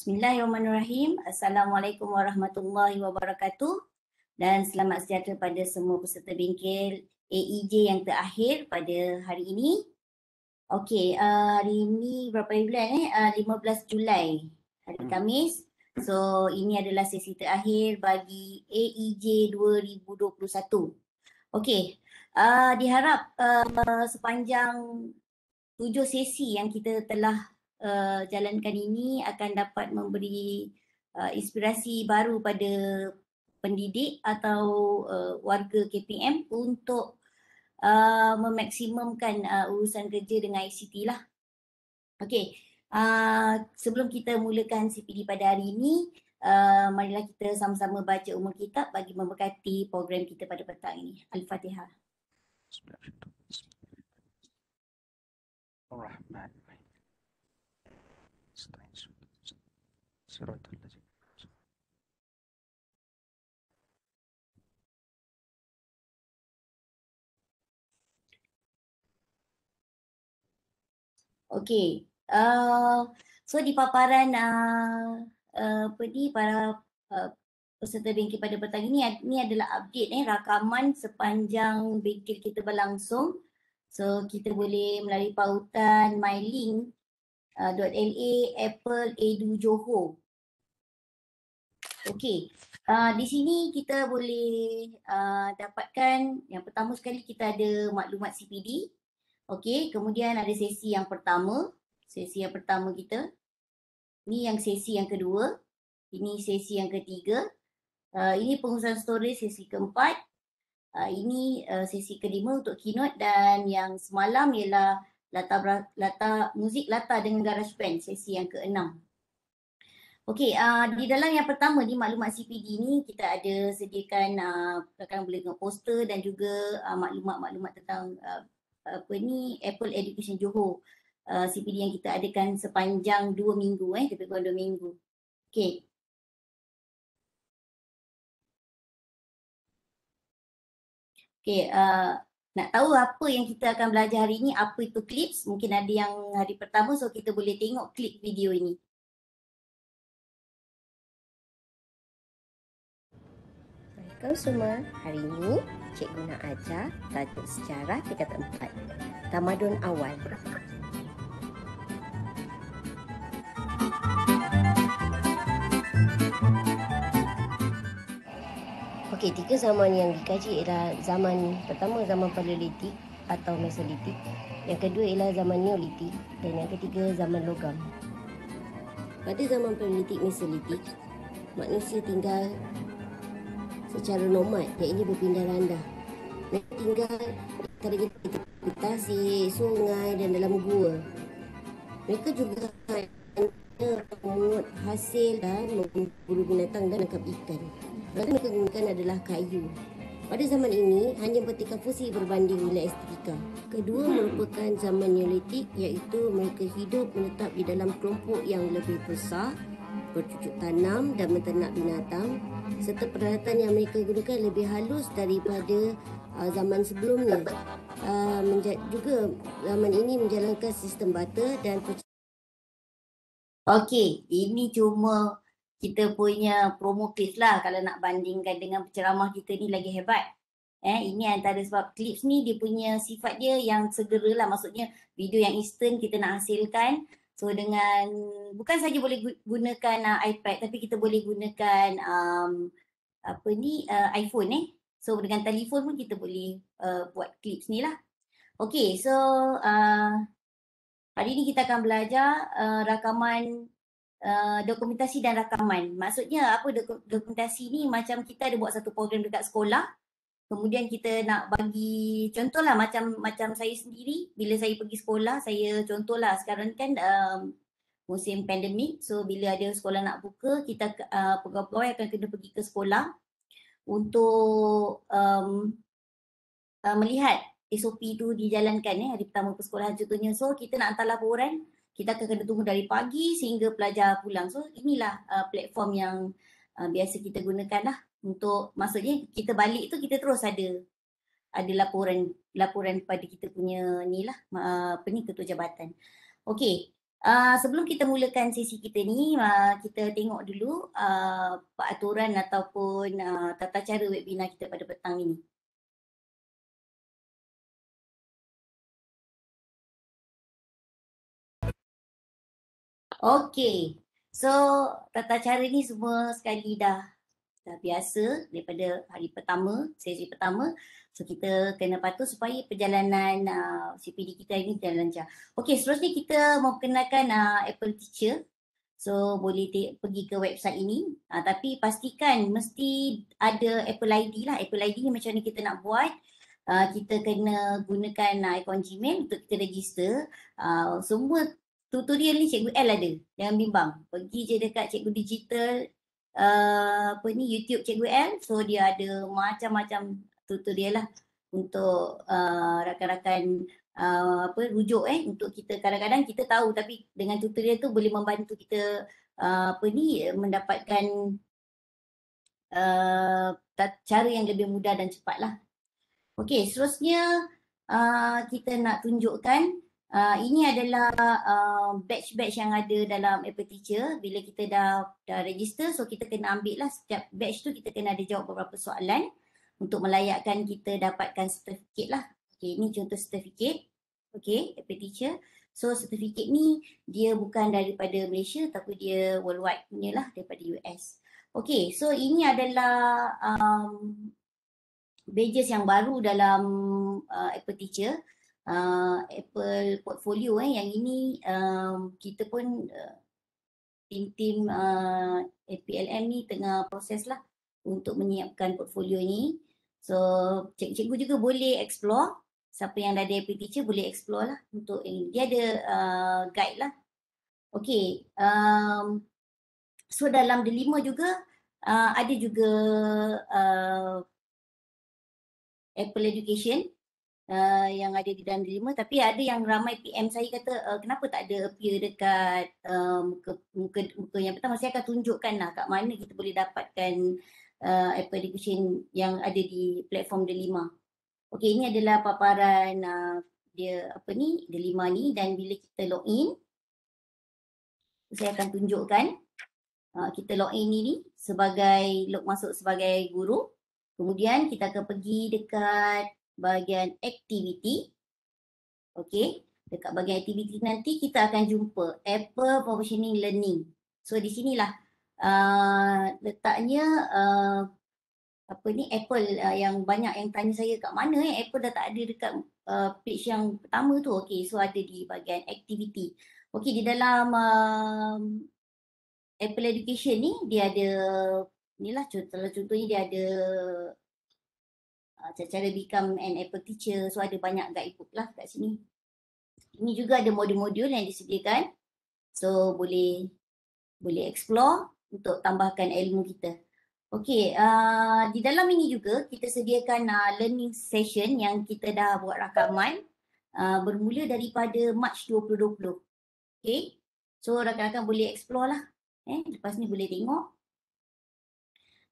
Bismillahirrahmanirrahim. Assalamualaikum warahmatullahi wabarakatuh. Dan selamat sejahtera pada semua peserta bingkil AEJ yang terakhir pada hari ini. Okey, uh, hari ini berapa hari bulan eh? Uh, 15 Julai, hari hmm. Kamis. So, ini adalah sesi terakhir bagi AEJ 2021. Okey, uh, diharap uh, sepanjang tujuh sesi yang kita telah uh, jalankan ini akan dapat memberi uh, inspirasi baru pada pendidik atau uh, warga KPM untuk uh, memaksimumkan uh, urusan kerja dengan ICT lah. Okey, uh, sebelum kita mulakan CPD pada hari ini, uh, marilah kita sama-sama baca umur kitab bagi memberkati program kita pada petang ini. Al-Fatihah. Bismillahirrahmanirrahim. Okay, Uh, so di paparan uh, uh, apa ni para uh, peserta bengkel pada petang ini ini adalah update eh rakaman sepanjang bengkel kita berlangsung. So kita boleh melalui pautan my link uh, .la, Apple, Edu, Johor. Okey, uh, di sini kita boleh uh, dapatkan yang pertama sekali kita ada maklumat CPD. Okey, kemudian ada sesi yang pertama. Sesi yang pertama kita. Ini yang sesi yang kedua. Ini sesi yang ketiga. Uh, ini pengurusan storage sesi keempat. Uh, ini uh, sesi kelima untuk keynote dan yang semalam ialah latar lata muzik lata dengan garage band sesi yang keenam. Okey, uh, di dalam yang pertama di maklumat CPD ni kita ada sediakan uh, ah, akan boleh tengok poster dan juga uh, maklumat-maklumat tentang uh, apa ni Apple Education Johor uh, CPD yang kita adakan sepanjang dua minggu eh, lebih kurang dua minggu. Okey. Okey, uh, nak tahu apa yang kita akan belajar hari ini, apa itu clips, mungkin ada yang hari pertama so kita boleh tengok klip video ini. Kau semua, hari ini cikgu nak ajar tajuk sejarah tingkat empat, tamadun awal. Thank you. Okey, tiga zaman yang dikaji ialah zaman pertama zaman Paleolitik atau Mesolitik, yang kedua ialah zaman Neolitik dan yang ketiga zaman Logam. Pada zaman Paleolitik Mesolitik, manusia tinggal secara nomad, iaitu berpindah randah. Mereka tinggal antara jenis di tasik, sungai dan dalam gua. Mereka juga pemungut hasil dan memburu binatang dan menangkap ikan. Bantuan mereka gunakan adalah kayu. Pada zaman ini, hanya petikan fusi berbanding dengan estetika. Kedua merupakan zaman neolitik iaitu mereka hidup menetap di dalam kelompok yang lebih besar, bercucuk tanam dan menternak binatang serta peralatan yang mereka gunakan lebih halus daripada uh, zaman sebelumnya. Uh, juga zaman ini menjalankan sistem bata dan percaya Okey, ini cuma kita punya promo clips lah kalau nak bandingkan dengan ceramah kita ni lagi hebat. Eh, ini antara sebab clips ni dia punya sifat dia yang segera lah maksudnya video yang instant kita nak hasilkan. So dengan bukan saja boleh gunakan uh, iPad tapi kita boleh gunakan um, apa ni uh, iPhone eh. So dengan telefon pun kita boleh uh, buat clips ni lah. Okay so uh, Hari ini kita akan belajar uh, rakaman uh, dokumentasi dan rakaman. Maksudnya apa dokumentasi ni macam kita ada buat satu program dekat sekolah. Kemudian kita nak bagi contohlah macam macam saya sendiri bila saya pergi sekolah saya contohlah sekarang kan um, musim pandemik. So bila ada sekolah nak buka kita uh, pegawai akan kena pergi ke sekolah untuk um, uh, melihat SOP tu dijalankan eh, hari pertama persekolahan contohnya. So kita nak hantar laporan, kita akan kena tunggu dari pagi sehingga pelajar pulang. So inilah uh, platform yang uh, biasa kita gunakan lah untuk maksudnya kita balik tu kita terus ada ada laporan laporan pada kita punya ni lah uh, apa ni ketua jabatan. Okay. Uh, sebelum kita mulakan sesi kita ni, uh, kita tengok dulu uh, peraturan ataupun uh, tata cara webinar kita pada petang ini. Okay. So tata cara ni semua sekali dah dah biasa daripada hari pertama, sesi pertama. So kita kena patuh supaya perjalanan uh, CPD kita ini jalan lancar. Okay, seterusnya kita memperkenalkan uh, Apple Teacher. So boleh pergi ke website ini. Uh, tapi pastikan mesti ada Apple ID lah. Apple ID ni macam ni kita nak buat. Uh, kita kena gunakan uh, ikon Gmail untuk kita register. Uh, semua tutorial ni cikgu L ada jangan bimbang pergi je dekat cikgu digital uh, apa ni YouTube cikgu L so dia ada macam-macam tutorial lah untuk uh, rakan-rakan uh, apa rujuk eh untuk kita kadang-kadang kita tahu tapi dengan tutorial tu boleh membantu kita uh, apa ni mendapatkan uh, cara yang lebih mudah dan cepat lah. Okey, seterusnya uh, kita nak tunjukkan Ah, ini adalah ah, batch-batch uh, yang ada dalam Apple Teacher. Bila kita dah, dah register, so kita kena ambil lah setiap batch tu kita kena ada jawab beberapa soalan untuk melayakkan kita dapatkan certificate lah. Okay, ini contoh sertifikat. Okay, Apple Teacher. So, sertifikat ni dia bukan daripada Malaysia tapi dia worldwide punya lah daripada US. Okay, so ini adalah um, badges yang baru dalam uh, Apple Teacher uh, Apple portfolio eh yang ini um, kita pun uh, tim-tim uh, uh, APLM ni tengah proses lah untuk menyiapkan portfolio ni. So cikgu-cikgu juga boleh explore. Siapa yang dah ada APT teacher boleh explore lah untuk ini. Dia ada uh, guide lah. Okay. Um, so dalam delima juga uh, ada juga uh, Apple Education uh, yang ada di dalam lima tapi ada yang ramai PM saya kata uh, kenapa tak ada appear dekat uh, muka, muka, muka yang pertama saya akan tunjukkan lah kat mana kita boleh dapatkan uh, application yang ada di platform delima. Okey ini adalah paparan uh, dia apa ni delima ni dan bila kita log in, saya akan tunjukkan uh, kita login ini sebagai log masuk sebagai guru. Kemudian kita akan pergi dekat bahagian aktiviti. Okey, dekat bahagian aktiviti nanti kita akan jumpa Apple Provisioning Learning. So di sinilah uh, letaknya uh, apa ni Apple uh, yang banyak yang tanya saya kat mana eh Apple dah tak ada dekat uh, page yang pertama tu. Okey, so ada di bahagian aktiviti. Okey, di dalam uh, Apple Education ni dia ada inilah contoh contohnya dia ada uh, cara become an Apple teacher. So ada banyak ikut lah kat sini. Ini juga ada modul-modul yang disediakan. So boleh boleh explore untuk tambahkan ilmu kita. Okey, uh, di dalam ini juga kita sediakan uh, learning session yang kita dah buat rakaman uh, bermula daripada March 2020. Okey. So rakan-rakan boleh explore lah. Eh, lepas ni boleh tengok.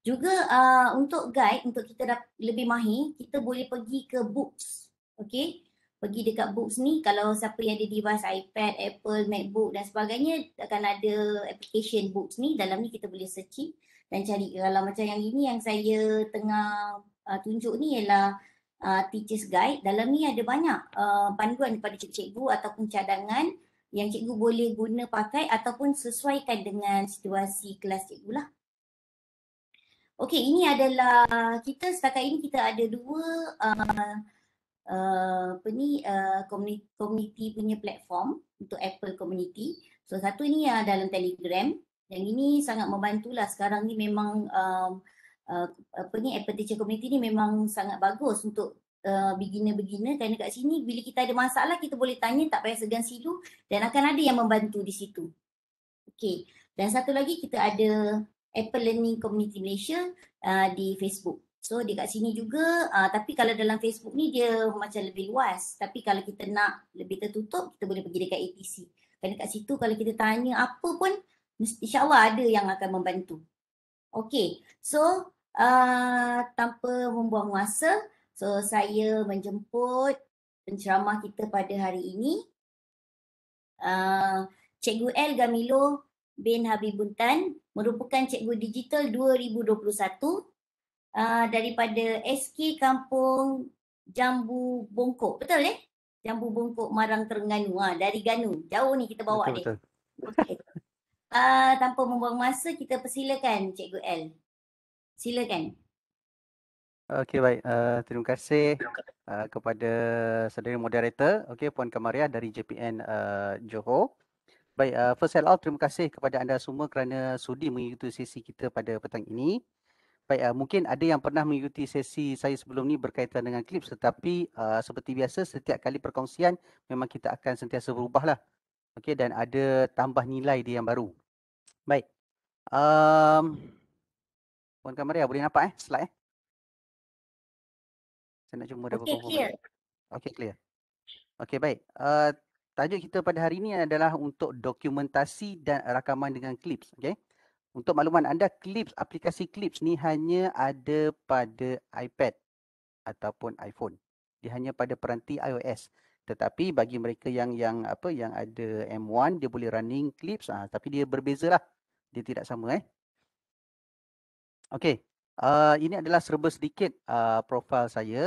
Juga uh, untuk guide, untuk kita lebih mahir, kita boleh pergi ke books. Okay. Pergi dekat books ni, kalau siapa yang ada device iPad, Apple, Macbook dan sebagainya akan ada application books ni. Dalam ni kita boleh searching dan cari. Kalau macam yang ini yang saya tengah uh, tunjuk ni ialah uh, teacher's guide. Dalam ni ada banyak uh, panduan uh, daripada cikgu ataupun cadangan yang cikgu boleh guna pakai ataupun sesuaikan dengan situasi kelas cikgu lah. Okey, ini adalah kita setakat ini kita ada dua uh, uh, apa ni komuniti uh, punya platform untuk Apple community. So satu ini uh, dalam Telegram. Yang ini sangat membantulah sekarang ni memang um, uh, apa ni Apple Teacher Community ni memang sangat bagus untuk uh, beginner-beginner uh, kerana kat sini bila kita ada masalah kita boleh tanya tak payah segan silu dan akan ada yang membantu di situ. Okey. Dan satu lagi kita ada Apple Learning Community Malaysia uh, di Facebook. So di kat sini juga uh, tapi kalau dalam Facebook ni dia macam lebih luas tapi kalau kita nak lebih tertutup kita boleh pergi dekat ATC. Kan kat situ kalau kita tanya apa pun insyaAllah ada yang akan membantu. Okay so uh, tanpa membuang masa so saya menjemput penceramah kita pada hari ini uh, Cikgu El Gamilo bin Habibuntan merupakan cikgu digital 2021 uh, daripada SK Kampung Jambu Bongkok. Betul eh? Jambu Bongkok Marang Terengganu. Ha, dari Ganu. Jauh ni kita bawa betul, ni. Betul. Okay. Uh, tanpa membuang masa, kita persilakan Cikgu L. Silakan. Okey baik. Uh, terima kasih uh, kepada saudara moderator, Okay, Puan Kamaria dari JPN uh, Johor. Baik, uh, first of all, terima kasih kepada anda semua kerana sudi mengikuti sesi kita pada petang ini. Baik, uh, mungkin ada yang pernah mengikuti sesi saya sebelum ini berkaitan dengan klip tetapi uh, seperti biasa setiap kali perkongsian memang kita akan sentiasa berubahlah. Okey dan ada tambah nilai dia yang baru. Baik. Um, Puan Kamaria boleh nampak eh slide eh? Saya nak cuma dah okay, clear. Okey clear. Okey baik. Uh, Tajuk kita pada hari ini adalah untuk dokumentasi dan rakaman dengan Clips. Okay? Untuk makluman anda, Clips, aplikasi Clips ni hanya ada pada iPad ataupun iPhone. Dia hanya pada peranti iOS. Tetapi bagi mereka yang yang apa yang ada M1, dia boleh running Clips. Ha, tapi dia berbeza lah. Dia tidak sama. Eh? Okay. Uh, ah, ini adalah serba sedikit uh, profil saya.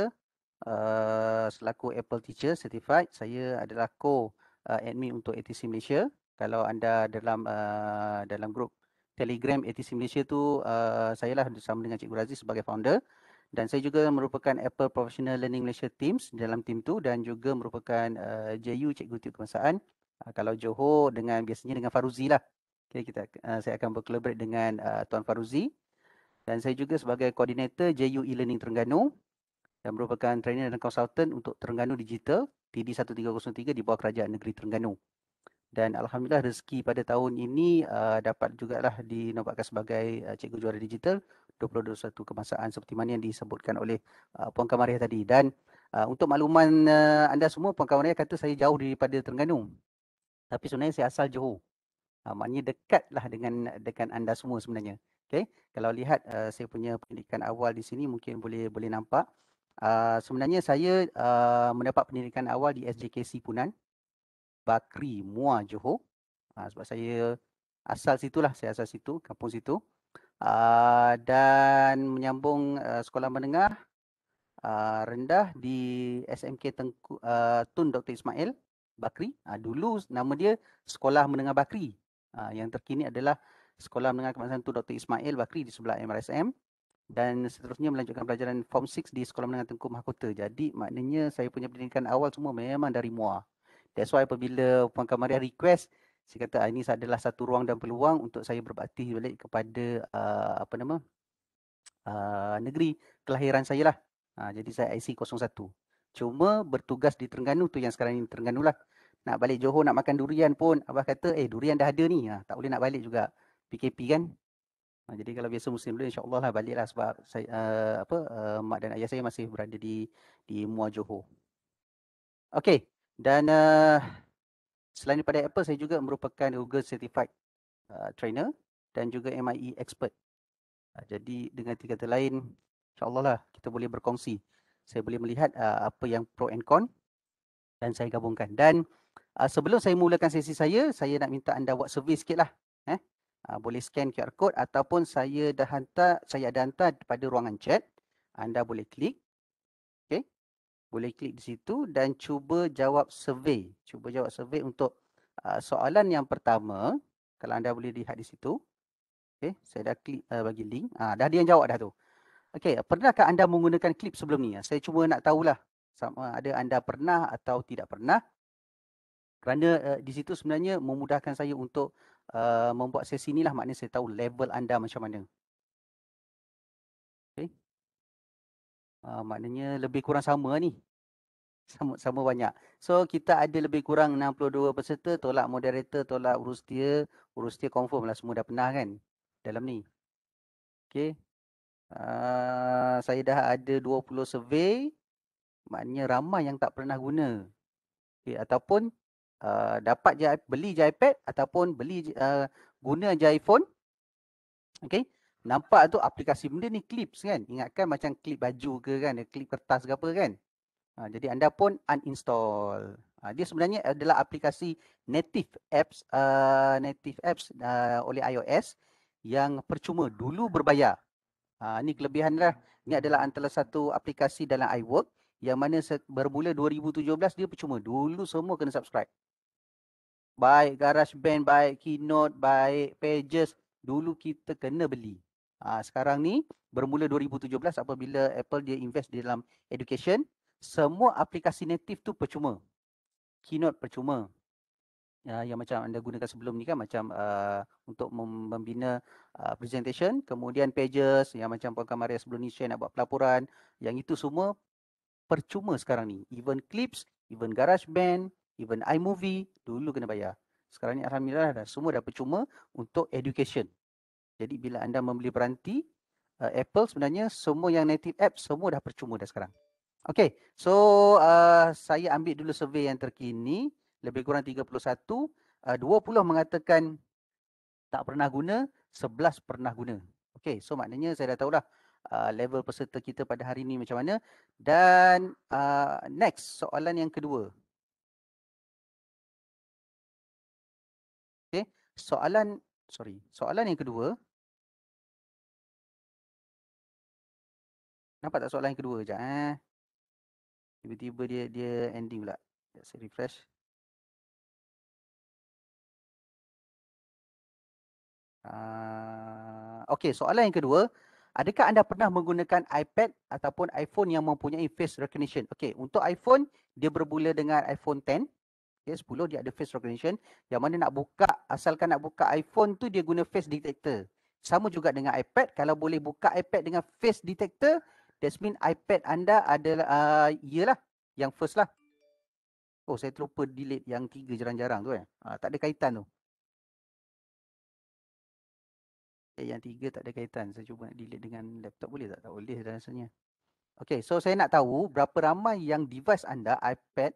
Uh, selaku Apple Teacher Certified, saya adalah co uh, uh, admin untuk ATC Malaysia. Kalau anda dalam uh, dalam grup Telegram ATC Malaysia tu uh, saya lah bersama dengan Cikgu Razif sebagai founder dan saya juga merupakan Apple Professional Learning Malaysia Teams dalam tim tu dan juga merupakan uh, JU Cikgu Tiup Kemasaan uh, kalau Johor dengan biasanya dengan Faruzi lah. Okay, kita uh, saya akan berkolaborate dengan uh, Tuan Faruzi dan saya juga sebagai koordinator JU E-Learning Terengganu yang merupakan trainer dan consultant untuk Terengganu Digital TD1303 di bawah Kerajaan Negeri Terengganu. Dan Alhamdulillah rezeki pada tahun ini uh, dapat lah dinobatkan sebagai uh, Cikgu Juara Digital 2021 kemasaan seperti mana yang disebutkan oleh uh, Puan Kamariah tadi. Dan uh, untuk makluman uh, anda semua, Puan Kamariah kata saya jauh daripada Terengganu. Tapi sebenarnya saya asal Johor. Ha, maknanya dekatlah dengan dengan anda semua sebenarnya. Okay. Kalau lihat uh, saya punya pendidikan awal di sini mungkin boleh boleh nampak. Uh, sebenarnya saya uh, mendapat pendidikan awal di SJKC Punan, Bakri Muar Johor. Uh, sebab saya asal situ lah, saya asal situ, kampung situ. Uh, dan menyambung uh, sekolah menengah uh, rendah di SMK Tengku, uh, Tun Dr. Ismail Bakri. Uh, dulu nama dia Sekolah Menengah Bakri. Uh, yang terkini adalah Sekolah Menengah Kebangsaan Tun Dr. Ismail Bakri di sebelah MRSM dan seterusnya melanjutkan pelajaran form 6 di Sekolah Menengah Tengku Mahkota. Jadi maknanya saya punya pendidikan awal semua memang dari MUA. That's why apabila Puan Kamaria request, saya kata ah, ini adalah satu ruang dan peluang untuk saya berbakti balik kepada uh, apa nama uh, negeri kelahiran saya lah. Uh, jadi saya IC 01. Cuma bertugas di Terengganu tu yang sekarang ini Terengganu lah. Nak balik Johor nak makan durian pun, Abah kata eh durian dah ada ni. Ha, tak boleh nak balik juga. PKP kan? Ha, jadi kalau biasa musim dulu insyaallah lah baliklah sebab saya uh, apa uh, mak dan ayah saya masih berada di di Muar Johor. Okey dan uh, selain daripada Apple saya juga merupakan Google certified uh, trainer dan juga MIE expert. Uh, jadi dengan tiga kata lain insyaallah lah kita boleh berkongsi. Saya boleh melihat uh, apa yang pro and con dan saya gabungkan dan sebelum saya mulakan sesi saya saya nak minta anda buat survey sikitlah Ah, boleh scan QR code ataupun saya dah hantar saya ada hantar pada ruangan chat anda boleh klik okey boleh klik di situ dan cuba jawab survey cuba jawab survey untuk uh, soalan yang pertama kalau anda boleh lihat di situ okey saya dah klik uh, bagi link uh, dah ada yang jawab dah tu okey pernahkah anda menggunakan clip sebelum ni saya cuma nak tahulah sama ada anda pernah atau tidak pernah kerana uh, di situ sebenarnya memudahkan saya untuk uh, membuat sesi ni lah maknanya saya tahu level anda macam mana. Okay. Uh, maknanya lebih kurang sama ni. Sama, sama banyak. So kita ada lebih kurang 62 peserta tolak moderator, tolak urus dia. Urus dia confirm lah semua dah pernah kan dalam ni. Okay. Uh, saya dah ada 20 survey. Maknanya ramai yang tak pernah guna. Okay, ataupun uh, dapat je beli je iPad ataupun beli uh, guna je iPhone okey nampak tu aplikasi benda ni clips kan ingatkan macam clip baju ke kan clip kertas ke apa kan uh, jadi anda pun uninstall uh, dia sebenarnya adalah aplikasi native apps uh, native apps uh, oleh iOS yang percuma dulu berbayar Ha, ini kelebihanlah. Ini adalah antara satu aplikasi dalam iWork yang mana bermula 2017 dia percuma. Dulu semua kena subscribe baik garage band, baik keynote, baik pages dulu kita kena beli. Ha, sekarang ni bermula 2017 apabila Apple dia invest di dalam education, semua aplikasi native tu percuma. Keynote percuma. Ya, yang macam anda gunakan sebelum ni kan macam uh, untuk membina uh, presentation, kemudian pages yang macam Puan Kamaria sebelum ni saya nak buat pelaporan, yang itu semua percuma sekarang ni. Even clips, even garage band, Even iMovie dulu kena bayar. Sekarang ni Alhamdulillah dah semua dah percuma untuk education. Jadi bila anda membeli peranti uh, Apple sebenarnya semua yang native app semua dah percuma dah sekarang. Okay, so uh, saya ambil dulu survey yang terkini. Lebih kurang 31, uh, 20 mengatakan tak pernah guna, 11 pernah guna. Okay, so maknanya saya dah tahulah uh, level peserta kita pada hari ini macam mana. Dan uh, next, soalan yang kedua. soalan sorry soalan yang kedua nampak tak soalan yang kedua je eh tiba-tiba dia dia ending pula Sekejap saya refresh Uh, ah, okay, soalan yang kedua Adakah anda pernah menggunakan iPad ataupun iPhone yang mempunyai face recognition? Okay, untuk iPhone, dia bermula dengan iPhone 10. Okay, 10 dia ada face recognition. Yang mana nak buka, asalkan nak buka iPhone tu dia guna face detector. Sama juga dengan iPad. Kalau boleh buka iPad dengan face detector, that's mean iPad anda adalah, uh, ialah uh, yang first lah. Oh, saya terlupa delete yang tiga jarang-jarang tu eh. Ha, tak ada kaitan tu. Okay, eh, yang tiga tak ada kaitan. Saya cuba nak delete dengan laptop boleh tak? Tak boleh dah rasanya. Okay, so saya nak tahu berapa ramai yang device anda, iPad,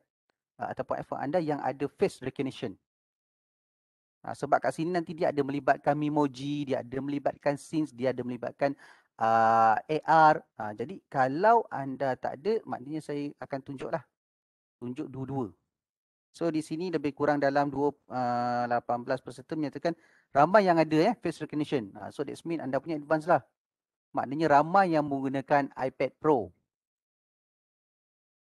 Uh, ataupun iPhone anda yang ada face recognition. Ha, sebab kat sini nanti dia ada melibatkan emoji, dia ada melibatkan scenes, dia ada melibatkan uh, AR. Ha, uh, jadi kalau anda tak ada, maknanya saya akan tunjuklah. Tunjuk dua-dua. So di sini lebih kurang dalam 2, uh, 18 menyatakan ramai yang ada eh, face recognition. Ha, so that's mean anda punya advance lah. Maknanya ramai yang menggunakan iPad Pro. Uh,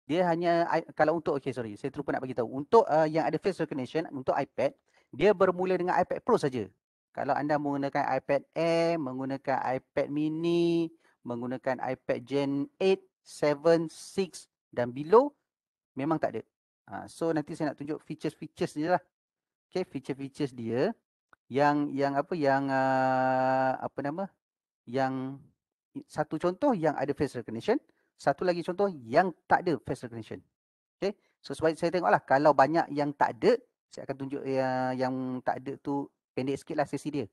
dia hanya kalau untuk okey sorry saya terlupa nak bagi tahu untuk uh, yang ada face recognition untuk iPad dia bermula dengan iPad Pro saja kalau anda menggunakan iPad Air menggunakan iPad mini menggunakan iPad Gen 8 7 6 dan below memang tak ada ha, so nanti saya nak tunjuk features features dia lah okey feature features dia yang yang apa yang uh, apa nama yang satu contoh yang ada face recognition satu lagi contoh yang tak ada face recognition. Okay. So sebab saya tengoklah kalau banyak yang tak ada, saya akan tunjuk yang, yang tak ada tu pendek lah sesi dia.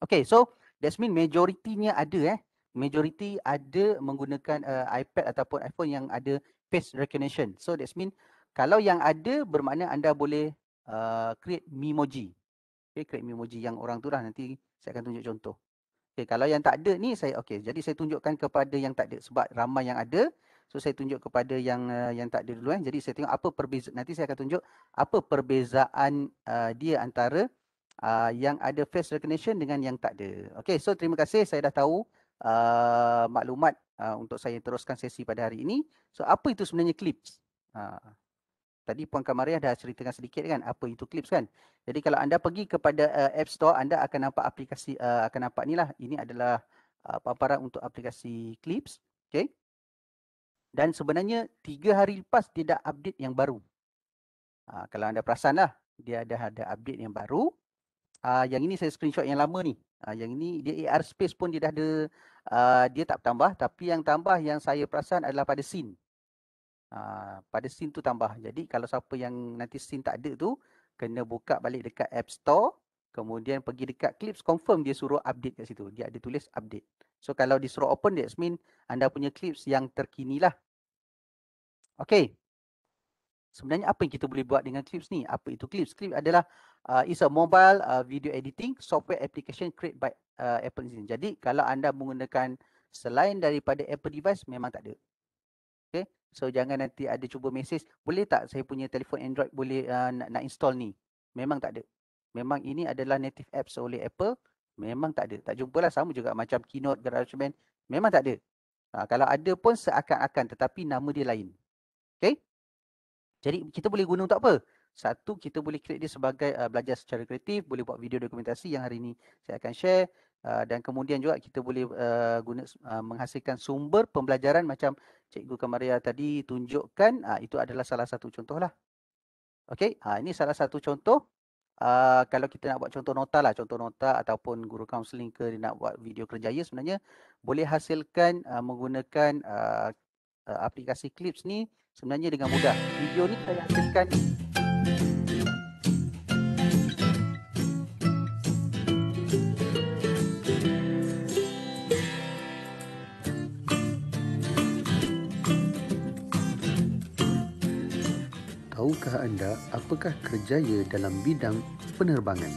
Okay, so that's mean majoritinya ada eh. majoriti ada menggunakan uh, iPad ataupun iPhone yang ada face recognition. So that's mean kalau yang ada bermakna anda boleh uh, create memoji. Okay, create memoji yang orang tu dah nanti saya akan tunjuk contoh. Okay, kalau yang tak ada ni saya okey jadi saya tunjukkan kepada yang tak ada sebab ramai yang ada so saya tunjuk kepada yang uh, yang tak ada dulu eh jadi saya tengok apa perbezaan nanti saya akan tunjuk apa perbezaan uh, dia antara uh, yang ada face recognition dengan yang tak ada okey so terima kasih saya dah tahu uh, maklumat uh, untuk saya teruskan sesi pada hari ini so apa itu sebenarnya clips uh. Tadi Puan Kamariah dah ceritakan sedikit kan apa itu Clips kan. Jadi kalau anda pergi kepada uh, App Store, anda akan nampak aplikasi, uh, akan nampak ni lah. Ini adalah uh, paparan untuk aplikasi Clips. Okay. Dan sebenarnya tiga hari lepas dia dah update yang baru. Uh, kalau anda perasan lah, dia dah ada update yang baru. Uh, yang ini saya screenshot yang lama ni. Uh, yang ini dia AR space pun dia dah ada, uh, dia tak tambah. Tapi yang tambah yang saya perasan adalah pada scene. Ah, pada scene tu tambah. Jadi kalau siapa yang nanti scene tak ada tu, kena buka balik dekat App Store, kemudian pergi dekat Clips, confirm dia suruh update kat situ. Dia ada tulis update. So kalau dia suruh open, that mean anda punya Clips yang terkini lah. Okay. Sebenarnya apa yang kita boleh buat dengan Clips ni? Apa itu Clips? Clips adalah uh, ah, is a mobile uh, video editing software application created by uh, Apple. Jadi kalau anda menggunakan selain daripada Apple device, memang tak ada. So jangan nanti ada cuba mesej, boleh tak saya punya telefon Android boleh uh, nak, nak install ni? Memang tak ada. Memang ini adalah native apps oleh Apple, memang tak ada. Tak jumpa lah, sama juga macam Keynote, GarageBand, memang tak ada. Ha, kalau ada pun seakan-akan tetapi nama dia lain. Okay? Jadi kita boleh guna untuk apa? Satu, kita boleh create dia sebagai uh, belajar secara kreatif, boleh buat video dokumentasi yang hari ini saya akan share. Uh, dan kemudian juga kita boleh uh, guna uh, menghasilkan sumber pembelajaran macam Cikgu Kamaria tadi tunjukkan uh, itu adalah salah satu contohlah. Okey, ha ini salah satu contoh Uh, kalau kita nak buat contoh nota lah, contoh nota ataupun guru counseling ke dia nak buat video kerjaya sebenarnya boleh hasilkan uh, menggunakan uh, aplikasi Clips ni sebenarnya dengan mudah. Video ni saya hasilkan tahukah anda apakah kerjaya dalam bidang penerbangan?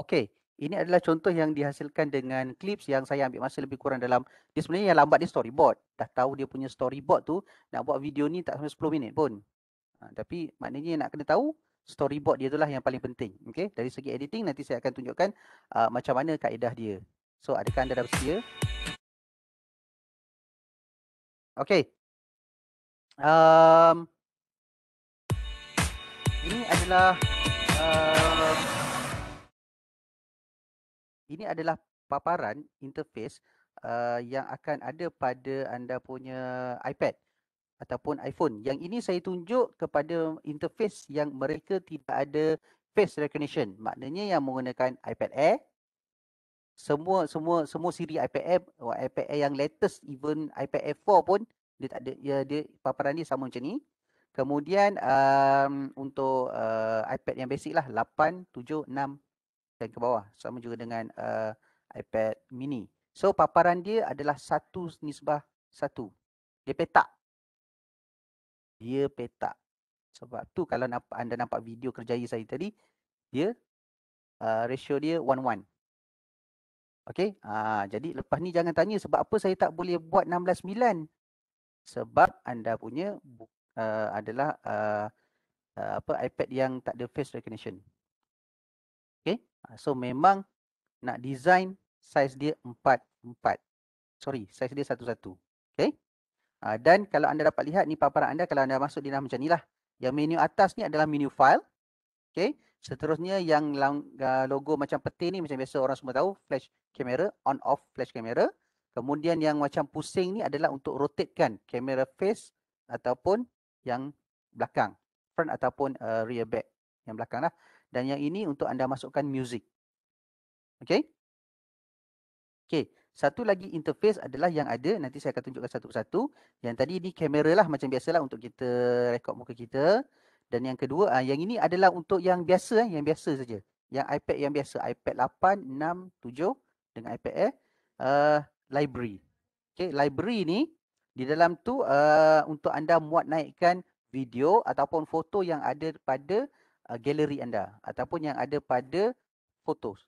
Okey, ini adalah contoh yang dihasilkan dengan clips yang saya ambil masa lebih kurang dalam dia sebenarnya yang lambat dia storyboard. Dah tahu dia punya storyboard tu nak buat video ni tak sampai 10 minit pun. Ha, tapi maknanya nak kena tahu storyboard dia itulah yang paling penting. Okey, dari segi editing nanti saya akan tunjukkan uh, macam mana kaedah dia. So, adakah anda dah bersedia? Okey. Um, ini adalah um, ini adalah paparan interface uh, yang akan ada pada anda punya iPad ataupun iPhone. Yang ini saya tunjuk kepada interface yang mereka tidak ada face recognition. Maknanya yang menggunakan iPad Air semua semua semua siri iPad Air, iPad Air yang latest even iPad Air 4 pun dia tak ada ya dia paparan dia sama macam ni. Kemudian um, untuk uh, iPad yang basic lah 8, 7, 6 dan ke bawah sama juga dengan uh, iPad mini. So paparan dia adalah satu nisbah satu. Dia petak dia petak. Sebab tu kalau nampak, anda nampak video kerjaya saya tadi, dia uh, ratio dia 1-1. okey uh, jadi lepas ni jangan tanya sebab apa saya tak boleh buat 16-9. Sebab anda punya uh, adalah uh, uh, apa iPad yang tak ada face recognition. okey so memang nak design size dia 4-4. Sorry, size dia 1-1. Okay. Ah, dan kalau anda dapat lihat ni paparan anda kalau anda masuk di dalam macam inilah. Yang menu atas ni adalah menu file. okay? Seterusnya yang ah, logo macam peti ni macam biasa orang semua tahu flash camera on off flash camera. Kemudian yang macam pusing ni adalah untuk rotatekan camera face ataupun yang belakang front ataupun uh, rear back yang belakang lah. Dan yang ini untuk anda masukkan music. Okay. Okay. Satu lagi interface adalah yang ada, nanti saya akan tunjukkan satu persatu. Yang tadi ni kamera lah macam biasalah untuk kita rekod muka kita. Dan yang kedua, ah, yang ini adalah untuk yang biasa, eh, yang biasa saja. Yang iPad yang biasa, iPad 8, 6, 7 dengan iPad Air. Uh, eh, ah, library. Okay, library ni, di dalam tu uh, untuk anda muat naikkan video ataupun foto yang ada pada uh, galeri anda. Ataupun yang ada pada fotos.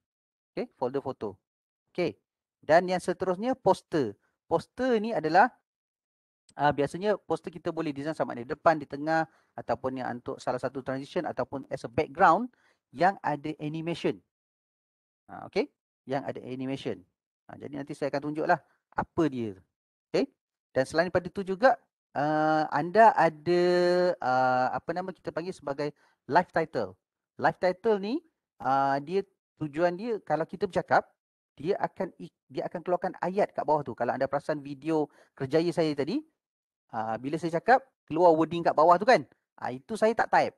Okay, folder foto. Okay, dan yang seterusnya poster. Poster ni adalah uh, biasanya poster kita boleh design sama ada depan, di tengah ataupun yang untuk salah satu transition ataupun as a background yang ada animation. Uh, ha, okay. Yang ada animation. Uh, jadi nanti saya akan tunjuklah apa dia. Okay. Dan selain daripada itu juga uh, anda ada uh, apa nama kita panggil sebagai live title. Live title ni uh, dia tujuan dia kalau kita bercakap dia akan dia akan keluarkan ayat kat bawah tu. Kalau anda perasan video kerjaya saya tadi, uh, bila saya cakap, keluar wording kat bawah tu kan? Uh, itu saya tak type.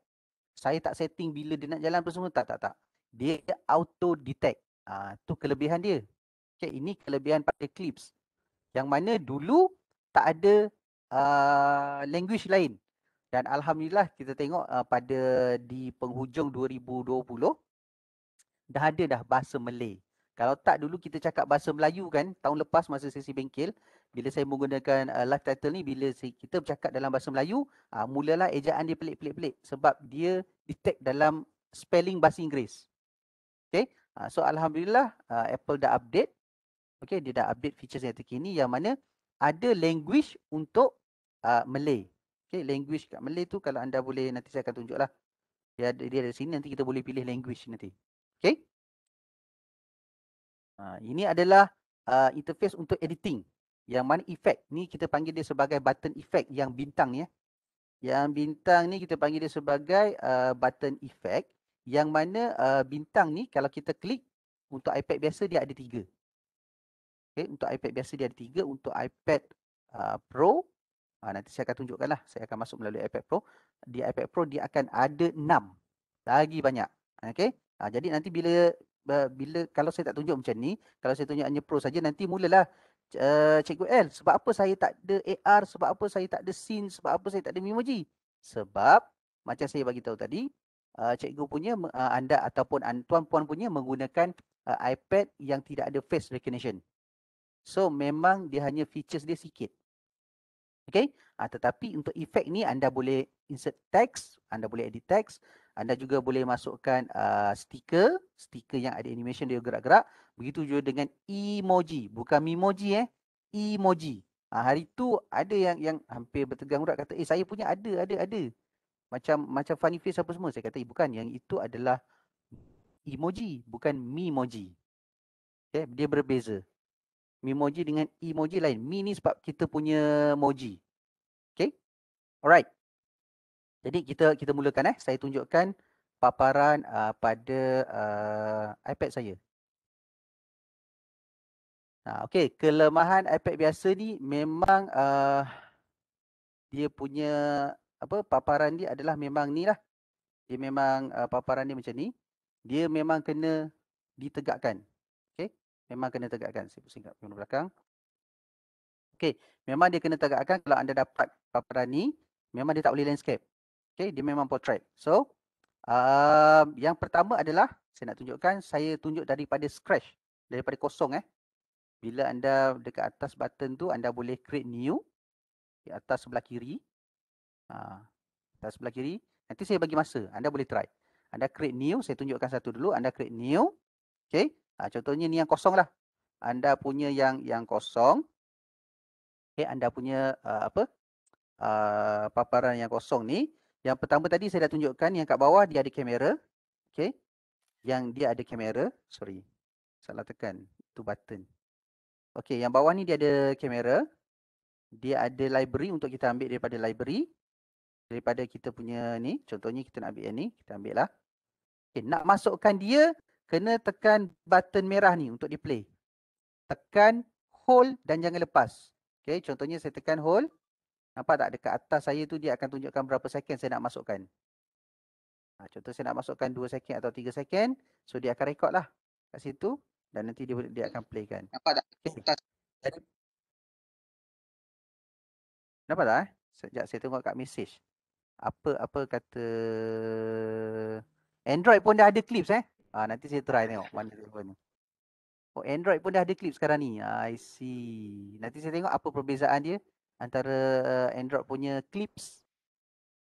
Saya tak setting bila dia nak jalan apa semua. Tak, tak, tak. Dia auto detect. Uh, ha, tu kelebihan dia. Okay, ini kelebihan pada clips. Yang mana dulu tak ada uh, language lain. Dan Alhamdulillah kita tengok uh, pada di penghujung 2020 dah ada dah bahasa Malay. Kalau tak dulu kita cakap bahasa Melayu kan tahun lepas masa sesi bengkel bila saya menggunakan uh, live title ni bila kita bercakap dalam bahasa Melayu uh, mulalah ejaan dia pelik-pelik-pelik sebab dia detect dalam spelling bahasa Inggeris. Okay. Uh, so Alhamdulillah uh, Apple dah update. Okay. Dia dah update features yang terkini yang mana ada language untuk uh, Malay. Okay. Language kat Malay tu kalau anda boleh nanti saya akan tunjuklah. Dia ada, dia ada sini nanti kita boleh pilih language nanti. Ha, ini adalah uh, interface untuk editing. Yang mana effect. Ni kita panggil dia sebagai button effect yang bintang ni. Ya. Yang bintang ni kita panggil dia sebagai uh, button effect. Yang mana uh, bintang ni kalau kita klik untuk iPad biasa dia ada tiga. Okay, untuk iPad biasa dia ada tiga. Untuk iPad uh, Pro. Ha, nanti saya akan tunjukkan lah. Saya akan masuk melalui iPad Pro. Di iPad Pro dia akan ada enam. Lagi banyak. Okay. Ha, jadi nanti bila bila kalau saya tak tunjuk macam ni, kalau saya tunjuk hanya pro saja nanti mulalah uh, cikgu L sebab apa saya tak ada AR, sebab apa saya tak ada scene, sebab apa saya tak ada memoji? Sebab macam saya bagi tahu tadi, uh, cikgu punya uh, anda ataupun tuan puan punya menggunakan uh, iPad yang tidak ada face recognition. So memang dia hanya features dia sikit. Okay, ha, tetapi untuk efek ni anda boleh insert text, anda boleh edit text, anda juga boleh masukkan uh, stiker, stiker yang ada animation dia gerak-gerak. Begitu juga dengan emoji, bukan memoji eh, emoji. Uh, hari tu ada yang yang hampir bertegang urat kata, "Eh, saya punya ada, ada, ada." Macam macam funny face apa semua. Saya kata, eh, "Bukan, yang itu adalah emoji, bukan memoji." Okay, eh, dia berbeza. Memoji dengan emoji lain. Mi ni sebab kita punya moji. Okay. Alright. Jadi kita kita mulakan eh. Saya tunjukkan paparan uh, pada uh, iPad saya. Nah, okey, kelemahan iPad biasa ni memang uh, dia punya apa paparan dia adalah memang ni lah. Dia memang uh, paparan dia macam ni. Dia memang kena ditegakkan. Okey. Memang kena tegakkan. Saya pusing kat belakang. Okey, memang dia kena tegakkan kalau anda dapat paparan ni, memang dia tak boleh landscape. Okay, dia memang portrait. So, uh, yang pertama adalah saya nak tunjukkan, saya tunjuk daripada scratch, daripada kosong eh. Bila anda dekat atas button tu, anda boleh create new di atas sebelah kiri. Uh, atas sebelah kiri. Nanti saya bagi masa, anda boleh try. Anda create new, saya tunjukkan satu dulu, anda create new. Okay, uh, ha, contohnya ni yang kosong lah. Anda punya yang yang kosong. Okay, anda punya uh, apa? Uh, paparan yang kosong ni yang pertama tadi saya dah tunjukkan yang kat bawah dia ada kamera. Okay. Yang dia ada kamera. Sorry. Salah tekan. Itu button. Okay. Yang bawah ni dia ada kamera. Dia ada library untuk kita ambil daripada library. Daripada kita punya ni. Contohnya kita nak ambil yang ni. Kita ambil lah. Okay. Nak masukkan dia. Kena tekan button merah ni untuk di play. Tekan hold dan jangan lepas. Okay. Contohnya saya tekan hold. Nampak tak dekat atas saya tu dia akan tunjukkan berapa second saya nak masukkan. Ha, contoh saya nak masukkan 2 second atau 3 second. So dia akan record lah kat situ. Dan nanti dia dia akan play kan. Nampak tak? Okay. Atas. Nampak tak? Eh? Sekejap saya tengok kat message. Apa-apa kata Android pun dah ada clips eh. Ha, nanti saya try tengok mana telefon ni. Oh Android pun dah ada clips sekarang ni. I see. Nanti saya tengok apa perbezaan dia antara uh, Android punya clips.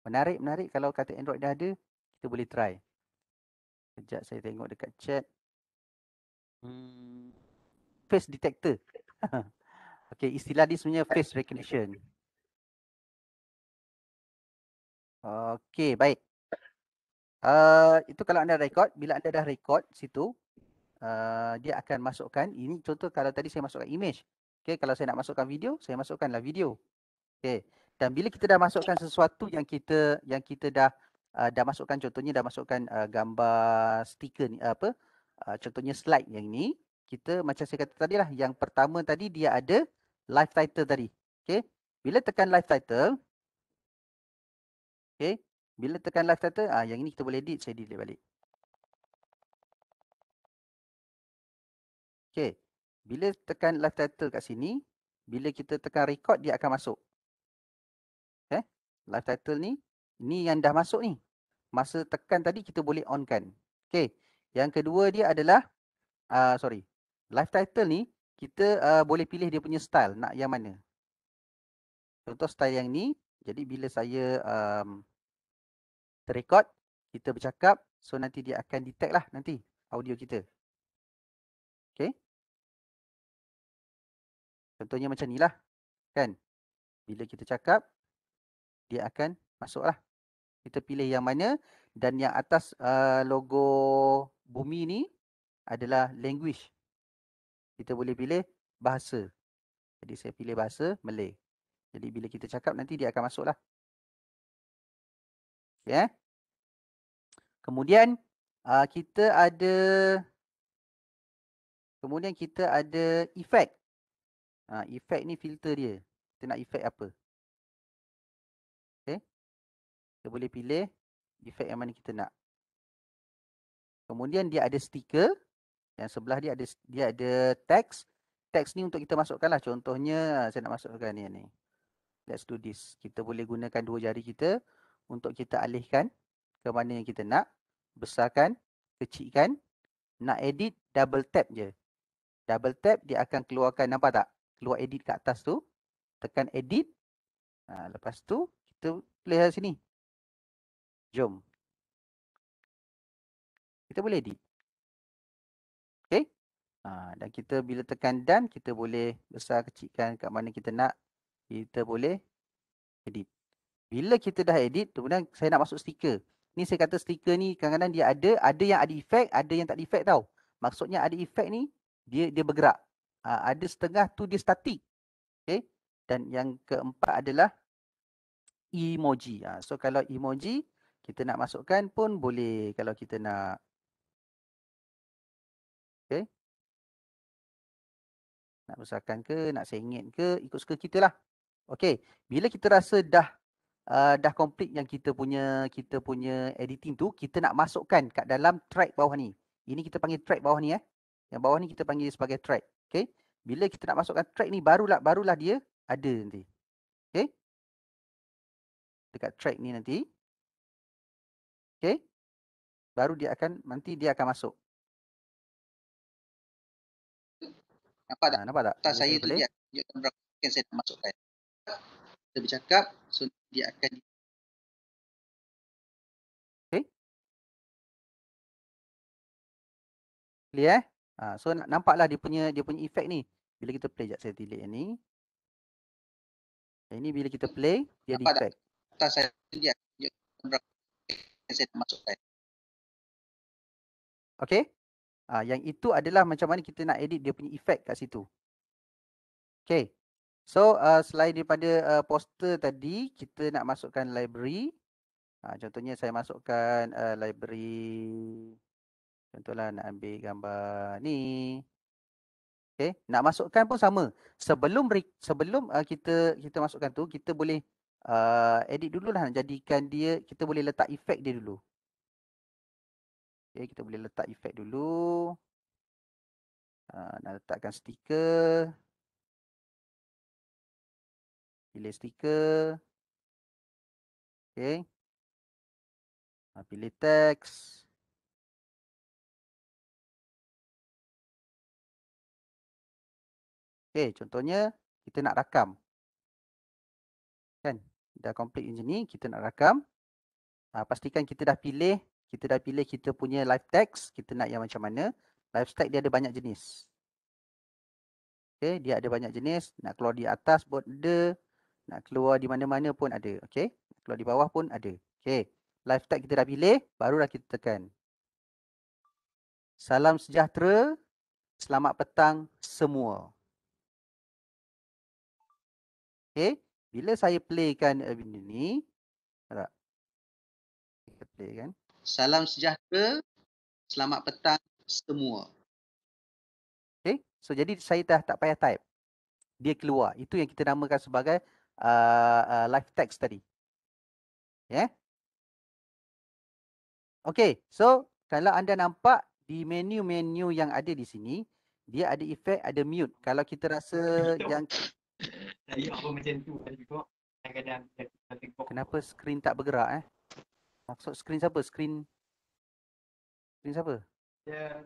Menarik-menarik kalau kata Android dah ada, kita boleh try. Sekejap saya tengok dekat chat. Hmm. Face detector. okay, istilah ni sebenarnya face recognition. Okay, baik. Uh, itu kalau anda record, bila anda dah record situ, uh, dia akan masukkan, ini contoh kalau tadi saya masukkan image. Okay, kalau saya nak masukkan video, saya masukkanlah video. Okay, Dan bila kita dah masukkan sesuatu yang kita yang kita dah uh, dah masukkan contohnya dah masukkan uh, gambar stiker ni apa? Uh, contohnya slide yang ni, kita macam saya kata tadi lah yang pertama tadi dia ada live title tadi. Okey. Bila tekan live title Okey, bila tekan live title, ah yang ini kita boleh edit, saya delete balik. Okey. Bila tekan Live title kat sini, bila kita tekan record dia akan masuk. Eh, Live title ni, ni yang dah masuk ni. Masa tekan tadi kita boleh on kan. Okay. Yang kedua dia adalah, uh, sorry. Live title ni, kita uh, boleh pilih dia punya style nak yang mana. Contoh style yang ni, jadi bila saya um, terrecord, kita bercakap. So nanti dia akan detect lah nanti audio kita. Contohnya macam ni lah. Kan? Bila kita cakap, dia akan masuk lah. Kita pilih yang mana dan yang atas uh, logo bumi ni adalah language. Kita boleh pilih bahasa. Jadi saya pilih bahasa Malay. Jadi bila kita cakap nanti dia akan masuk lah. Okay. Ya? Kemudian uh, kita ada kemudian kita ada effect. Ha, effect ni filter dia. Kita nak effect apa. Okay. Eh? Kita boleh pilih effect yang mana kita nak. Kemudian dia ada stiker. Yang sebelah dia ada dia ada teks. Teks ni untuk kita masukkan lah. Contohnya ha, saya nak masukkan ni. ni. Let's do this. Kita boleh gunakan dua jari kita untuk kita alihkan ke mana yang kita nak. Besarkan, kecilkan. Nak edit, double tap je. Double tap dia akan keluarkan, nampak tak? keluar edit kat atas tu. Tekan edit. Ha, lepas tu kita boleh sini. Jom. Kita boleh edit. Okay. Ha, dan kita bila tekan dan kita boleh besar kecilkan kat mana kita nak. Kita boleh edit. Bila kita dah edit kemudian saya nak masuk stiker. Ni saya kata stiker ni kadang-kadang dia ada. Ada yang ada efek ada yang tak ada efek tau. Maksudnya ada efek ni dia dia bergerak. Ha, ada setengah tu dia statik. Okay. Dan yang keempat adalah emoji. Ha, so kalau emoji kita nak masukkan pun boleh kalau kita nak. Okay. Nak besarkan ke, nak sengit ke, ikut suka kita lah. Okay. Bila kita rasa dah uh, dah complete yang kita punya kita punya editing tu, kita nak masukkan kat dalam track bawah ni. Ini kita panggil track bawah ni eh. Yang bawah ni kita panggil sebagai track. Okay. Bila kita nak masukkan track ni, barulah barulah dia ada nanti. Okay. Dekat track ni nanti. Okay. Baru dia akan, nanti dia akan masuk. Nampak tak? Ha, nampak tak? Tak, saya boleh. tu dia akan berapa saya nak masukkan. Kita bercakap, so dia akan Okay. Clear? Ha, so nampaklah dia punya dia punya efek ni. Bila kita play jap saya delete yang ni. Yang ni bila kita play dia ada efek. Tak saya dia berapa saya masukkan. Okay. Ha, yang itu adalah macam mana kita nak edit dia punya efek kat situ. Okay. So uh, selain daripada uh, poster tadi, kita nak masukkan library. Ha, contohnya saya masukkan uh, library Contohlah nak ambil gambar ni. Okay. Nak masukkan pun sama. Sebelum sebelum uh, kita kita masukkan tu, kita boleh uh, edit dulu lah, jadikan dia, kita boleh letak efek dia dulu. Okay, kita boleh letak efek dulu. Uh, nak letakkan stiker. Pilih stiker. Okay. Uh, pilih teks. Okey, eh, contohnya kita nak rakam. Kan? Dah complete macam ni, kita nak rakam. Ha, pastikan kita dah pilih, kita dah pilih kita punya live text, kita nak yang macam mana. Live text dia ada banyak jenis. Okey, dia ada banyak jenis. Nak keluar di atas pun ada. Nak keluar di mana-mana pun ada. Okey, Keluar di bawah pun ada. Okey, Live text kita dah pilih. Barulah kita tekan. Salam sejahtera. Selamat petang semua. Okey, bila saya playkan uh, benda ni. Harap. Kita play kan. Salam sejahtera. Selamat petang semua. Okey, so jadi saya dah tak payah type. Dia keluar. Itu yang kita namakan sebagai uh, uh, live text tadi. Ya. Yeah? Okey, so kalau anda nampak di menu-menu yang ada di sini, dia ada efek ada mute. Kalau kita rasa yang saya apa macam tu saya juga. saya tengok. Kenapa skrin tak bergerak eh? Maksud skrin siapa? Skrin Skrin siapa? Ya,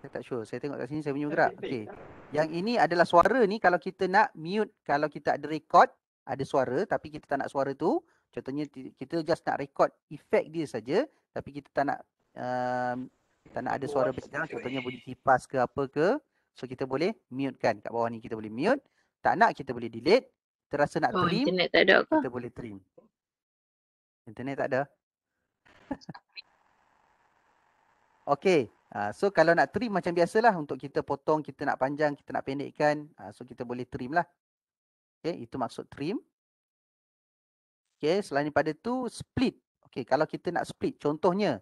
saya tak sure. Saya tengok kat sini saya punya bergerak. Okey. Lah. Yang ini adalah suara ni kalau kita nak mute kalau kita ada record ada suara tapi kita tak nak suara tu. Contohnya kita just nak record efek dia saja tapi kita tak nak um, tak nak ada suara besar contohnya bunyi kipas ke apa ke. So kita boleh mute kan kat bawah ni kita boleh mute. Tak nak kita boleh delete. Terasa nak oh, trim. Internet tak ada ke? Kita boleh trim. Internet tak ada. okay. Uh, ah, so kalau nak trim macam biasalah untuk kita potong, kita nak panjang, kita nak pendekkan. Uh, so kita boleh trim lah. Okay, itu maksud trim. Okay, selain daripada tu split. Okay, kalau kita nak split. Contohnya,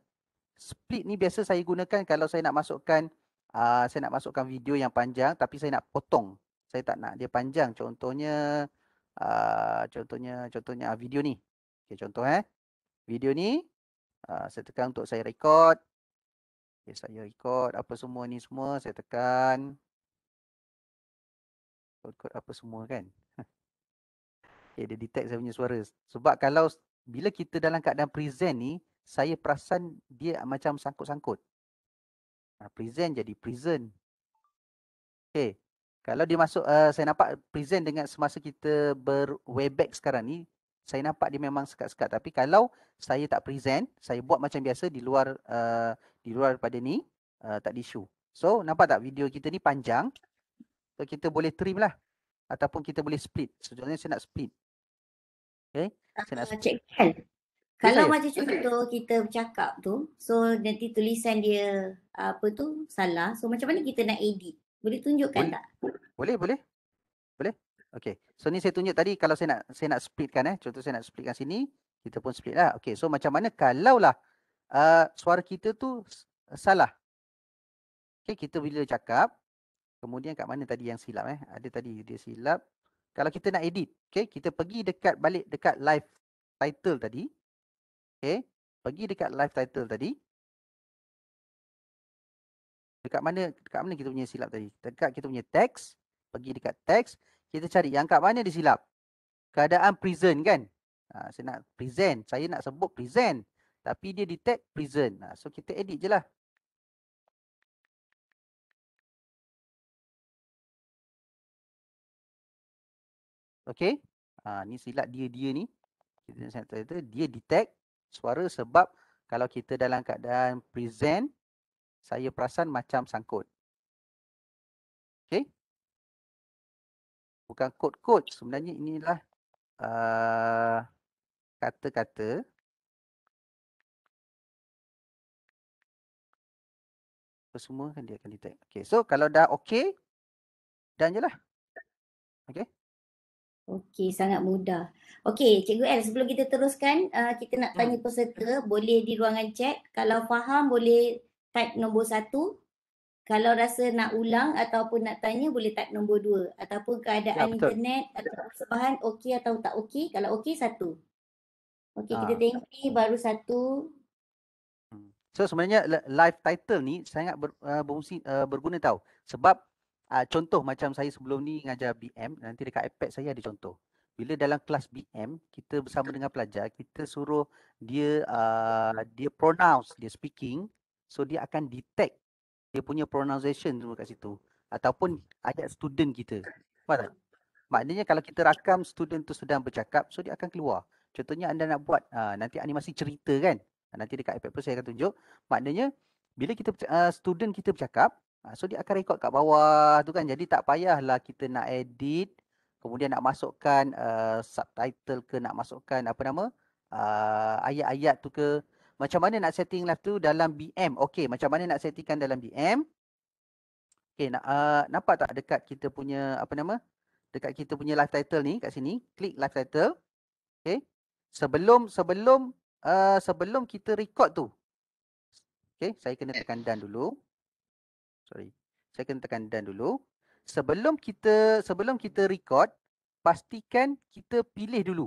split ni biasa saya gunakan kalau saya nak masukkan uh, saya nak masukkan video yang panjang tapi saya nak potong saya tak nak dia panjang contohnya uh, contohnya contohnya uh, video ni okey contoh eh video ni uh, saya tekan untuk saya record okay, saya record apa semua ni semua saya tekan record apa semua kan okey dia detect saya punya suara sebab kalau bila kita dalam keadaan present ni saya perasan dia macam sangkut-sangkut. Present jadi prison. Okay. Kalau dia masuk, uh, saya nampak present dengan semasa kita berwebex sekarang ni, saya nampak dia memang sekat-sekat. Tapi kalau saya tak present, saya buat macam biasa di luar uh, di luar daripada ni, uh, tak di show. So, nampak tak video kita ni panjang. So, kita boleh trim lah. Ataupun kita boleh split. Sejujurnya saya nak split. Okay. Saya nak ah, split. Kalau yes. macam contoh kita bercakap tu, so nanti tulisan dia apa tu salah. So macam mana kita nak edit? Boleh tunjukkan boleh. tak? Boleh, boleh. Boleh. Okey. So ni saya tunjuk tadi kalau saya nak saya nak splitkan eh. Contoh saya nak split splitkan sini, kita pun split lah. Okey. So macam mana kalaulah uh, suara kita tu salah. Okey, kita bila cakap kemudian kat mana tadi yang silap eh? Ada tadi dia silap. Kalau kita nak edit, okey, kita pergi dekat balik dekat live title tadi. Okey, pergi dekat live title tadi dekat mana dekat mana kita punya silap tadi dekat kita punya teks pergi dekat teks kita cari yang kat mana dia silap keadaan present kan ha, saya nak present saya nak sebut present tapi dia detect present ha, so kita edit jelah okey ha, ni silap dia dia ni dia detect suara sebab kalau kita dalam keadaan present saya perasan macam sangkut. Okey. Bukan kod-kod. Sebenarnya inilah eh, kata-kata. Uh, Apa semua kan dia akan detect. Okey. So kalau dah okey, dan je lah. Okey. Okey, sangat mudah. Okey, Cikgu El sebelum kita teruskan, uh, kita nak tanya hmm. peserta, boleh di ruangan chat. Kalau faham, boleh type nombor satu. Kalau rasa nak ulang ataupun nak tanya boleh type nombor dua. Ataupun keadaan ya, internet atau persembahan okey atau tak okey. Kalau okey satu. Okey ha. kita ah, tengok ni baru satu. Hmm. So sebenarnya live title ni sangat ber, uh, berfungsi, uh, berguna tau. Sebab uh, contoh macam saya sebelum ni ngajar BM. Nanti dekat iPad saya ada contoh. Bila dalam kelas BM, kita bersama dengan pelajar, kita suruh dia uh, dia pronounce, dia speaking. So dia akan detect dia punya pronunciation semua kat situ. Ataupun ada student kita. Faham tak? Maknanya kalau kita rakam student tu sedang bercakap, so dia akan keluar. Contohnya anda nak buat uh, nanti animasi cerita kan? Ah, nanti dekat iPad Pro saya akan tunjuk. Maknanya bila kita uh, student kita bercakap, uh, so dia akan record kat bawah tu kan? Jadi tak payahlah kita nak edit, kemudian nak masukkan uh, subtitle ke, nak masukkan apa nama, ayat-ayat uh, tu ke. Macam mana nak setting live tu dalam BM? Okey, macam mana nak settingkan dalam BM? Okey, nak uh, nampak tak dekat kita punya apa nama? Dekat kita punya live title ni kat sini, klik live title. Okey. Sebelum sebelum uh, sebelum kita record tu. Okey, saya kena tekan dan dulu. Sorry. Saya kena tekan dan dulu. Sebelum kita sebelum kita record, pastikan kita pilih dulu.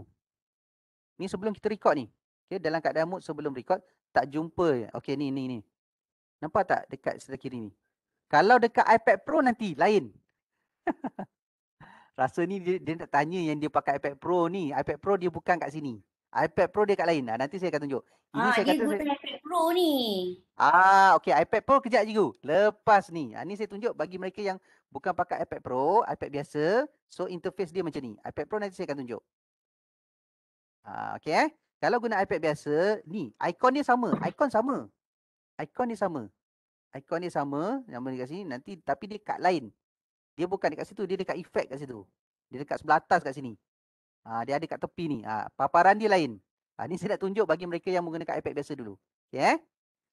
Ni sebelum kita record ni, Okey ya, dalam keadaan mood sebelum record tak jumpa. Okay, ni ni ni. Nampak tak dekat sebelah kiri ni? Kalau dekat iPad Pro nanti lain. Rasa ni dia, dia nak tanya yang dia pakai iPad Pro ni. iPad Pro dia bukan kat sini. iPad Pro dia kat lain. Ah nanti saya akan tunjuk. Ini ah, saya dia kata guna saya... iPad Pro ni. Ah okey iPad Pro kejap je tu. Lepas ni. Ah ni saya tunjuk bagi mereka yang bukan pakai iPad Pro, iPad biasa, so interface dia macam ni. iPad Pro nanti saya akan tunjuk. Ah okey eh. Kalau guna iPad biasa, ni ikon dia sama, ikon sama. Ikon dia sama. Ikon dia sama, nama dekat sini nanti tapi dia dekat lain. Dia bukan dekat situ, dia dekat effect kat situ. Dia dekat sebelah atas kat sini. Ha, dia ada kat tepi ni. Ha, paparan dia lain. Ha, ni saya nak tunjuk bagi mereka yang menggunakan iPad biasa dulu. Okay, eh?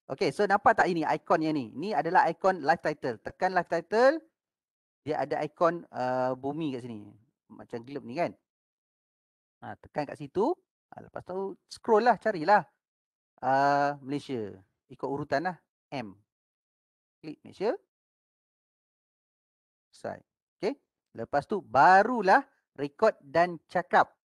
okay so nampak tak ini ikon yang ni? Ni adalah ikon live title. Tekan live title, dia ada ikon uh, bumi kat sini. Macam globe ni kan? Ha, tekan kat situ, Ha, lepas tu scroll lah carilah uh, Malaysia. Ikut urutan lah M. Klik Malaysia. Selesai. Okay. Lepas tu barulah record dan cakap.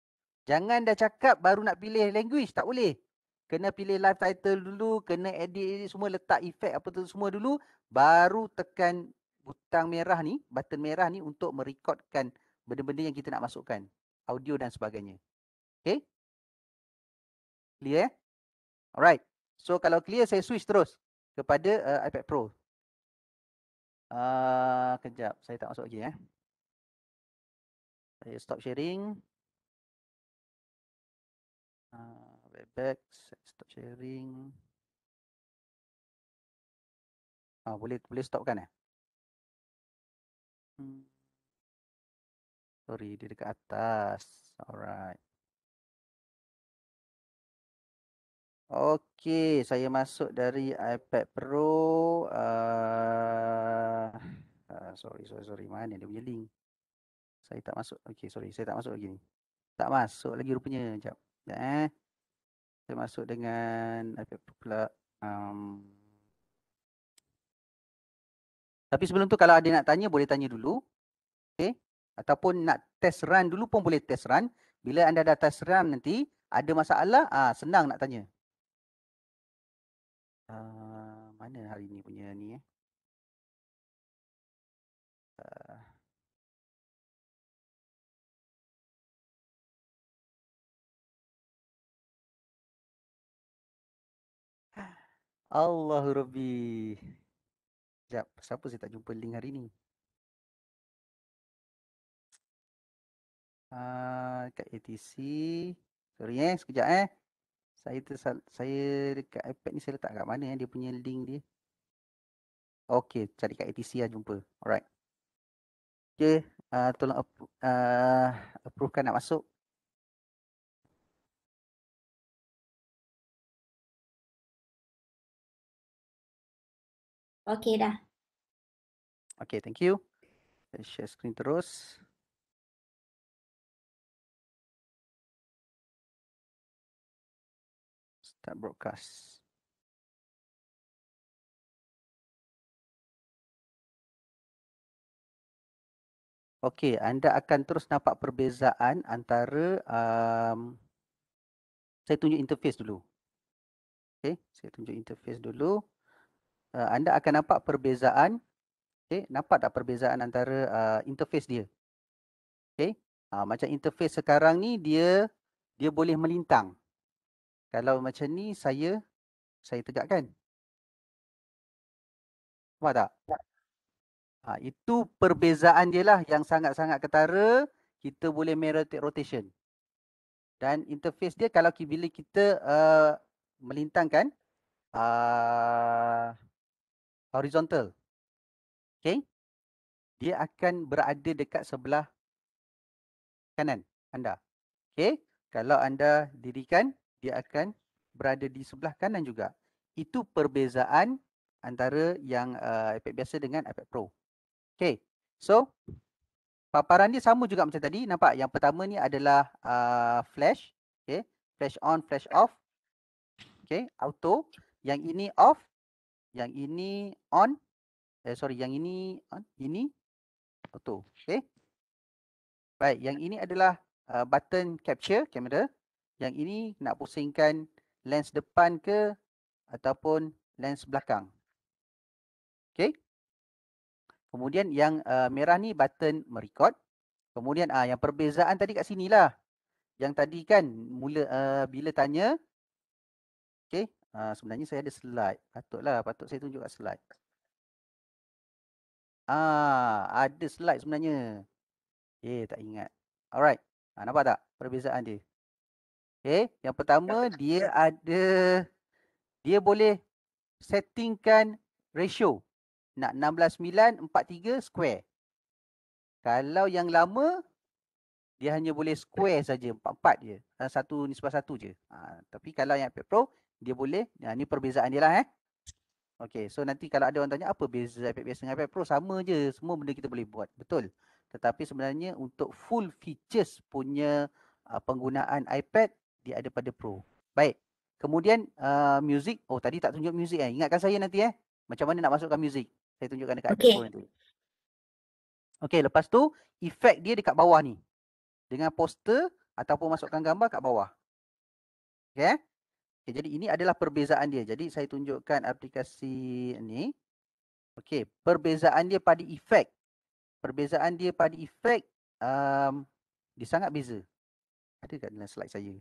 Jangan dah cakap baru nak pilih language. Tak boleh. Kena pilih live title dulu. Kena edit, edit semua. Letak efek apa tu semua dulu. Baru tekan butang merah ni. Button merah ni untuk merekodkan benda-benda yang kita nak masukkan. Audio dan sebagainya. Okay. Clear eh? Alright. So kalau clear saya switch terus kepada uh, iPad Pro. Uh, kejap saya tak masuk lagi eh. Saya stop sharing. Uh, ah, Webex, stop sharing. Ah, boleh boleh stopkan eh? Hmm. Sorry, dia dekat atas. Alright. Okey, saya masuk dari iPad Pro. Uh, uh, sorry, sorry, sorry. Mana dia punya link? Saya tak masuk. Okey, sorry. Saya tak masuk lagi ni. Tak masuk lagi rupanya. Sekejap. Sekejap eh. Saya masuk dengan iPad Pro pula. Um, tapi sebelum tu kalau ada nak tanya, boleh tanya dulu. Okey. Ataupun nak test run dulu pun boleh test run. Bila anda dah test run nanti, ada masalah, ah, senang nak tanya. Ah, mana hari ni punya ni eh? Uh, ah. Allah Rabbi. Sekejap, siapa saya tak jumpa link hari ni? Uh, ah, kat ATC. Sorry eh, sekejap eh. Saya tersal- saya dekat iPad ni saya letak kat mana eh dia punya link dia. Okey, cari kat ATC lah jumpa. Alright. Okey, uh, tolong uh, kan nak masuk. Okey dah. Okey, thank you. Saya share screen terus. tak broadcast. Okey, anda akan terus nampak perbezaan antara um, saya tunjuk interface dulu. Okey, saya tunjuk interface dulu. Uh, anda akan nampak perbezaan. Okey, nampak tak perbezaan antara uh, interface dia? Okey, uh, macam interface sekarang ni dia dia boleh melintang. Kalau macam ni saya saya tegakkan. Apa tak? Ya. Ha, itu perbezaan dia lah yang sangat-sangat ketara kita boleh merotate rotation. Dan interface dia kalau bila kita uh, melintangkan uh, horizontal. Okay. Dia akan berada dekat sebelah kanan anda. Okay. Kalau anda dirikan dia akan berada di sebelah kanan juga. Itu perbezaan antara yang uh, iPad biasa dengan iPad Pro. Okay. So, paparan dia sama juga macam tadi. Nampak? Yang pertama ni adalah uh, flash. Okay. Flash on, flash off. Okay. Auto. Yang ini off. Yang ini on. Eh, sorry. Yang ini on. Ini auto. Okay. Baik. Yang ini adalah uh, button capture, camera yang ini nak pusingkan lens depan ke ataupun lens belakang. Okey. Kemudian yang uh, merah ni button merekod. Kemudian uh, yang perbezaan tadi kat sini lah. Yang tadi kan mula uh, bila tanya. Okey. Uh, sebenarnya saya ada slide. Patutlah. Patut saya tunjuk kat slide. Ah, ada slide sebenarnya. Eh, tak ingat. Alright. Ah, nampak tak perbezaan dia? Okay. Eh, yang pertama dia ada dia boleh settingkan ratio nak 16943 square. Kalau yang lama dia hanya boleh square saja 44 je. Ah, satu nisbah satu je. Ha, tapi kalau yang iPad Pro dia boleh. Ya, ni perbezaan dia lah eh. Okay so nanti kalau ada orang tanya apa beza iPad biasa dengan iPad Pro sama je. Semua benda kita boleh buat. Betul. Tetapi sebenarnya untuk full features punya uh, penggunaan iPad dia ada pada pro. Baik. Kemudian uh, music. Oh tadi tak tunjuk music eh. Ingatkan saya nanti eh. Macam mana nak masukkan music. Saya tunjukkan dekat okay. pro nanti. Okey lepas tu efek dia dekat bawah ni. Dengan poster ataupun masukkan gambar kat bawah. Okey. Eh? Okay, jadi ini adalah perbezaan dia. Jadi saya tunjukkan aplikasi ni. Okey, perbezaan dia pada efek. Perbezaan dia pada efek um, dia sangat beza. Ada kat dalam slide saya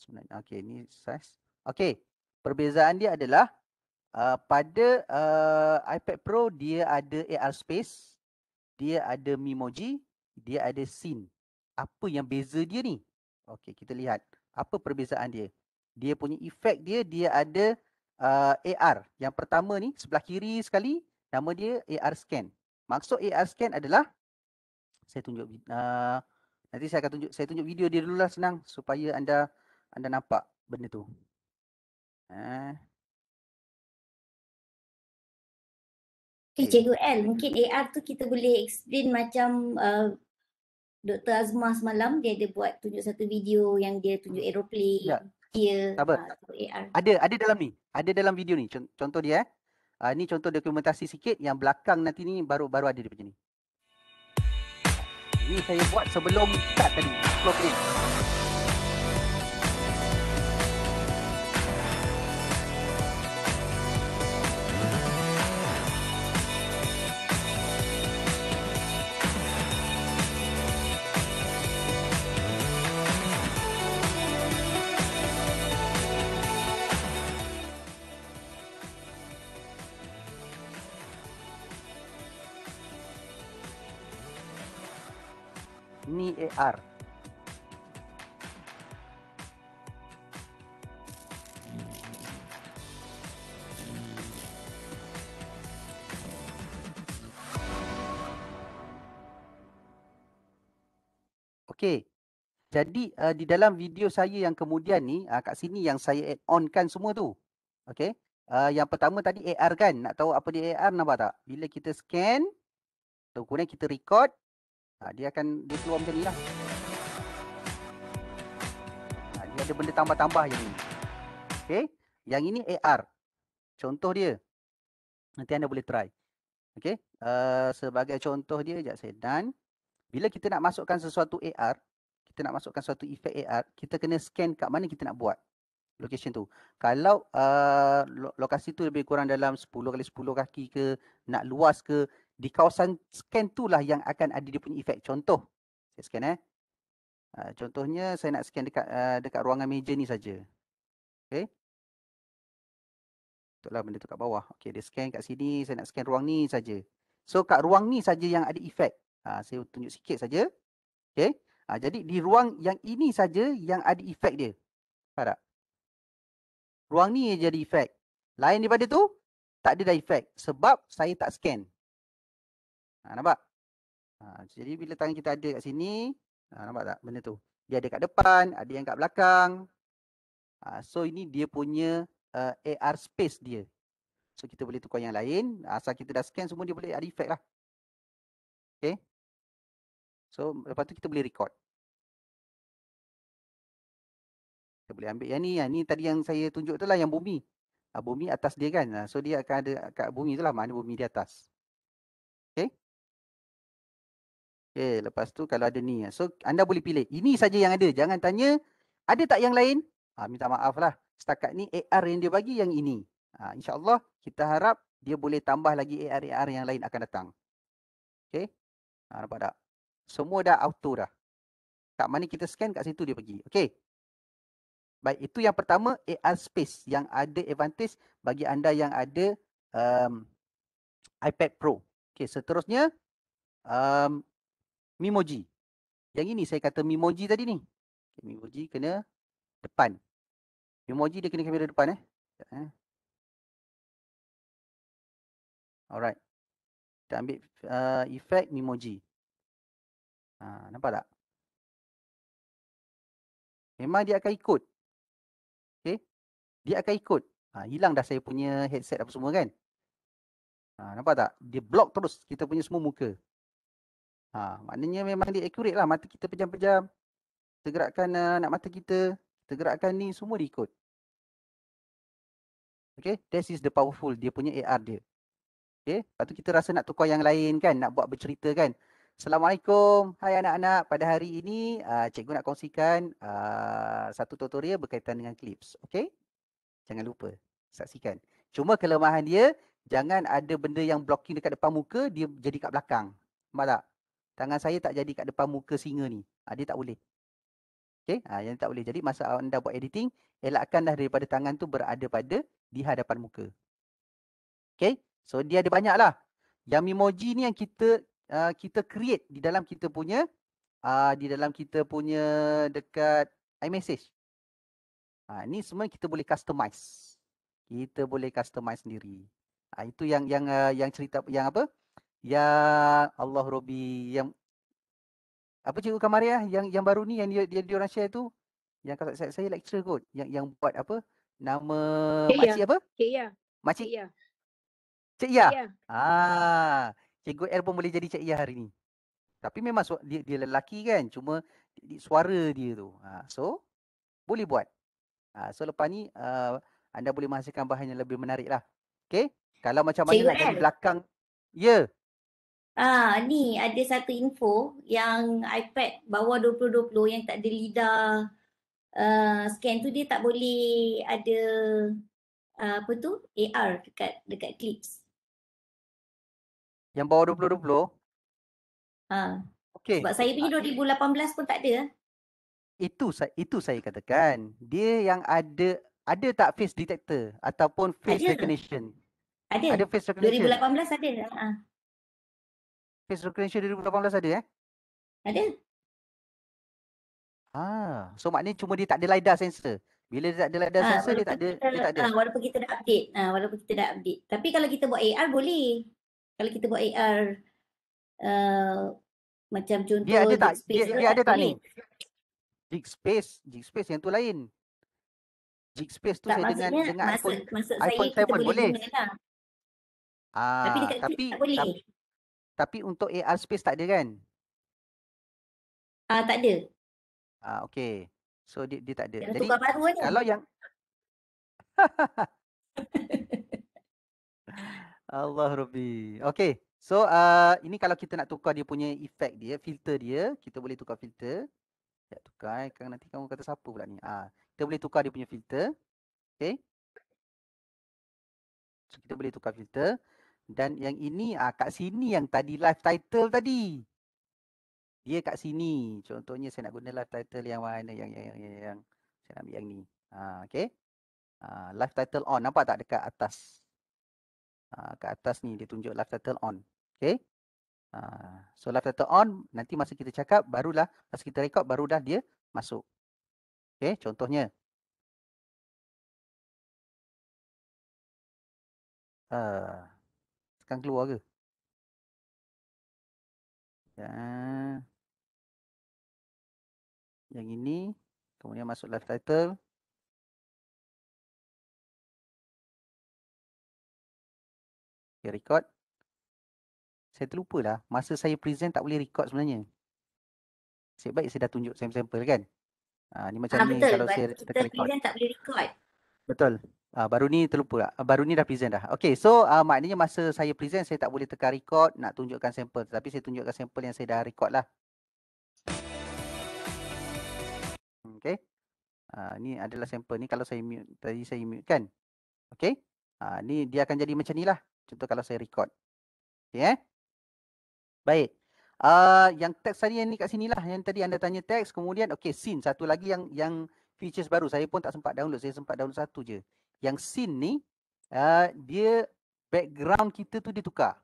sebenarnya. Okey, ini size. Okey, perbezaan dia adalah uh, pada uh, iPad Pro, dia ada AR Space, dia ada Memoji, dia ada Scene. Apa yang beza dia ni? Okey, kita lihat. Apa perbezaan dia? Dia punya efek dia, dia ada uh, AR. Yang pertama ni, sebelah kiri sekali, nama dia AR Scan. Maksud AR Scan adalah, saya tunjuk, uh, nanti saya akan tunjuk, saya tunjuk video dia dulu lah senang supaya anda anda nampak benda tu. Ha. Eh, eh Cikgu L, mungkin AR tu kita boleh explain macam uh, Dr. Azmah semalam dia ada buat tunjuk satu video yang dia tunjuk aeroplane. Ya. Dia, Uh, Ada, ada dalam ni. Ada dalam video ni. Contoh dia. Eh. Uh, ni contoh dokumentasi sikit yang belakang nanti ni baru baru ada di ni Ini saya buat sebelum start tadi. 10 minit. ar. Okey. Jadi uh, di dalam video saya yang kemudian ni uh, kat sini yang saya add on kan semua tu. Okey. Uh, eh, yang pertama tadi AR kan nak tahu apa dia AR nampak tak? Bila kita scan kemudian kita record ha, dia akan dia keluar macam ni lah ha, dia ada benda tambah-tambah yang ni okay. yang ini AR contoh dia nanti anda boleh try okay. uh, eh, sebagai contoh dia sekejap saya done bila kita nak masukkan sesuatu AR kita nak masukkan sesuatu efek AR kita kena scan kat mana kita nak buat location tu. Kalau uh, lokasi tu lebih kurang dalam 10 kali 10 kaki ke, nak luas ke, di kawasan scan tu lah yang akan ada dia punya efek. Contoh, saya scan eh. Ha, contohnya saya nak scan dekat ha, dekat ruangan meja ni saja. Okay. Itulah benda tu kat bawah. Okay, dia scan kat sini, saya nak scan ruang ni saja. So kat ruang ni saja yang ada efek. Ha, saya tunjuk sikit saja. Okay. jadi di ruang yang ini saja yang ada efek dia. Faham tak? Ruang ni je ada efek. Lain daripada tu, tak ada dah efek. Sebab saya tak scan. Ha, nampak? Ha, jadi bila tangan kita ada kat sini, ha, nampak tak benda tu? Dia ada kat depan, ada yang kat belakang. Ha, so ini dia punya uh, eh, AR space dia. So kita boleh tukar yang lain. Asal kita dah scan semua dia boleh ada effect lah. Okay. So lepas tu kita boleh record. Kita boleh ambil yang ni. Yang ha, ni tadi yang saya tunjuk tu lah yang bumi. Ha, bumi atas dia kan. Ha, so dia akan ada kat bumi tu lah. Mana bumi di atas. Okay, lepas tu kalau ada ni. Eh. So anda boleh pilih. Ini saja yang ada. Jangan tanya ada tak yang lain? Ha, minta maaf lah. Setakat ni AR yang dia bagi yang ini. Ha, InsyaAllah kita harap dia boleh tambah lagi AR-AR yang lain akan datang. Okay. Ha, nampak tak? Semua dah auto dah. Kat mana kita scan kat situ dia pergi. Okay. Baik, itu yang pertama AR space yang ada advantage bagi anda yang ada um, iPad Pro. Okay, seterusnya um, Mimoji. Yang ini saya kata mimoji tadi ni. Okay, mimoji kena depan. Mimoji dia kena kamera depan eh. Sekejap, eh. Alright. Kita ambil uh, efek mimoji. Uh, nampak tak? Memang dia akan ikut. Okay. Dia akan ikut. Ha, hilang dah saya punya headset apa semua kan. Ha, nampak tak? Dia block terus kita punya semua muka. Ha, maknanya memang dia accurate lah mata kita pejam-pejam. Tergerakkan eh, anak uh, mata kita. Tergerakkan ni semua diikut. Okay. This is the powerful. Dia punya AR dia. Okay. Lepas tu kita rasa nak tukar yang lain kan. Nak buat bercerita kan. Assalamualaikum. Hai anak-anak. Pada hari ini uh, cikgu nak kongsikan uh, satu tutorial berkaitan dengan clips. Okay. Jangan lupa. Saksikan. Cuma kelemahan dia. Jangan ada benda yang blocking dekat depan muka. Dia jadi kat belakang. Nampak tangan saya tak jadi kat depan muka singa ni. Ha, dia tak boleh. Okey, ha, yang tak boleh. Jadi masa anda buat editing, elakkanlah daripada tangan tu berada pada di hadapan muka. Okey, so dia ada banyak lah. Yang emoji ni yang kita uh, kita create di dalam kita punya uh, di dalam kita punya dekat iMessage. Ha, ni semua kita boleh customize. Kita boleh customize sendiri. Ha, itu yang yang uh, yang cerita yang apa? Ya Allah Robi yang apa cikgu Kamaria eh? yang yang baru ni yang dia dia, dia orang share tu yang kata saya saya lecturer kot yang yang buat apa nama Cik makcik apa? Cik Ya. Makcik Ya. Cik Ya. Cik Ah, cikgu L pun boleh jadi Cik Ya hari ni. Tapi memang dia, dia lelaki kan cuma suara dia tu. Ha, so boleh buat. Ha, so lepas ni uh, anda boleh menghasilkan bahan yang lebih menarik lah. Okay. Kalau macam mana nak jadi belakang. Ya. Yeah. Ah, ni ada satu info yang iPad bawah 2020 yang tak ada lidah uh, scan tu dia tak boleh ada uh, apa tu AR dekat dekat clips. Yang bawah 2020? Ah. Okey. Sebab saya punya 2018 pun tak ada. Itu itu saya katakan. Dia yang ada ada tak face detector ataupun face ada. recognition? Ada. Ada face recognition. 2018 ada. Ah. ah. Facebook Creation 2018 ada eh? Ada. Ah, so maknanya cuma dia tak ada lidar sensor. Bila dia tak ada lidar ha, sensor dia tak ada kita, dia tak ada. Ha, walaupun kita dah update. Ha, walaupun kita dah update. Tapi kalau kita buat AR boleh. Kalau kita buat AR uh, eh, macam contoh dia ada tak dia, dia, dia tak ada tak ni? Jig space, jig space yang tu lain. Jig space tu tak, saya dengan dengan maksud, iPhone, maksud iPhone saya, 7 boleh. Ah, tapi dekat tapi, tak boleh. Tapi, tapi untuk AR space tak ada kan? Ah uh, tak ada. Ah okey. So dia dia tak ada. Yang Jadi baru kalau ni. yang Allah Rabbi. Okey. So uh, ini kalau kita nak tukar dia punya efek dia, filter dia, kita boleh tukar filter. Tak ya, tukar eh. Kan nanti kamu kata siapa pula ni. Ah, kita boleh tukar dia punya filter. Okey. So kita boleh tukar filter. Dan yang ini ah, kat sini yang tadi live title tadi. Dia kat sini. Contohnya saya nak guna live title yang mana yang yang yang, yang, yang. saya nak ambil yang ni. Ah, okay. Ah, live title on. Nampak tak dekat atas? Ah, kat atas ni dia tunjuk live title on. Okay. Ah, so live title on nanti masa kita cakap barulah. Masa kita rekod dah dia masuk. Okay. Contohnya. Haa. Uh, tekan keluar ke? Ya. Yang ini kemudian masuk live title. Okay, record. Saya terlupa terlupalah masa saya present tak boleh record sebenarnya. Sebaik baik saya dah tunjuk sample-sample kan. Ha, ni macam ha, betul, ni kalau saya Kita tak boleh record. Betul. Uh, baru ni terlupa uh, Baru ni dah present dah. Okay, so uh, maknanya masa saya present, saya tak boleh tekan record nak tunjukkan sampel. Tapi saya tunjukkan sampel yang saya dah record lah. Okay. Uh, ni adalah sampel ni kalau saya mute. Tadi saya mute kan. Okay. Uh, ni dia akan jadi macam ni lah. Contoh kalau saya record. Okay eh. Baik. Uh, yang teks tadi yang ni kat sini lah Yang tadi anda tanya teks. Kemudian, okay, scene. Satu lagi yang yang features baru. Saya pun tak sempat download. Saya sempat download satu je yang scene ni uh, dia background kita tu ditukar.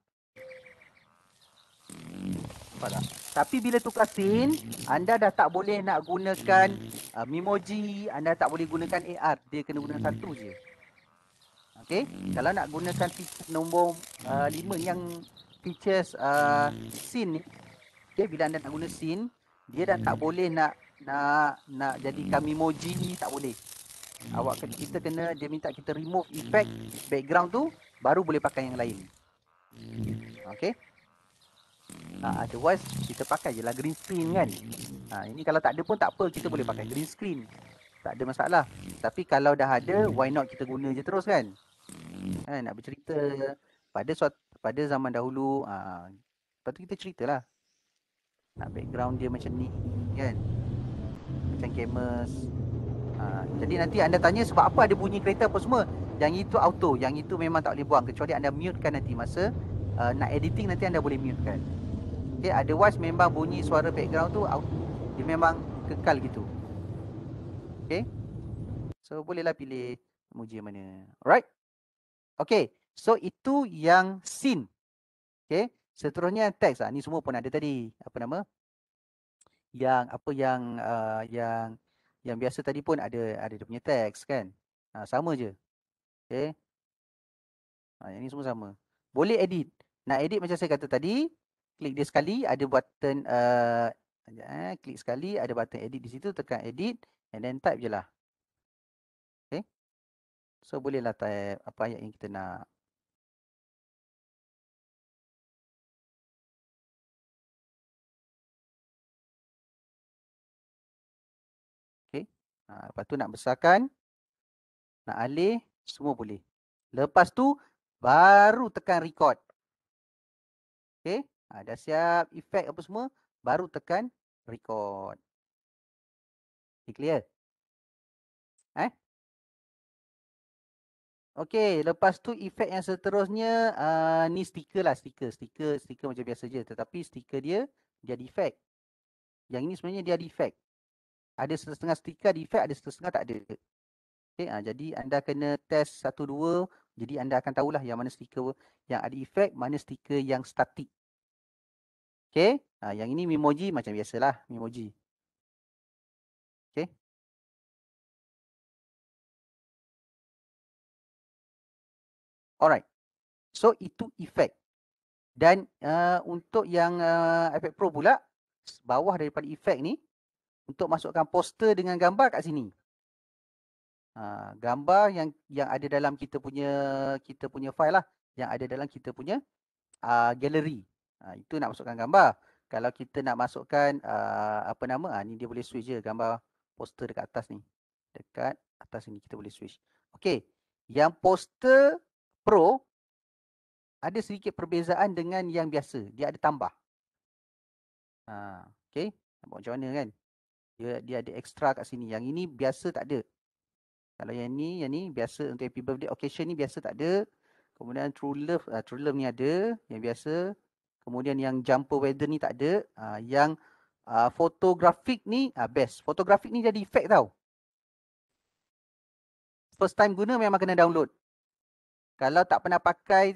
Nampak tak? Tapi bila tukar scene, anda dah tak boleh nak gunakan uh, ah, Mimoji, anda tak boleh gunakan AR. Dia kena guna satu je. Okay? Kalau nak gunakan feature nombor uh, lima yang features uh, scene ni, okay, bila anda nak guna scene, dia dah tak boleh nak nak nak jadikan Mimoji, tak boleh. Hmm. Awak kena, kita kena dia minta kita remove effect background tu baru boleh pakai yang lain. Okey. Ha, otherwise kita pakai je lah green screen kan. Ha, ini kalau tak ada pun tak apa kita boleh pakai green screen. Tak ada masalah. Tapi kalau dah ada why not kita guna je terus kan? Ha, nak bercerita pada suatu, pada zaman dahulu ha, lepas tu kita ceritalah. Nak background dia macam ni kan. Macam gamers. Ha, jadi nanti anda tanya sebab apa ada bunyi kereta apa semua yang itu auto yang itu memang tak boleh buang kecuali anda mute, mutekan nanti masa uh, nak editing nanti anda boleh mutekan Okay, otherwise memang bunyi suara background tu auto. dia memang kekal gitu Okay, so bolehlah pilih emoji yang mana alright okey so itu yang scene Okay, seterusnya teks ah ni semua pun ada tadi apa nama yang apa yang uh, yang yang biasa tadi pun ada ada dia punya tax kan ha, sama je okay? ha, yang semua sama boleh edit nak edit macam saya kata tadi klik dia sekali ada button uh, sekejap, eh klik sekali ada button edit di situ tekan edit and then type je lah okay? so bolehlah type apa yang kita nak Ha, lepas tu nak besarkan, nak alih, semua boleh. Lepas tu, baru tekan record. Okay, ha, dah siap efek apa semua, baru tekan record. Okay, clear? Eh? Okay, lepas tu efek yang seterusnya uh, ni stiker lah, stiker, stiker, stiker macam biasa je. Tetapi stiker dia, dia efek. Yang ini sebenarnya dia efek ada setengah stiker defect ada setengah tak ada okey ha, jadi anda kena test satu dua jadi anda akan tahulah yang mana stiker yang ada efek mana stiker yang statik okey ha, yang ini memoji macam biasalah memoji okey alright so itu efek dan uh, untuk yang uh, iPad Pro pula bawah daripada efek ni untuk masukkan poster dengan gambar kat sini. Ha, gambar yang yang ada dalam kita punya kita punya file lah yang ada dalam kita punya uh, gallery. Ha, itu nak masukkan gambar. Kalau kita nak masukkan uh, apa nama? Ha, ni dia boleh switch je gambar poster dekat atas ni. Dekat atas ni kita boleh switch. Okey. Yang poster pro ada sedikit perbezaan dengan yang biasa. Dia ada tambah. Ha, okay. Nampak macam mana kan? dia dia ada extra kat sini yang ini biasa tak ada kalau yang ni yang ni biasa untuk happy birthday occasion ni biasa tak ada kemudian true love uh, true love ni ada yang biasa kemudian yang jumper weather ni tak ada uh, yang uh, photographic ni uh, best photographic ni jadi effect tau first time guna memang kena download kalau tak pernah pakai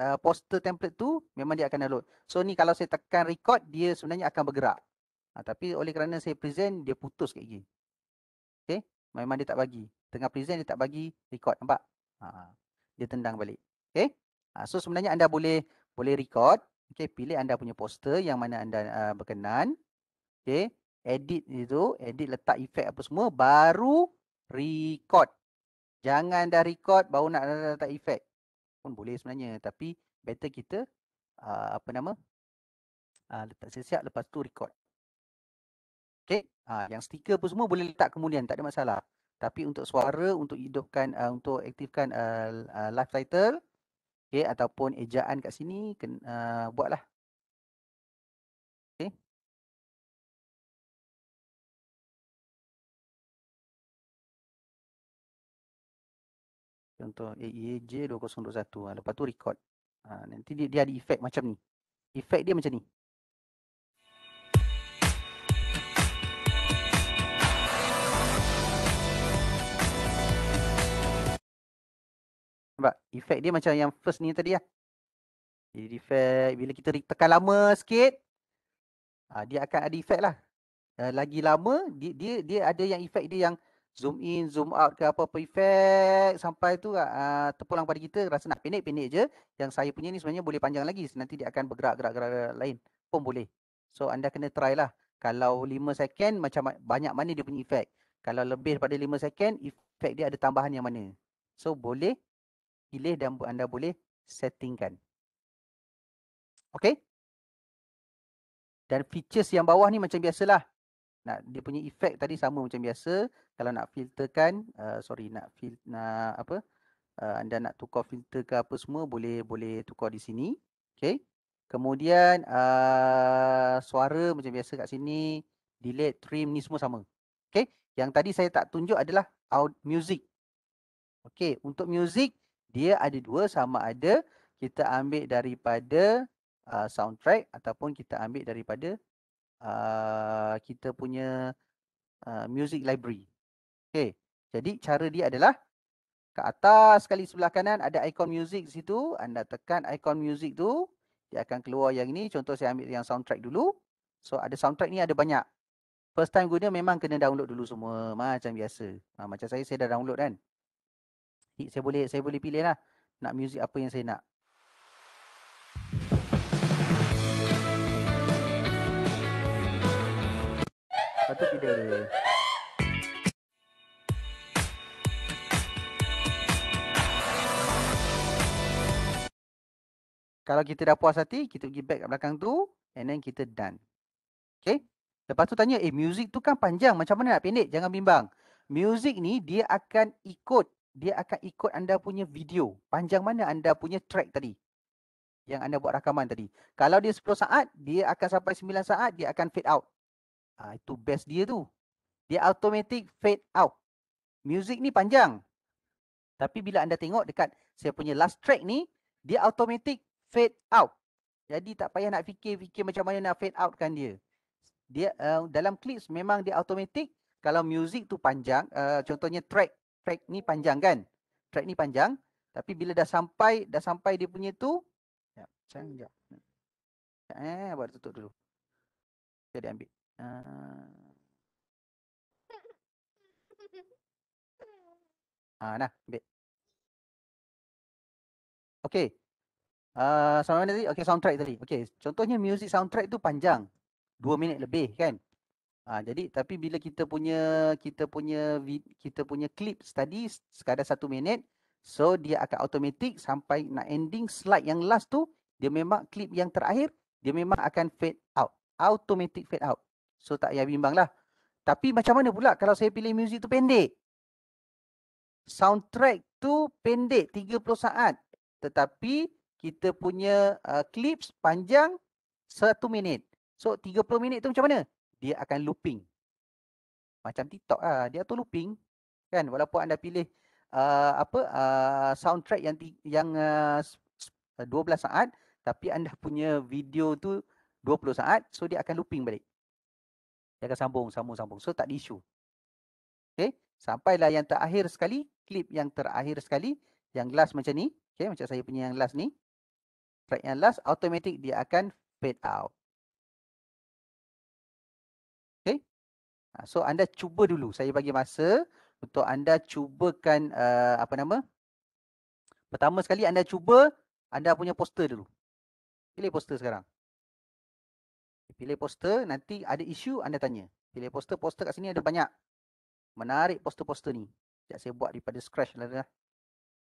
uh, poster template tu memang dia akan download so ni kalau saya tekan record dia sebenarnya akan bergerak Ha, tapi oleh kerana saya present, dia putus kat gigi. Okay? Memang dia tak bagi. Tengah present, dia tak bagi record. Nampak? Ha, dia tendang balik. Okay? Ha, ah, so sebenarnya anda boleh boleh record. Okay? Pilih anda punya poster yang mana anda uh, berkenan. Okay? Edit itu. Edit letak efek apa semua. Baru record. Jangan dah record baru nak letak efek. Pun boleh sebenarnya. Tapi better kita uh, apa nama? Uh, letak siap-siap lepas tu record. Okay. Ha, yang stiker pun semua boleh letak kemudian. Tak ada masalah. Tapi untuk suara, untuk hidupkan, uh, untuk aktifkan uh, uh, live title. Okay. Ataupun ejaan kat sini. Ken, uh, buatlah. Contoh AEAJ 2021. Ha, lepas tu record. Ha, nanti dia, dia ada efek macam ni. Efek dia macam ni. Nampak? Efek dia macam yang first ni tadi lah. Jadi efek bila kita tekan lama sikit ha, dia akan ada efek lah. Uh, lagi lama dia, dia dia ada yang efek dia yang zoom in, zoom out ke apa-apa efek sampai tu uh, terpulang pada kita rasa nak pendek-pendek je. Yang saya punya ni sebenarnya boleh panjang lagi. Nanti dia akan bergerak-gerak-gerak lain pun boleh. So anda kena try lah. Kalau 5 second macam banyak mana dia punya efek. Kalau lebih daripada 5 second efek dia ada tambahan yang mana. So boleh pilih dan anda boleh settingkan. okay? Dan features yang bawah ni macam biasalah. Nak dia punya efek tadi sama macam biasa. Kalau nak filterkan, uh, sorry nak filter, nak apa? Uh, anda nak tukar filter ke apa semua boleh boleh tukar di sini. okay? Kemudian uh, suara macam biasa kat sini, delay, trim ni semua sama. okay? Yang tadi saya tak tunjuk adalah out music. okay? untuk music dia ada dua sama ada kita ambil daripada uh, soundtrack ataupun kita ambil daripada uh, kita punya uh, music library. Okay. Jadi cara dia adalah ke atas sekali sebelah kanan ada ikon music di situ. Anda tekan ikon music tu. Dia akan keluar yang ini. Contoh saya ambil yang soundtrack dulu. So ada soundtrack ni ada banyak. First time guna memang kena download dulu semua. Macam biasa. Ha, macam saya, saya dah download kan saya boleh saya boleh pilih lah nak music apa yang saya nak. Satu tidak ada. Kalau kita dah puas hati, kita pergi back kat belakang tu and then kita done. Okay? Lepas tu tanya, eh music tu kan panjang macam mana nak pendek? Jangan bimbang. Music ni dia akan ikut dia akan ikut anda punya video. Panjang mana anda punya track tadi? Yang anda buat rakaman tadi. Kalau dia 10 saat, dia akan sampai 9 saat, dia akan fade out. Ha, itu best dia tu. Dia automatic fade out. Music ni panjang. Tapi bila anda tengok dekat saya punya last track ni, dia automatic fade out. Jadi tak payah nak fikir-fikir macam mana nak fade out kan dia. Dia uh, dalam clips memang dia automatic kalau music tu panjang, uh, contohnya track track ni panjang kan? Track ni panjang. Tapi bila dah sampai, dah sampai dia punya tu. Ya, sekejap. Eh, baru tutup dulu. Kita dia ambil. Uh. Ha, nah, ambil. Okay. Uh, ah, sama tadi? Okay, soundtrack tadi. Okay, contohnya music soundtrack tu panjang. Dua minit lebih kan? Ha, jadi tapi bila kita punya kita punya kita punya clip tadi sekadar satu minit so dia akan automatik sampai nak ending slide yang last tu dia memang clip yang terakhir dia memang akan fade out automatic fade out so tak payah bimbang lah tapi macam mana pula kalau saya pilih music tu pendek soundtrack tu pendek 30 saat tetapi kita punya uh, clips panjang satu minit so 30 minit tu macam mana dia akan looping. Macam TikTok lah. Dia tu looping. Kan? Walaupun anda pilih uh, apa uh, soundtrack yang yang uh, ah, 12 saat. Tapi anda punya video tu 20 saat. So, dia akan looping balik. Dia akan sambung, sambung, sambung. So, tak ada isu. Okay? Sampailah yang terakhir sekali. Klip yang terakhir sekali. Yang last macam ni. Okay? Macam saya punya yang last ni. Track yang last. automatic dia akan fade out. Ha, so anda cuba dulu. Saya bagi masa untuk anda cubakan uh, apa nama? Pertama sekali anda cuba anda punya poster dulu. Pilih poster sekarang. Pilih poster, nanti ada isu anda tanya. Pilih poster, poster kat sini ada banyak. Menarik poster-poster ni. Sekejap saya buat daripada scratch lah dah.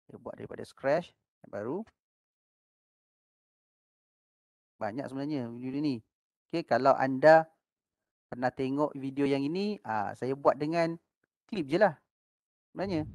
Saya buat daripada scratch yang baru. Banyak sebenarnya video ni. Okay, kalau anda pernah tengok video yang ini, uh, saya buat dengan klip je lah. Sebenarnya.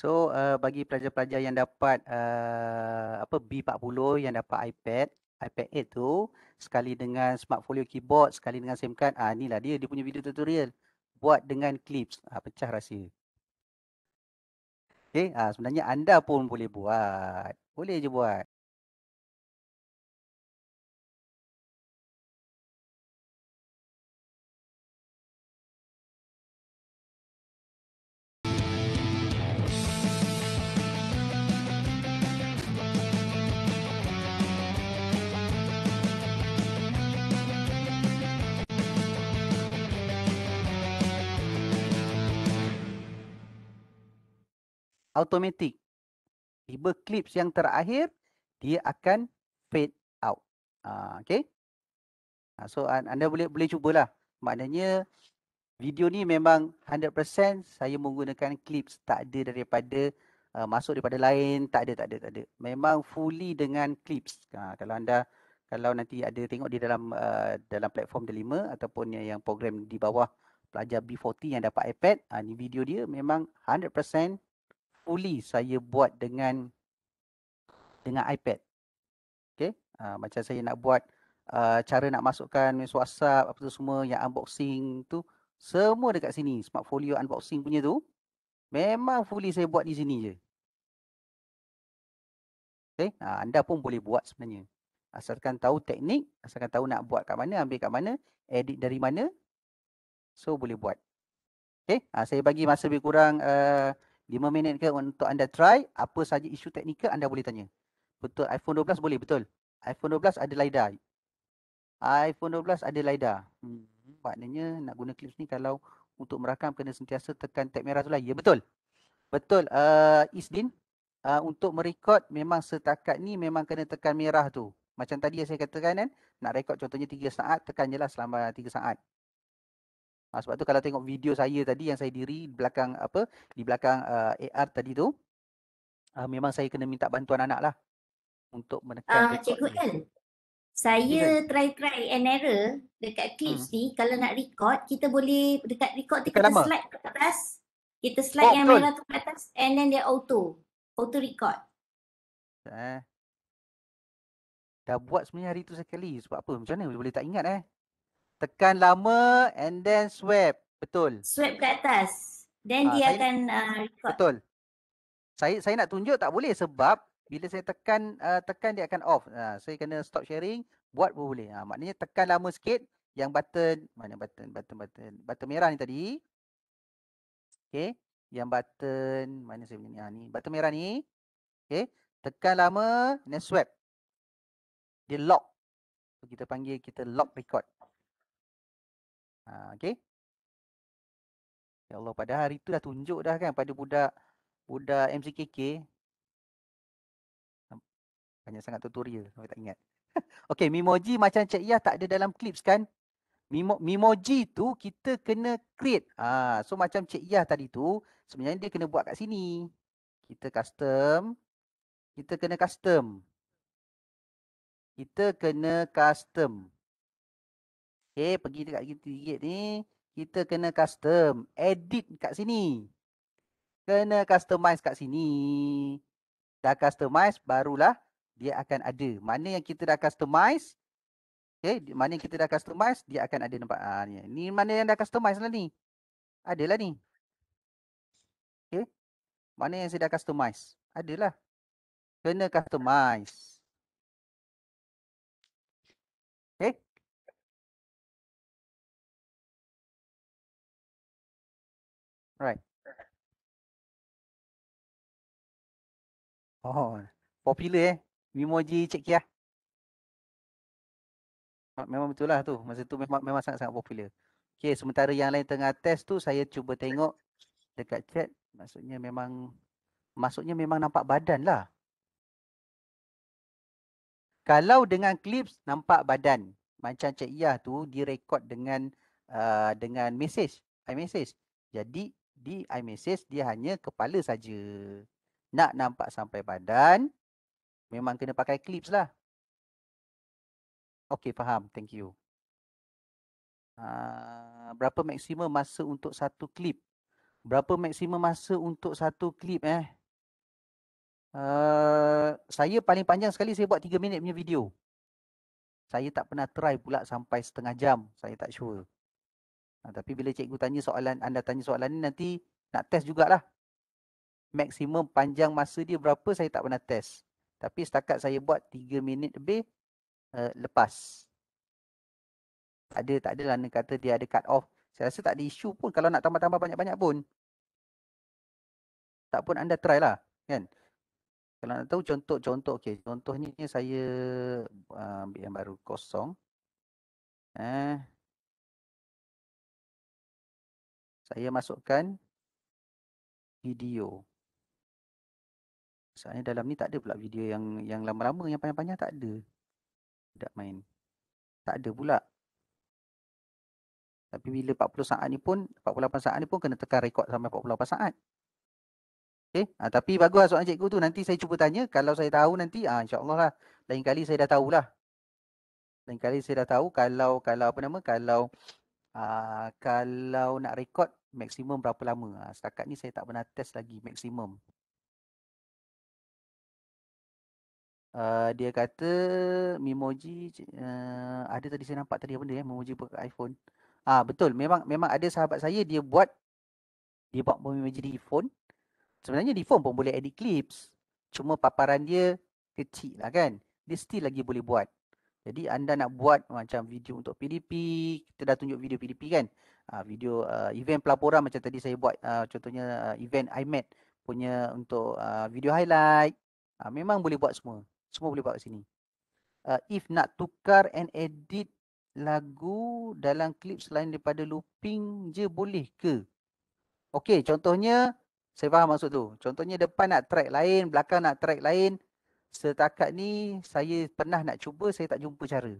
So uh, bagi pelajar-pelajar yang dapat uh, apa B40 yang dapat iPad, iPad 8 tu sekali dengan smart folio keyboard, sekali dengan SIM card, ah inilah dia dia punya video tutorial buat dengan clips, ah uh, pecah rahsia. Okey, ah uh, sebenarnya anda pun boleh buat. Boleh je buat. automatic. Tiba clips yang terakhir, dia akan fade out. Ah, okay. Ah, so anda boleh boleh cubalah. Maknanya video ni memang 100% saya menggunakan clips. Tak ada daripada uh, masuk daripada lain. Tak ada, tak ada, tak ada. Memang fully dengan clips. Ha, kalau anda kalau nanti ada tengok di dalam uh, dalam platform Delima ataupun yang, yang program di bawah pelajar B40 yang dapat iPad, ha, ni video dia memang fully saya buat dengan dengan iPad. Okay. Uh, macam saya nak buat uh, cara nak masukkan WhatsApp, apa tu semua yang unboxing tu. Semua dekat sini. Smart Folio unboxing punya tu. Memang fully saya buat di sini je. Okay. Uh, anda pun boleh buat sebenarnya. Asalkan tahu teknik, asalkan tahu nak buat kat mana, ambil kat mana, edit dari mana. So boleh buat. Okay. Uh, saya bagi masa lebih kurang uh, 5 minit ke untuk anda try apa saja isu teknikal anda boleh tanya. Betul iPhone 12 boleh betul. iPhone 12 ada lidar. iPhone 12 ada lidar. Hmm, maknanya nak guna clips ni kalau untuk merakam kena sentiasa tekan tab merah tu lah. Ya betul. Betul uh, Isdin uh, untuk merekod memang setakat ni memang kena tekan merah tu. Macam tadi yang saya katakan kan, nak rekod contohnya tiga saat, tekan je lah selama tiga saat. Ha, sebab tu kalau tengok video saya tadi yang saya diri di belakang apa di belakang uh, eh, AR tadi tu uh, memang saya kena minta bantuan anak lah untuk menekan uh, cikgu ni. kan saya try try and error dekat clips hmm. ni kalau nak record kita boleh dekat record tu kita lama. slide ke atas kita oh, slide oh, yang merah tu ke atas and then dia auto auto record eh. dah buat sebenarnya hari tu sekali sebab apa macam mana boleh tak ingat eh Tekan lama and then swipe. Betul. Swipe ke atas. Then ha, dia saya, akan uh, record. Betul. Saya saya nak tunjuk tak boleh sebab bila saya tekan uh, tekan dia akan off. Ha, saya kena stop sharing. Buat pun boleh. Ha, maknanya tekan lama sikit. Yang button. Mana button? Button, button. Button merah ni tadi. Okay. Yang button. Mana saya punya ni? Ha, button merah ni. Okay. Tekan lama. Then swipe. Dia lock. Kita panggil kita lock record. Ha, ah, okay. Ya Allah, pada hari itu dah tunjuk dah kan pada budak budak MCKK. Banyak sangat tutorial, saya tak ingat. okay, Mimoji macam Cik Yah tak ada dalam clips kan? Mimo, Mimoji tu kita kena create. Ha, so macam Cik Yah tadi tu, sebenarnya dia kena buat kat sini. Kita custom. Kita kena custom. Kita kena custom. Okay, pergi dekat gigit-gigit ni. Kita kena custom. Edit kat sini. Kena customize kat sini. Dah customize, barulah dia akan ada. Mana yang kita dah customize. Okay, mana yang kita dah customize, dia akan ada nampak. Ha, ni. ni mana yang dah customize lah ni. Adalah ni. Okay. Mana yang saya dah customize. Adalah. Kena customize. Okay. Oh, popular eh. Memoji Cik Kia. Ah, memang betul lah tu. Masa tu memang memang sangat-sangat popular. Okay, sementara yang lain tengah test tu, saya cuba tengok dekat chat. Maksudnya memang, maksudnya memang nampak badan lah. Kalau dengan clips nampak badan. Macam Cik Iyah tu direkod dengan uh, dengan message. iMessage. Jadi di i iMessage dia hanya kepala saja nak nampak sampai badan, memang kena pakai clips lah. Okey, faham. Thank you. Uh, berapa maksimum masa untuk satu clip? Berapa maksimum masa untuk satu clip eh? Uh, saya paling panjang sekali saya buat 3 minit punya video. Saya tak pernah try pula sampai setengah jam. Saya tak sure. Uh, tapi bila cikgu tanya soalan, anda tanya soalan ni nanti nak test jugalah maksimum panjang masa dia berapa saya tak pernah test. Tapi setakat saya buat 3 minit lebih uh, lepas. Tak ada tak adalah nak kata dia ada cut off. Saya rasa tak ada isu pun kalau nak tambah-tambah banyak-banyak pun. Tak pun anda try lah kan. Kalau nak tahu contoh-contoh contoh ni saya uh, ambil yang baru kosong. Eh. Saya masukkan video. Soalnya dalam ni tak ada pula video yang yang lama-lama yang panjang-panjang tak ada. Tak main. Tak ada pula. Tapi bila 40 saat ni pun, 48 saat ni pun kena tekan rekod sampai 48 saat. Okay. Eh, ah, ha, tapi bagus lah soalan cikgu tu. Nanti saya cuba tanya. Kalau saya tahu nanti, ha, insyaAllah lah. Lain kali saya dah tahu lah. Lain kali saya dah tahu kalau, kalau apa nama, kalau ha, kalau nak rekod maksimum berapa lama. Ha, setakat ni saya tak pernah test lagi maksimum. uh, dia kata memoji uh, ada tadi saya nampak tadi apa benda ya memoji pakai iPhone. Ah uh, betul memang memang ada sahabat saya dia buat dia buat memoji di phone. Sebenarnya di phone pun boleh edit clips. Cuma paparan dia kecil lah kan. Dia still lagi boleh buat. Jadi anda nak buat macam video untuk PDP, kita dah tunjuk video PDP kan. Uh, video uh, event pelaporan macam tadi saya buat uh, contohnya uh, event IMED punya untuk uh, video highlight. Uh, memang boleh buat semua semua boleh buat kat sini. Uh, if nak tukar and edit lagu dalam klip selain daripada looping je boleh ke? Okey, contohnya saya faham maksud tu. Contohnya depan nak track lain, belakang nak track lain. Setakat ni saya pernah nak cuba, saya tak jumpa cara.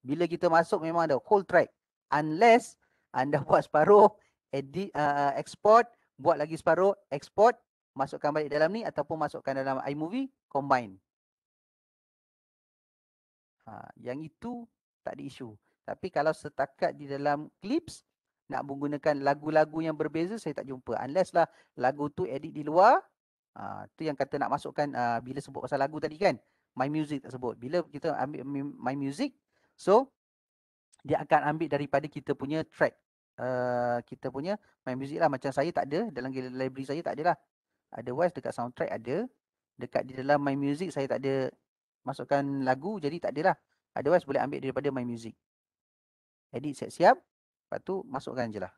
Bila kita masuk memang ada whole track. Unless anda buat separuh, edit, uh, export, buat lagi separuh, export, masukkan balik dalam ni ataupun masukkan dalam iMovie, combine. Ha, yang itu tak ada isu. Tapi kalau setakat di dalam clips, nak menggunakan lagu-lagu yang berbeza, saya tak jumpa. Unless lah lagu tu edit di luar, ha, tu yang kata nak masukkan uh, bila sebut pasal lagu tadi kan. My Music tak sebut. Bila kita ambil My Music, so dia akan ambil daripada kita punya track. Uh, kita punya My Music lah. Macam saya tak ada. Dalam library saya tak ada lah. Otherwise dekat soundtrack ada. Dekat di dalam My Music saya tak ada masukkan lagu jadi tak adalah. Otherwise boleh ambil daripada My Music. Jadi siap-siap. Lepas tu masukkan je lah.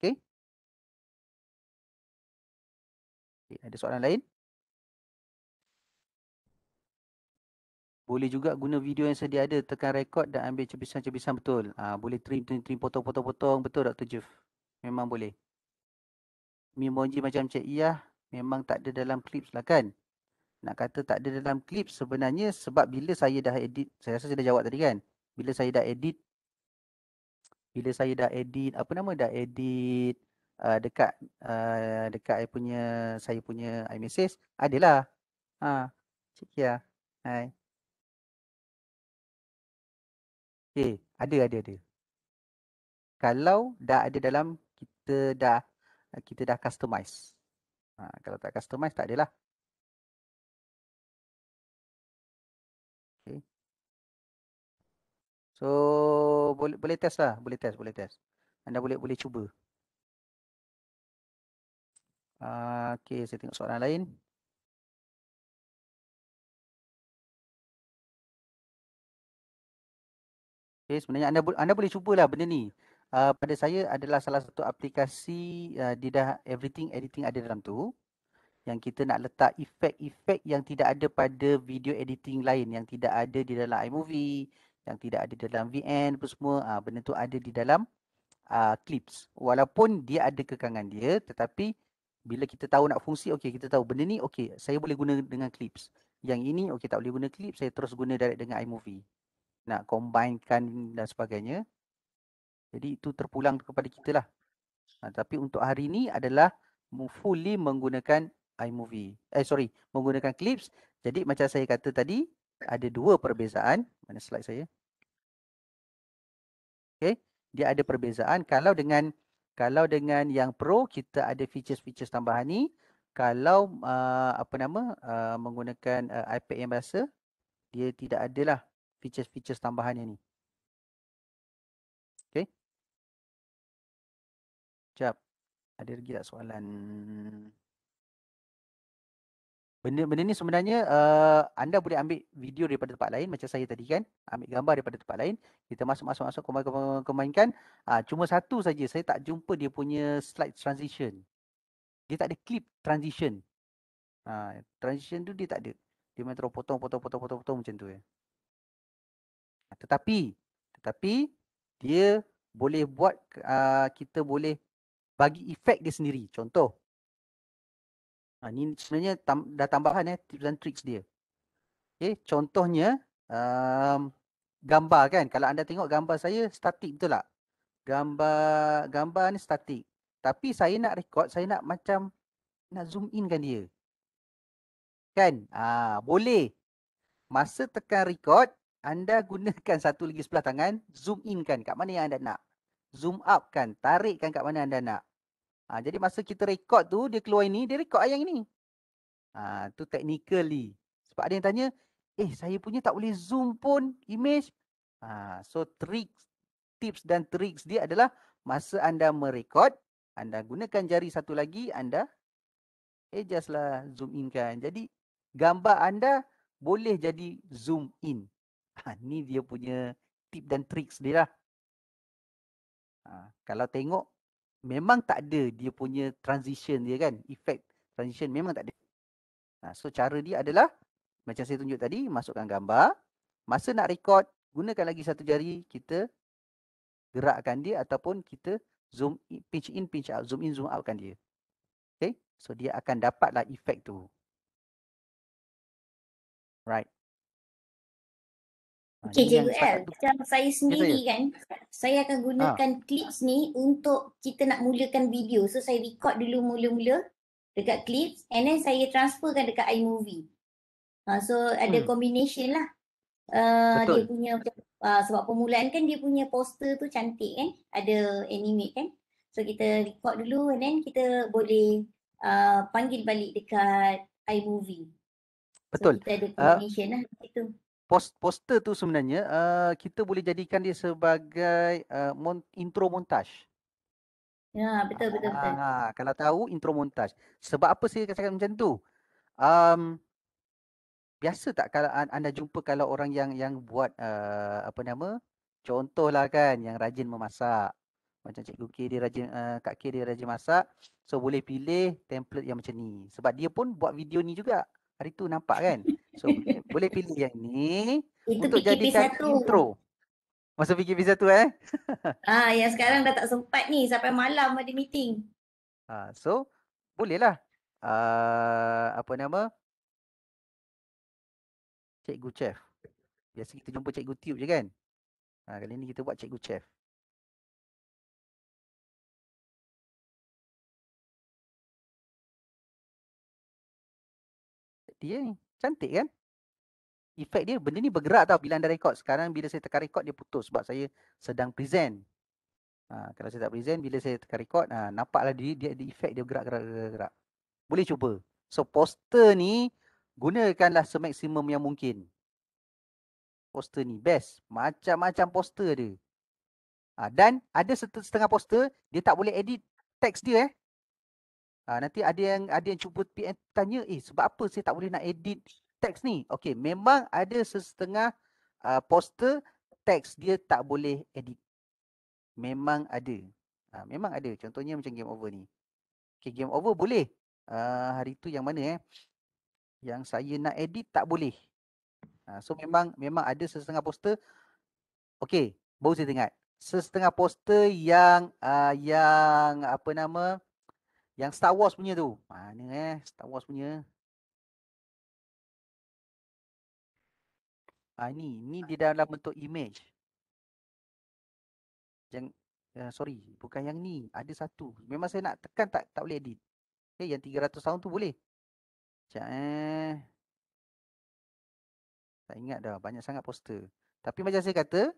Okay. Ada soalan lain? Boleh juga guna video yang sedia ada. Tekan rekod dan ambil cebisan-cebisan betul. Ha, boleh trim, trim, trim, potong, potong, potong. Betul Dr. Jeff? Memang boleh. Mimoji macam Cik Iyah memang tak ada dalam clips lah kan nak kata tak ada dalam clips sebenarnya sebab bila saya dah edit saya rasa saya dah jawab tadi kan bila saya dah edit bila saya dah edit apa nama dah edit uh, dekat uh, dekat saya punya saya punya iMessage adalah ha cik ya hai Okay, ada, ada, ada. Kalau dah ada dalam, kita dah kita dah customize. Ha, kalau tak customize tak adalah. Okay. So boleh boleh test lah, boleh test, boleh test. Anda boleh boleh cuba. Ah, okay, saya tengok soalan lain. Okay, sebenarnya anda anda boleh cubalah benda ni uh, pada saya adalah salah satu aplikasi uh, dia dah everything editing ada dalam tu yang kita nak letak efek-efek yang tidak ada pada video editing lain yang tidak ada di dalam iMovie yang tidak ada di dalam VN apa semua uh, benda tu ada di dalam uh, clips walaupun dia ada kekangan dia tetapi bila kita tahu nak fungsi okey kita tahu benda ni okey saya boleh guna dengan clips yang ini okey tak boleh guna clips, saya terus guna direct dengan iMovie nak combinekan dan sebagainya jadi itu terpulang kepada kita lah. Ha, tapi untuk hari ini adalah fully menggunakan iMovie. Eh sorry, menggunakan clips. Jadi macam saya kata tadi, ada dua perbezaan. Mana slide saya? Okay. Dia ada perbezaan. Kalau dengan kalau dengan yang pro, kita ada features-features tambahan ni. Kalau uh, apa nama uh, menggunakan uh, iPad yang biasa, dia tidak adalah features-features tambahannya ni. Sekejap. Ada lagi tak soalan? Benda-benda ni sebenarnya uh, anda boleh ambil video daripada tempat lain macam saya tadi kan. Ambil gambar daripada tempat lain. Kita masuk-masuk-masuk kemain-kemainkan. Uh, ah, cuma satu saja saya tak jumpa dia punya slide transition. Dia tak ada clip transition. Uh, transition tu dia tak ada. Dia main terus potong-potong-potong-potong macam tu ya. Tetapi, tetapi dia boleh buat, uh, kita boleh bagi efek dia sendiri. Contoh. Ha, ini sebenarnya tam dah tambahan eh, tips and tricks dia. Okay, eh, contohnya, um, gambar kan. Kalau anda tengok gambar saya, statik betul tak? Gambar gambar ni statik. Tapi saya nak record, saya nak macam nak zoom in kan dia. Kan? Ha, boleh. Masa tekan record, anda gunakan satu lagi sebelah tangan, zoom in kan kat mana yang anda nak zoom up kan, tarik kan, kat mana anda nak. Ha, jadi masa kita rekod tu, dia keluar ini, dia rekod yang ini. Ha, tu technically. Sebab ada yang tanya, eh saya punya tak boleh zoom pun image. Ha, so tricks, tips dan tricks dia adalah masa anda merekod, anda gunakan jari satu lagi, anda adjustlah eh, zoom in kan. Jadi gambar anda boleh jadi zoom in. Ha, ni dia punya tip dan tricks dia lah. Ha, kalau tengok memang tak ada dia punya transition dia kan. Effect transition memang tak ada. Ha, so cara dia adalah macam saya tunjuk tadi masukkan gambar. Masa nak record gunakan lagi satu jari kita gerakkan dia ataupun kita zoom in, pinch in pinch out. Zoom in zoom outkan dia. Okay. So dia akan dapatlah effect tu. Right. Ah, okay, JWL. Macam saya sendiri ya, kan, saya akan gunakan ha. clips ni untuk kita nak mulakan video. So, saya record dulu mula-mula dekat clips and then saya transferkan dekat iMovie. Ha, so, ada hmm. combination lah. Uh, Dia punya, uh, sebab permulaan kan dia punya poster tu cantik kan. Ada animate kan. So, kita record dulu and then kita boleh uh, panggil balik dekat iMovie. Betul. So, kita ada combination uh. lah. Itu post poster tu sebenarnya uh, kita boleh jadikan dia sebagai uh, mon- intro montage. Ya, betul betul betul. Ha, kalau tahu intro montage. Sebab apa saya katakan macam tu? Um biasa tak kalau anda jumpa kalau orang yang yang buat uh, apa nama? Contohlah kan yang rajin memasak. Macam cik K dia rajin uh, Kak K dia rajin masak. So boleh pilih template yang macam ni. Sebab dia pun buat video ni juga. Hari tu nampak kan? So boleh pilih yang ni Itu untuk PKP jadikan 1. intro. Masa PKP satu eh? ah, ya sekarang dah tak sempat ni sampai malam ada meeting. Ah, so bolehlah. Ah, uh, apa nama? Cikgu Chef. Biasa kita jumpa Cikgu Tube je kan? Ha, kali ni kita buat Cikgu Chef. Dia ni. Cantik kan? Efek dia benda ni bergerak tau bila anda rekod. Sekarang bila saya tekan rekod dia putus sebab saya sedang present. Ha, kalau saya tak present bila saya tekan rekod ha, nampaklah dia, dia, dia efek dia gerak gerak gerak Boleh cuba. So poster ni gunakanlah semaksimum yang mungkin. Poster ni best. Macam-macam poster dia. Ha, dan ada setengah poster dia tak boleh edit teks dia eh. Uh, nanti ada yang ada yang cuba PN eh, tanya, eh sebab apa saya tak boleh nak edit teks ni? Okey, memang ada sesetengah uh, poster teks dia tak boleh edit. Memang ada. Uh, memang ada. Contohnya macam game over ni. Okey, game over boleh. Uh, hari tu yang mana eh? Yang saya nak edit tak boleh. Uh, so memang memang ada sesetengah poster. Okey, baru saya tengok. Sesetengah poster yang uh, yang apa nama? Yang Star Wars punya tu. Mana ha, eh Star Wars punya? Ah ha, ini ni di dalam bentuk image. Yang uh, sorry, bukan yang ni. Ada satu. Memang saya nak tekan tak tak boleh edit. Okay, eh, yang 300 tahun tu boleh. Cak eh. Tak ingat dah, banyak sangat poster. Tapi macam saya kata,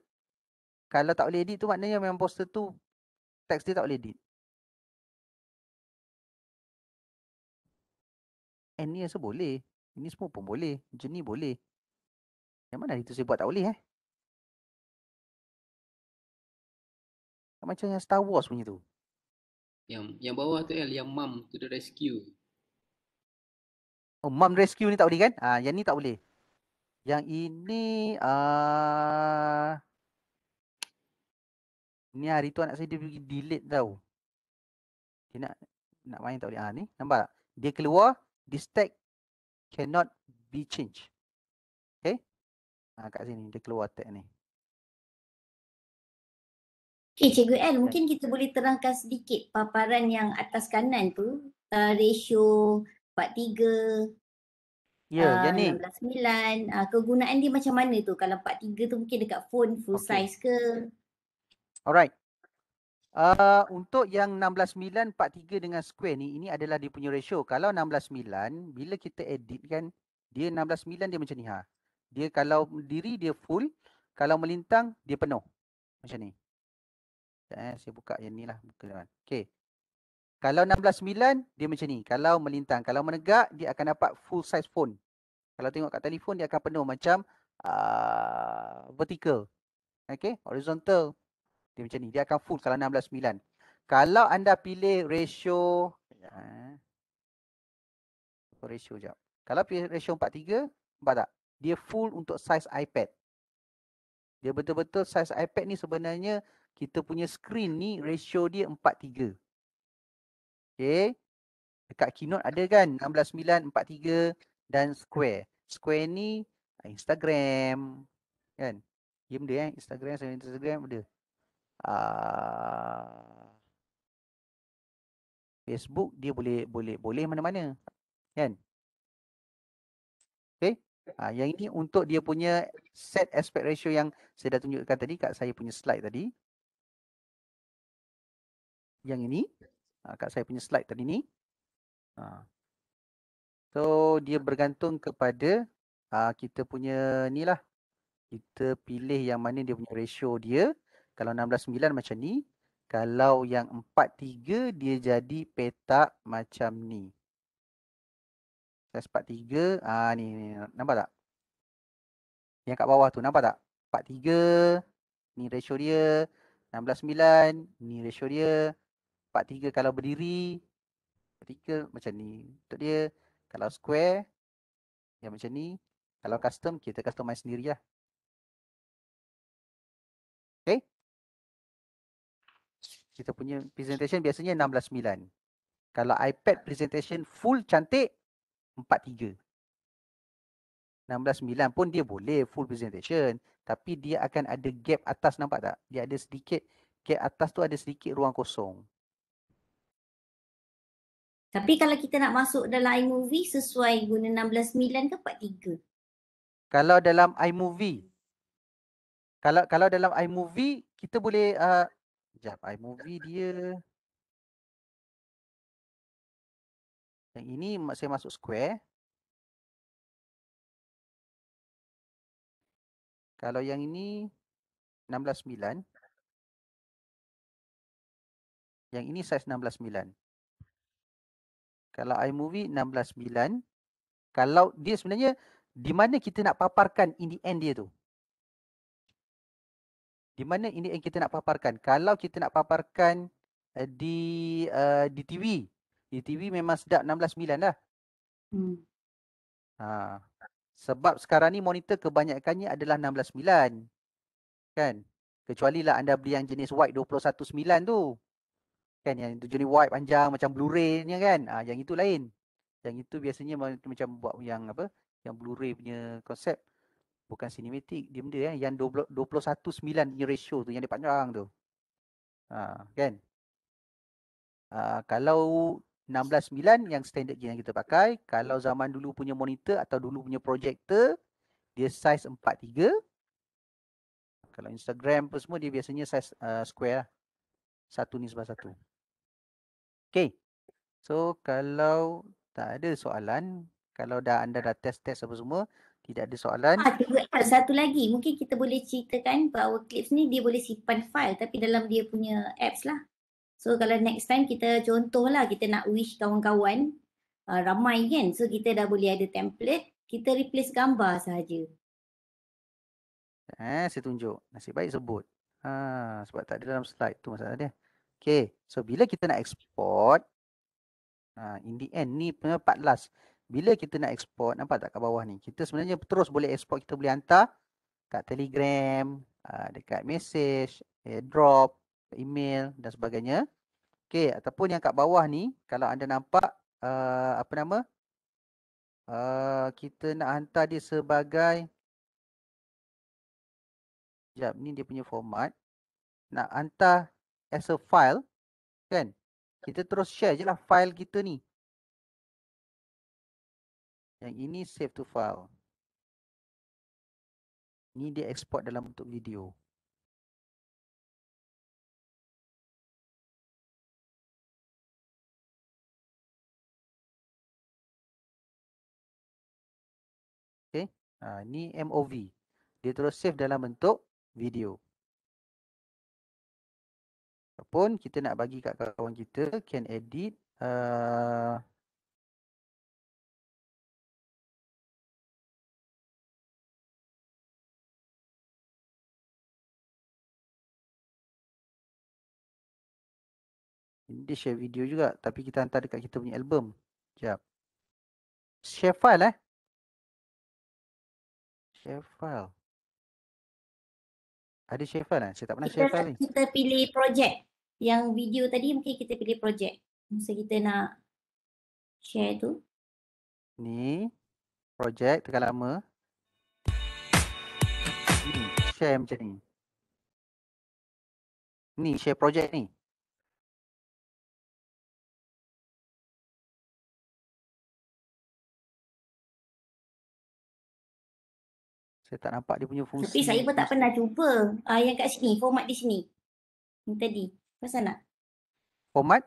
kalau tak boleh edit tu maknanya memang poster tu teks dia tak boleh edit. And ni rasa boleh. Ini semua pun boleh. Macam ni boleh. Yang mana itu saya buat tak boleh eh? Kan macam yang Star Wars punya tu. Yang yang bawah tu El, yang mum tu the rescue. Oh, mum rescue ni tak boleh kan? Ah, yang ni tak boleh. Yang ini uh, ni hari tu anak saya dia pergi delete tau. Dia nak nak main tak boleh. Ah ni nampak tak? Dia keluar, this tag cannot be changed. Okay. Ha, kat sini dia keluar tag ni. Okay Cikgu L, ya. mungkin kita boleh terangkan sedikit paparan yang atas kanan tu uh, ratio 43 Ya, uh, yang ni. 16, uh, kegunaan dia macam mana tu? Kalau 43 tu mungkin dekat phone full okay. size ke? Alright, Uh, untuk yang 4.3 dengan square ni ini adalah dia punya ratio. Kalau 169 bila kita edit kan dia 169 dia macam ni ha. Dia kalau diri dia full, kalau melintang dia penuh. Macam ni. Eh, saya buka yang ni lah. Okay. Kalau 16.9, dia macam ni. Kalau melintang. Kalau menegak, dia akan dapat full size phone. Kalau tengok kat telefon, dia akan penuh macam uh, vertical. Okay. Horizontal dia macam ni dia akan full kalau 16.9 kalau anda pilih ratio ya. Ha. ratio jap kalau pilih ratio 43 nampak tak dia full untuk size iPad dia betul-betul size iPad ni sebenarnya kita punya screen ni ratio dia 43 Okay, dekat keynote ada kan 16:9, 4:3 dan square square ni Instagram kan dia benda eh Instagram Instagram benda uh, Facebook dia boleh boleh boleh mana-mana kan okey ha, yang ini untuk dia punya set aspect ratio yang saya dah tunjukkan tadi kat saya punya slide tadi yang ini ah, kat saya punya slide tadi ni ha. so dia bergantung kepada uh, kita punya ni lah kita pilih yang mana dia punya ratio dia kalau 16.9 macam ni. Kalau yang 4.3 dia jadi petak macam ni. Size 4.3. Ha, ni, ni, nampak tak? Yang kat bawah tu nampak tak? 4.3. Ni ratio dia. 16.9. Ni ratio dia. 4.3 kalau berdiri. Vertical macam ni. Untuk dia. Kalau square. Yang macam ni. Kalau custom, kita customize sendiri lah. kita punya presentation biasanya 16.9. Kalau iPad presentation full cantik 4.3. 16.9 pun dia boleh full presentation tapi dia akan ada gap atas nampak tak? Dia ada sedikit gap atas tu ada sedikit ruang kosong. Tapi kalau kita nak masuk dalam iMovie sesuai guna 16.9 ke 4.3? Kalau dalam iMovie kalau kalau dalam iMovie kita boleh uh, Sekejap iMovie dia Yang ini saya masuk square Kalau yang ini 16.9 Yang ini saiz 16.9 Kalau iMovie 16.9 Kalau dia sebenarnya Di mana kita nak paparkan in the end dia tu di mana ini yang kita nak paparkan kalau kita nak paparkan uh, di uh, di TV di TV memang sedap 16.9 dah hmm. ha. sebab sekarang ni monitor kebanyakannya adalah 16.9 kan kecuali lah anda beli yang jenis wide 21.9 tu kan yang tu jenis wide panjang macam blu-ray ni kan ha, yang itu lain yang itu biasanya macam buat yang apa yang blu-ray punya konsep bukan sinematik dia benda eh yang 219 ni ratio tu yang dia panjang tu ha kan ha, kalau 16.9 yang standard yang kita pakai kalau zaman dulu punya monitor atau dulu punya projector dia saiz 43 kalau Instagram pun semua dia biasanya saiz uh, square lah. satu ni sebab satu Okay, so kalau tak ada soalan kalau dah anda dah test-test apa semua tidak ada soalan. Ha, ah, tiba, ah, satu lagi, mungkin kita boleh ceritakan bahawa Clips ni dia boleh simpan file tapi dalam dia punya apps lah. So kalau next time kita contohlah kita nak wish kawan-kawan uh, ramai kan. So kita dah boleh ada template, kita replace gambar sahaja. Eh, saya tunjuk. Nasib baik sebut. Ha, sebab tak ada dalam slide tu masalah dia. Okay, so bila kita nak export, ha, in the end ni part last bila kita nak export, nampak tak kat bawah ni? Kita sebenarnya terus boleh export, kita boleh hantar kat telegram, ah, dekat message, airdrop, email dan sebagainya. Okay, ataupun yang kat bawah ni, kalau anda nampak, uh, apa nama? Uh, kita nak hantar dia sebagai, sekejap, ni dia punya format. Nak hantar as a file, kan? Kita terus share je lah file kita ni. Yang ini save to file. Ini dia export dalam bentuk video. Okay. Ha, ah, ini MOV. Dia terus save dalam bentuk video. Ataupun kita nak bagi kat kawan kita. Can edit. Uh, Ini dia share video juga tapi kita hantar dekat kita punya album. Jap. Share file eh. Share file. Ada share file eh? Saya tak pernah kita, share file ni. Kita pilih projek. Yang video tadi mungkin kita pilih projek. Masa kita nak share tu. Ni. Projek tengah lama. Ini hmm, share macam ni. Ni share projek ni. Saya tak nampak dia punya fungsi. Tapi saya pun tak pernah cuba. uh, ah, yang kat sini, format di sini. Yang tadi. Pasal nak? Format?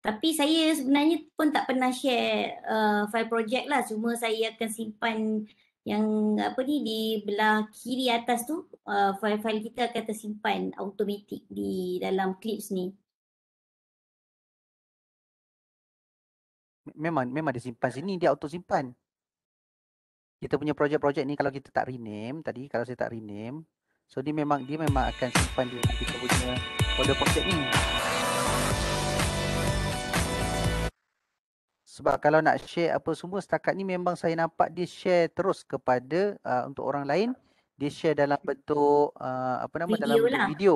Tapi saya sebenarnya pun tak pernah share uh, file project lah. Cuma saya akan simpan yang apa ni di belah kiri atas tu uh, file-file kita akan tersimpan automatik di dalam clips ni. Memang memang dia simpan sini dia auto simpan kita punya projek-projek ni kalau kita tak rename tadi kalau saya tak rename so dia memang dia memang akan simpan di kita punya folder projek ni sebab kalau nak share apa semua setakat ni memang saya nampak dia share terus kepada uh, untuk orang lain dia share dalam bentuk uh, apa nama video dalam lah. video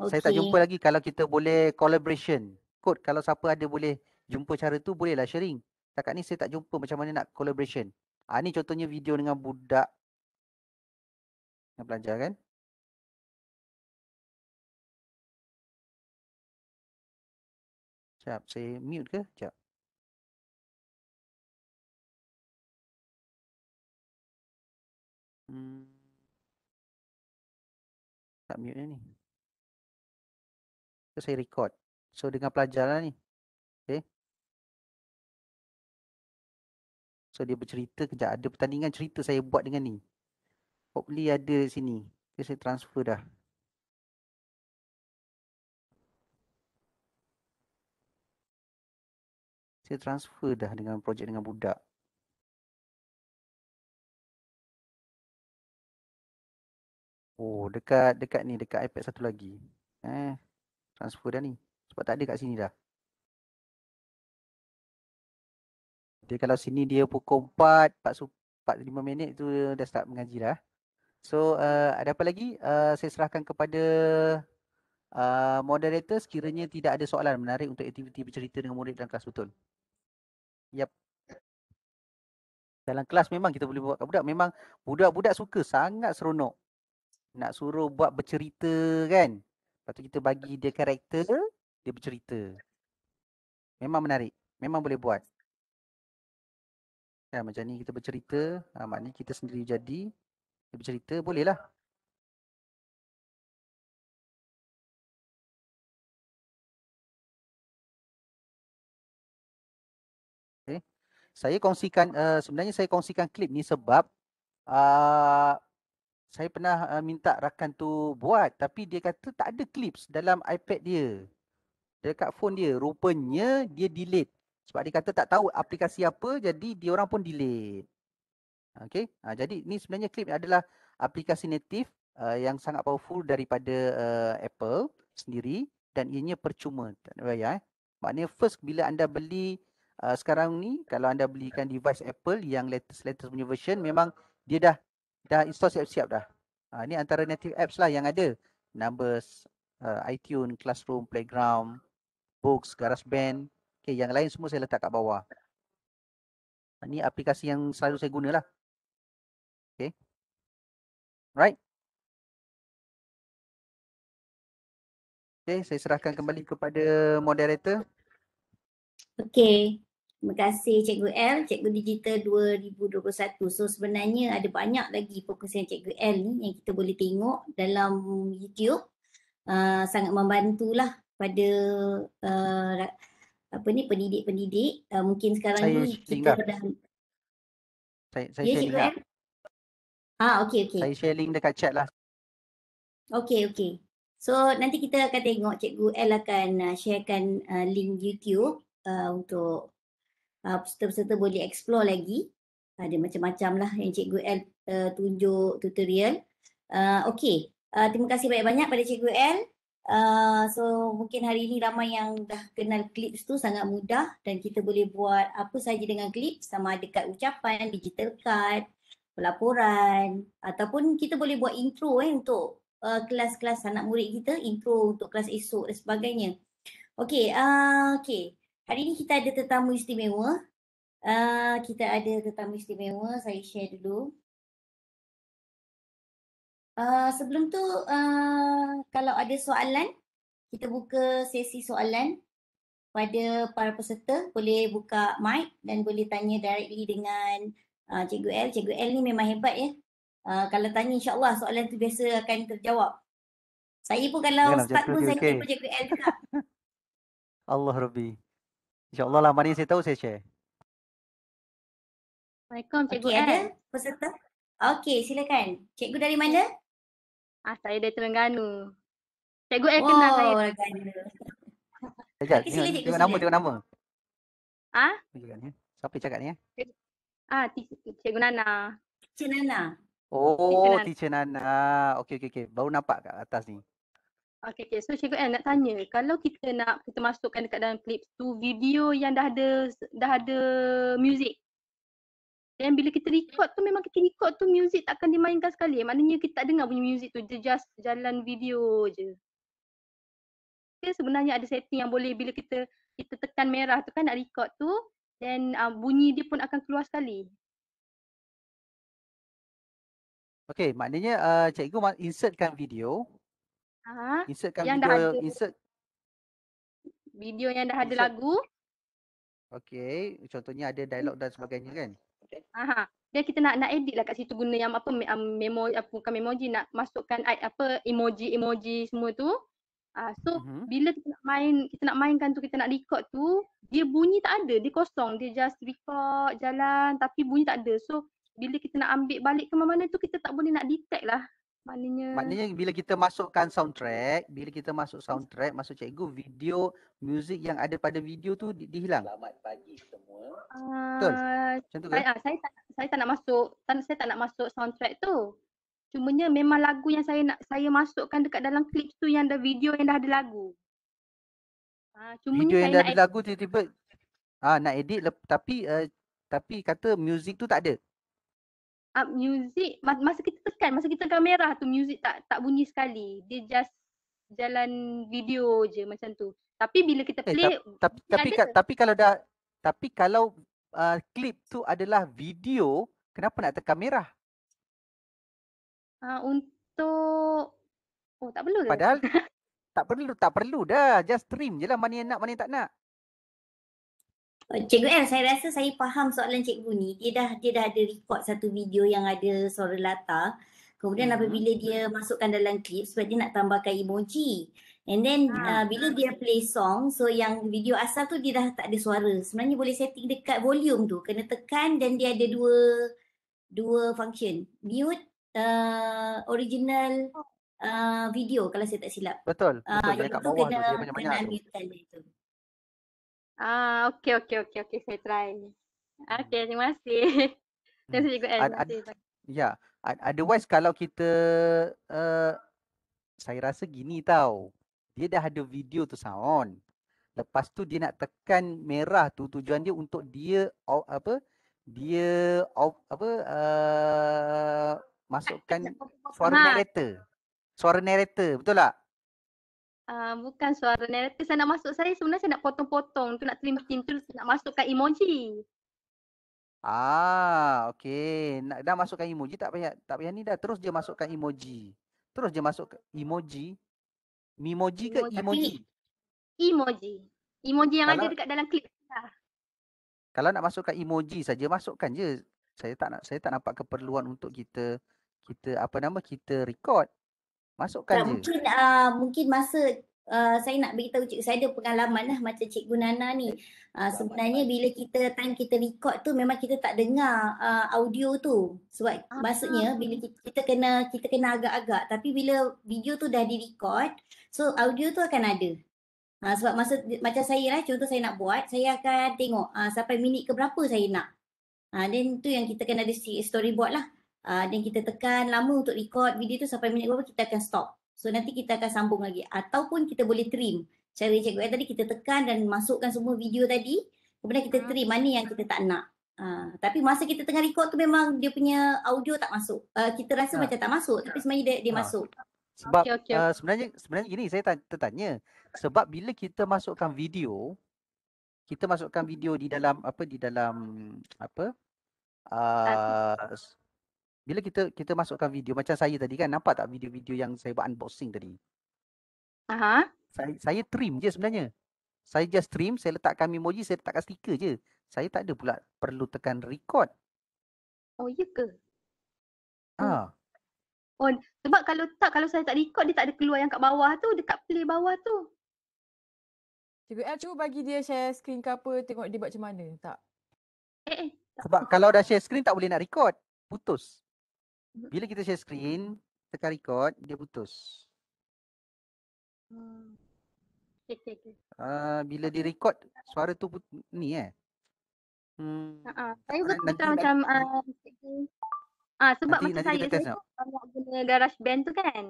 okay. saya tak jumpa lagi kalau kita boleh collaboration kod kalau siapa ada boleh jumpa cara tu bolehlah sharing setakat ni saya tak jumpa macam mana nak collaboration Ha, ni contohnya video dengan budak yang belajar kan. Sekejap, saya mute ke? Sekejap. Hmm. Tak mute ni. saya record. So dengan pelajaran ni. Okay. So dia bercerita kejap ada pertandingan cerita saya buat dengan ni. Hopefully ada sini. Okay, saya transfer dah. Saya transfer dah dengan projek dengan budak. Oh, dekat dekat ni dekat iPad satu lagi. Eh, transfer dah ni. Sebab tak ada kat sini dah. Dia kalau sini dia pukul 4, 4 5 minit tu dah start mengaji dah. So uh, ada apa lagi? Uh, saya serahkan kepada uh, moderator sekiranya tidak ada soalan menarik untuk aktiviti bercerita dengan murid dalam kelas betul. Yap. Dalam kelas memang kita boleh buat budak. Memang budak-budak suka sangat seronok. Nak suruh buat bercerita kan. Lepas tu kita bagi dia karakter, dia bercerita. Memang menarik. Memang boleh buat. Ya, macam ni kita bercerita, ha, maknanya kita sendiri jadi kita bercerita bolehlah. Saya kongsikan, uh, sebenarnya saya kongsikan klip ni sebab uh, saya pernah uh, minta rakan tu buat tapi dia kata tak ada klips dalam iPad dia. Dekat phone dia, rupanya dia delete. Sebab dia kata tak tahu aplikasi apa jadi dia orang pun delay. Okey. Ha, jadi ni sebenarnya clip adalah aplikasi native uh, yang sangat powerful daripada uh, Apple sendiri dan ianya percuma. Ya. Eh. Maknanya first bila anda beli uh, sekarang ni kalau anda belikan device Apple yang latest latest punya version memang dia dah dah install siap-siap dah. Ha, ini antara native apps lah yang ada. Numbers, uh, iTunes, Classroom, Playground, Books, GarageBand, Okay, eh, yang lain semua saya letak kat bawah. Ini ha, aplikasi yang selalu saya guna lah. Okay. Right. Okay, saya serahkan kembali kepada moderator. Okay. Terima kasih Cikgu L, Cikgu Digital 2021. So sebenarnya ada banyak lagi fokus yang Cikgu L ni yang kita boleh tengok dalam YouTube. Uh, sangat membantulah pada uh, apa ni pendidik-pendidik uh, mungkin sekarang saya ni kita dah saya saya ya, sharing cikgu, lah. eh? ah okey okey saya sharing dekat chat lah okey okey so nanti kita akan tengok cikgu L akan uh, sharekan uh, link YouTube uh, untuk uh, peserta-peserta boleh explore lagi ada macam-macam lah yang cikgu L uh, tunjuk tutorial uh, okey uh, terima kasih banyak-banyak pada cikgu L Ah, so mungkin hari ini ramai yang dah kenal Clips tu sangat mudah dan kita boleh buat apa saja dengan Clips sama ada kad ucapan, digital card, pelaporan ataupun kita boleh buat intro eh untuk uh, kelas-kelas anak murid kita, intro untuk kelas esok dan sebagainya. Okay, uh, ah, okey. Hari ini kita ada tetamu istimewa. Uh, kita ada tetamu istimewa. Saya share dulu. Eh, sebelum tu uh, kalau ada soalan kita buka sesi soalan pada para peserta boleh buka mic dan boleh tanya directly dengan uh, Cikgu L. Cikgu L ni memang hebat ya. Uh, kalau tanya insyaAllah soalan tu biasa akan terjawab. Saya pun kalau ya, start pun saya tanya Cikgu L juga. Allah Rabbi. InsyaAllah lah mari saya tahu saya share. Assalamualaikum Cikgu okay, L. Ada peserta? Okey silakan. Cikgu dari mana? Ah, saya dari Terengganu. Cikgu eh lah kenal saya. Oh, Terengganu. Sekejap, sini, tengok nama, tengok nama. Ha? Siapa yang cakap ni? Eh? Eh, ah, Cikgu Nana. Cik Nana. Oh, Teacher Nana. Nana. Okey, okey, okey. Baru nampak kat atas ni. Okey, okey. So Cikgu Anne nak tanya, kalau kita nak kita masukkan dekat dalam clip tu video yang dah ada dah ada music, dan bila kita record tu memang kita record tu music tak akan dimainkan sekali. Maknanya kita tak dengar bunyi music tu. Dia just jalan video je. Okay, sebenarnya ada setting yang boleh bila kita kita tekan merah tu kan nak record tu dan uh, ah, bunyi dia pun akan keluar sekali. Okay, maknanya uh, cikgu insertkan video. Ha, insertkan yang video, dah ada. insert video yang dah insert. ada lagu. Okay, contohnya ada dialog dan sebagainya kan? Aha. Dia kita nak nak edit lah kat situ guna yang apa mem- um, memo apa bukan memoji nak masukkan apa emoji emoji semua tu. uh, so mm-hmm. bila kita nak main kita nak mainkan tu kita nak record tu dia bunyi tak ada dia kosong dia just record jalan tapi bunyi tak ada. So bila kita nak ambil balik ke mana-mana tu kita tak boleh nak detect lah Maknanya Maknanya bila kita masukkan soundtrack, bila kita masuk soundtrack, masuk cikgu video music yang ada pada video tu di- dihilang. Selamat pagi semua. Uh, Betul. Ah, kan? Saya, uh, saya tak saya tak nak masuk, tak, saya tak nak masuk soundtrack tu. Cumanya memang lagu yang saya nak saya masukkan dekat dalam klip tu yang ada video yang dah ada lagu. uh, video yang dah ada lagu tiba-tiba Ah nak edit tapi uh, tapi kata music tu tak ada up music masa kita tekan masa kita tekan merah tu music tak tak bunyi sekali dia just jalan video je macam tu tapi bila kita eh, play eh, tapi tapi, ka, tapi kalau dah tapi kalau uh, clip tu adalah video kenapa nak tekan merah uh, untuk oh tak perlu ke? padahal tak perlu tak perlu dah just stream je lah mana yang nak mana yang tak nak Cikgu El, saya rasa saya faham soalan cikgu ni. Dia dah dia dah ada record satu video yang ada suara latar. Kemudian hmm. apabila dia masukkan dalam klip sebab dia nak tambahkan emoji. And then ha. uh, bila dia play song, so yang video asal tu dia dah tak ada suara. Sebenarnya boleh setting dekat volume tu. Kena tekan dan dia ada dua dua function. Mute, uh, original oh. uh, video kalau saya tak silap. Betul. Uh, betul. Uh, yang kan dia tu kena, bawah tu, dia kena unmute tu. tu. Ah, okey okey okey okey saya try. Ah, hmm. Okey, terima kasih. Hmm. Terima kasih juga Ad, Ya, yeah. otherwise kalau kita uh, saya rasa gini tau. Dia dah ada video tu sound. Lepas tu dia nak tekan merah tu tujuan dia untuk dia apa? Dia apa uh, masukkan suara narrator. Suara narrator, betul tak? Ah, bukan suara narrator. Saya nak masuk saya sebenarnya saya nak potong-potong tu nak trim-trim tu nak masukkan emoji. Ah, okey. Nak dah masukkan emoji tak payah tak payah ni dah terus je masukkan emoji. Terus je masuk emoji. Memoji ke emoji? Emoji. Emoji, emoji yang kalau, ada dekat dalam klip lah. Kalau nak masukkan emoji saja masukkan je. Saya tak nak saya tak nampak keperluan untuk kita kita apa nama kita record. Masukkan tak, je. Mungkin, uh, mungkin masa uh, saya nak beritahu cikgu saya ada pengalaman lah macam cikgu Nana ni. Uh, sebenarnya bila kita time kita record tu memang kita tak dengar uh, audio tu. Sebab ah. maksudnya bila kita, kita kena kita kena agak-agak tapi bila video tu dah direcord so audio tu akan ada. Ha, sebab masa macam saya lah contoh saya nak buat saya akan tengok ha, sampai minit ke berapa saya nak. Ha, then tu yang kita kena ada story buat lah. Ah, dan uh, kita tekan lama untuk record video tu sampai minit berapa kita akan stop. So nanti kita akan sambung lagi ataupun kita boleh trim. Cara cikgu tadi kita tekan dan masukkan semua video tadi kemudian kita hmm. trim mana yang kita tak nak. Uh, tapi masa kita tengah record tu memang dia punya audio tak masuk. Uh, kita rasa ha. macam tak masuk tapi sebenarnya dia, dia ha. masuk. Sebab okay, okay, Uh, sebenarnya sebenarnya gini saya tertanya sebab bila kita masukkan video kita masukkan video di dalam apa di dalam apa uh, bila kita kita masukkan video macam saya tadi kan nampak tak video-video yang saya buat unboxing tadi aha saya saya trim je sebenarnya saya just trim saya letakkan memoji saya letakkan stiker je saya tak ada pula perlu tekan record oh ya ke ah ha. hmm. oh sebab kalau tak kalau saya tak record dia tak ada keluar yang kat bawah tu dekat play bawah tu Cikgu eh cuba bagi dia share screen ke apa, tengok dia buat macam mana. Tak. Eh, eh. Sebab kalau dah share screen, tak boleh nak record. Putus. Bila kita share screen, tekan record, dia putus. Uh, bila di record, suara tu put- ni eh. Hmm. Uh-huh. Saya betul macam uh, Ah uh, sebab nanti, macam nanti saya tu banyak guna garage band tu kan.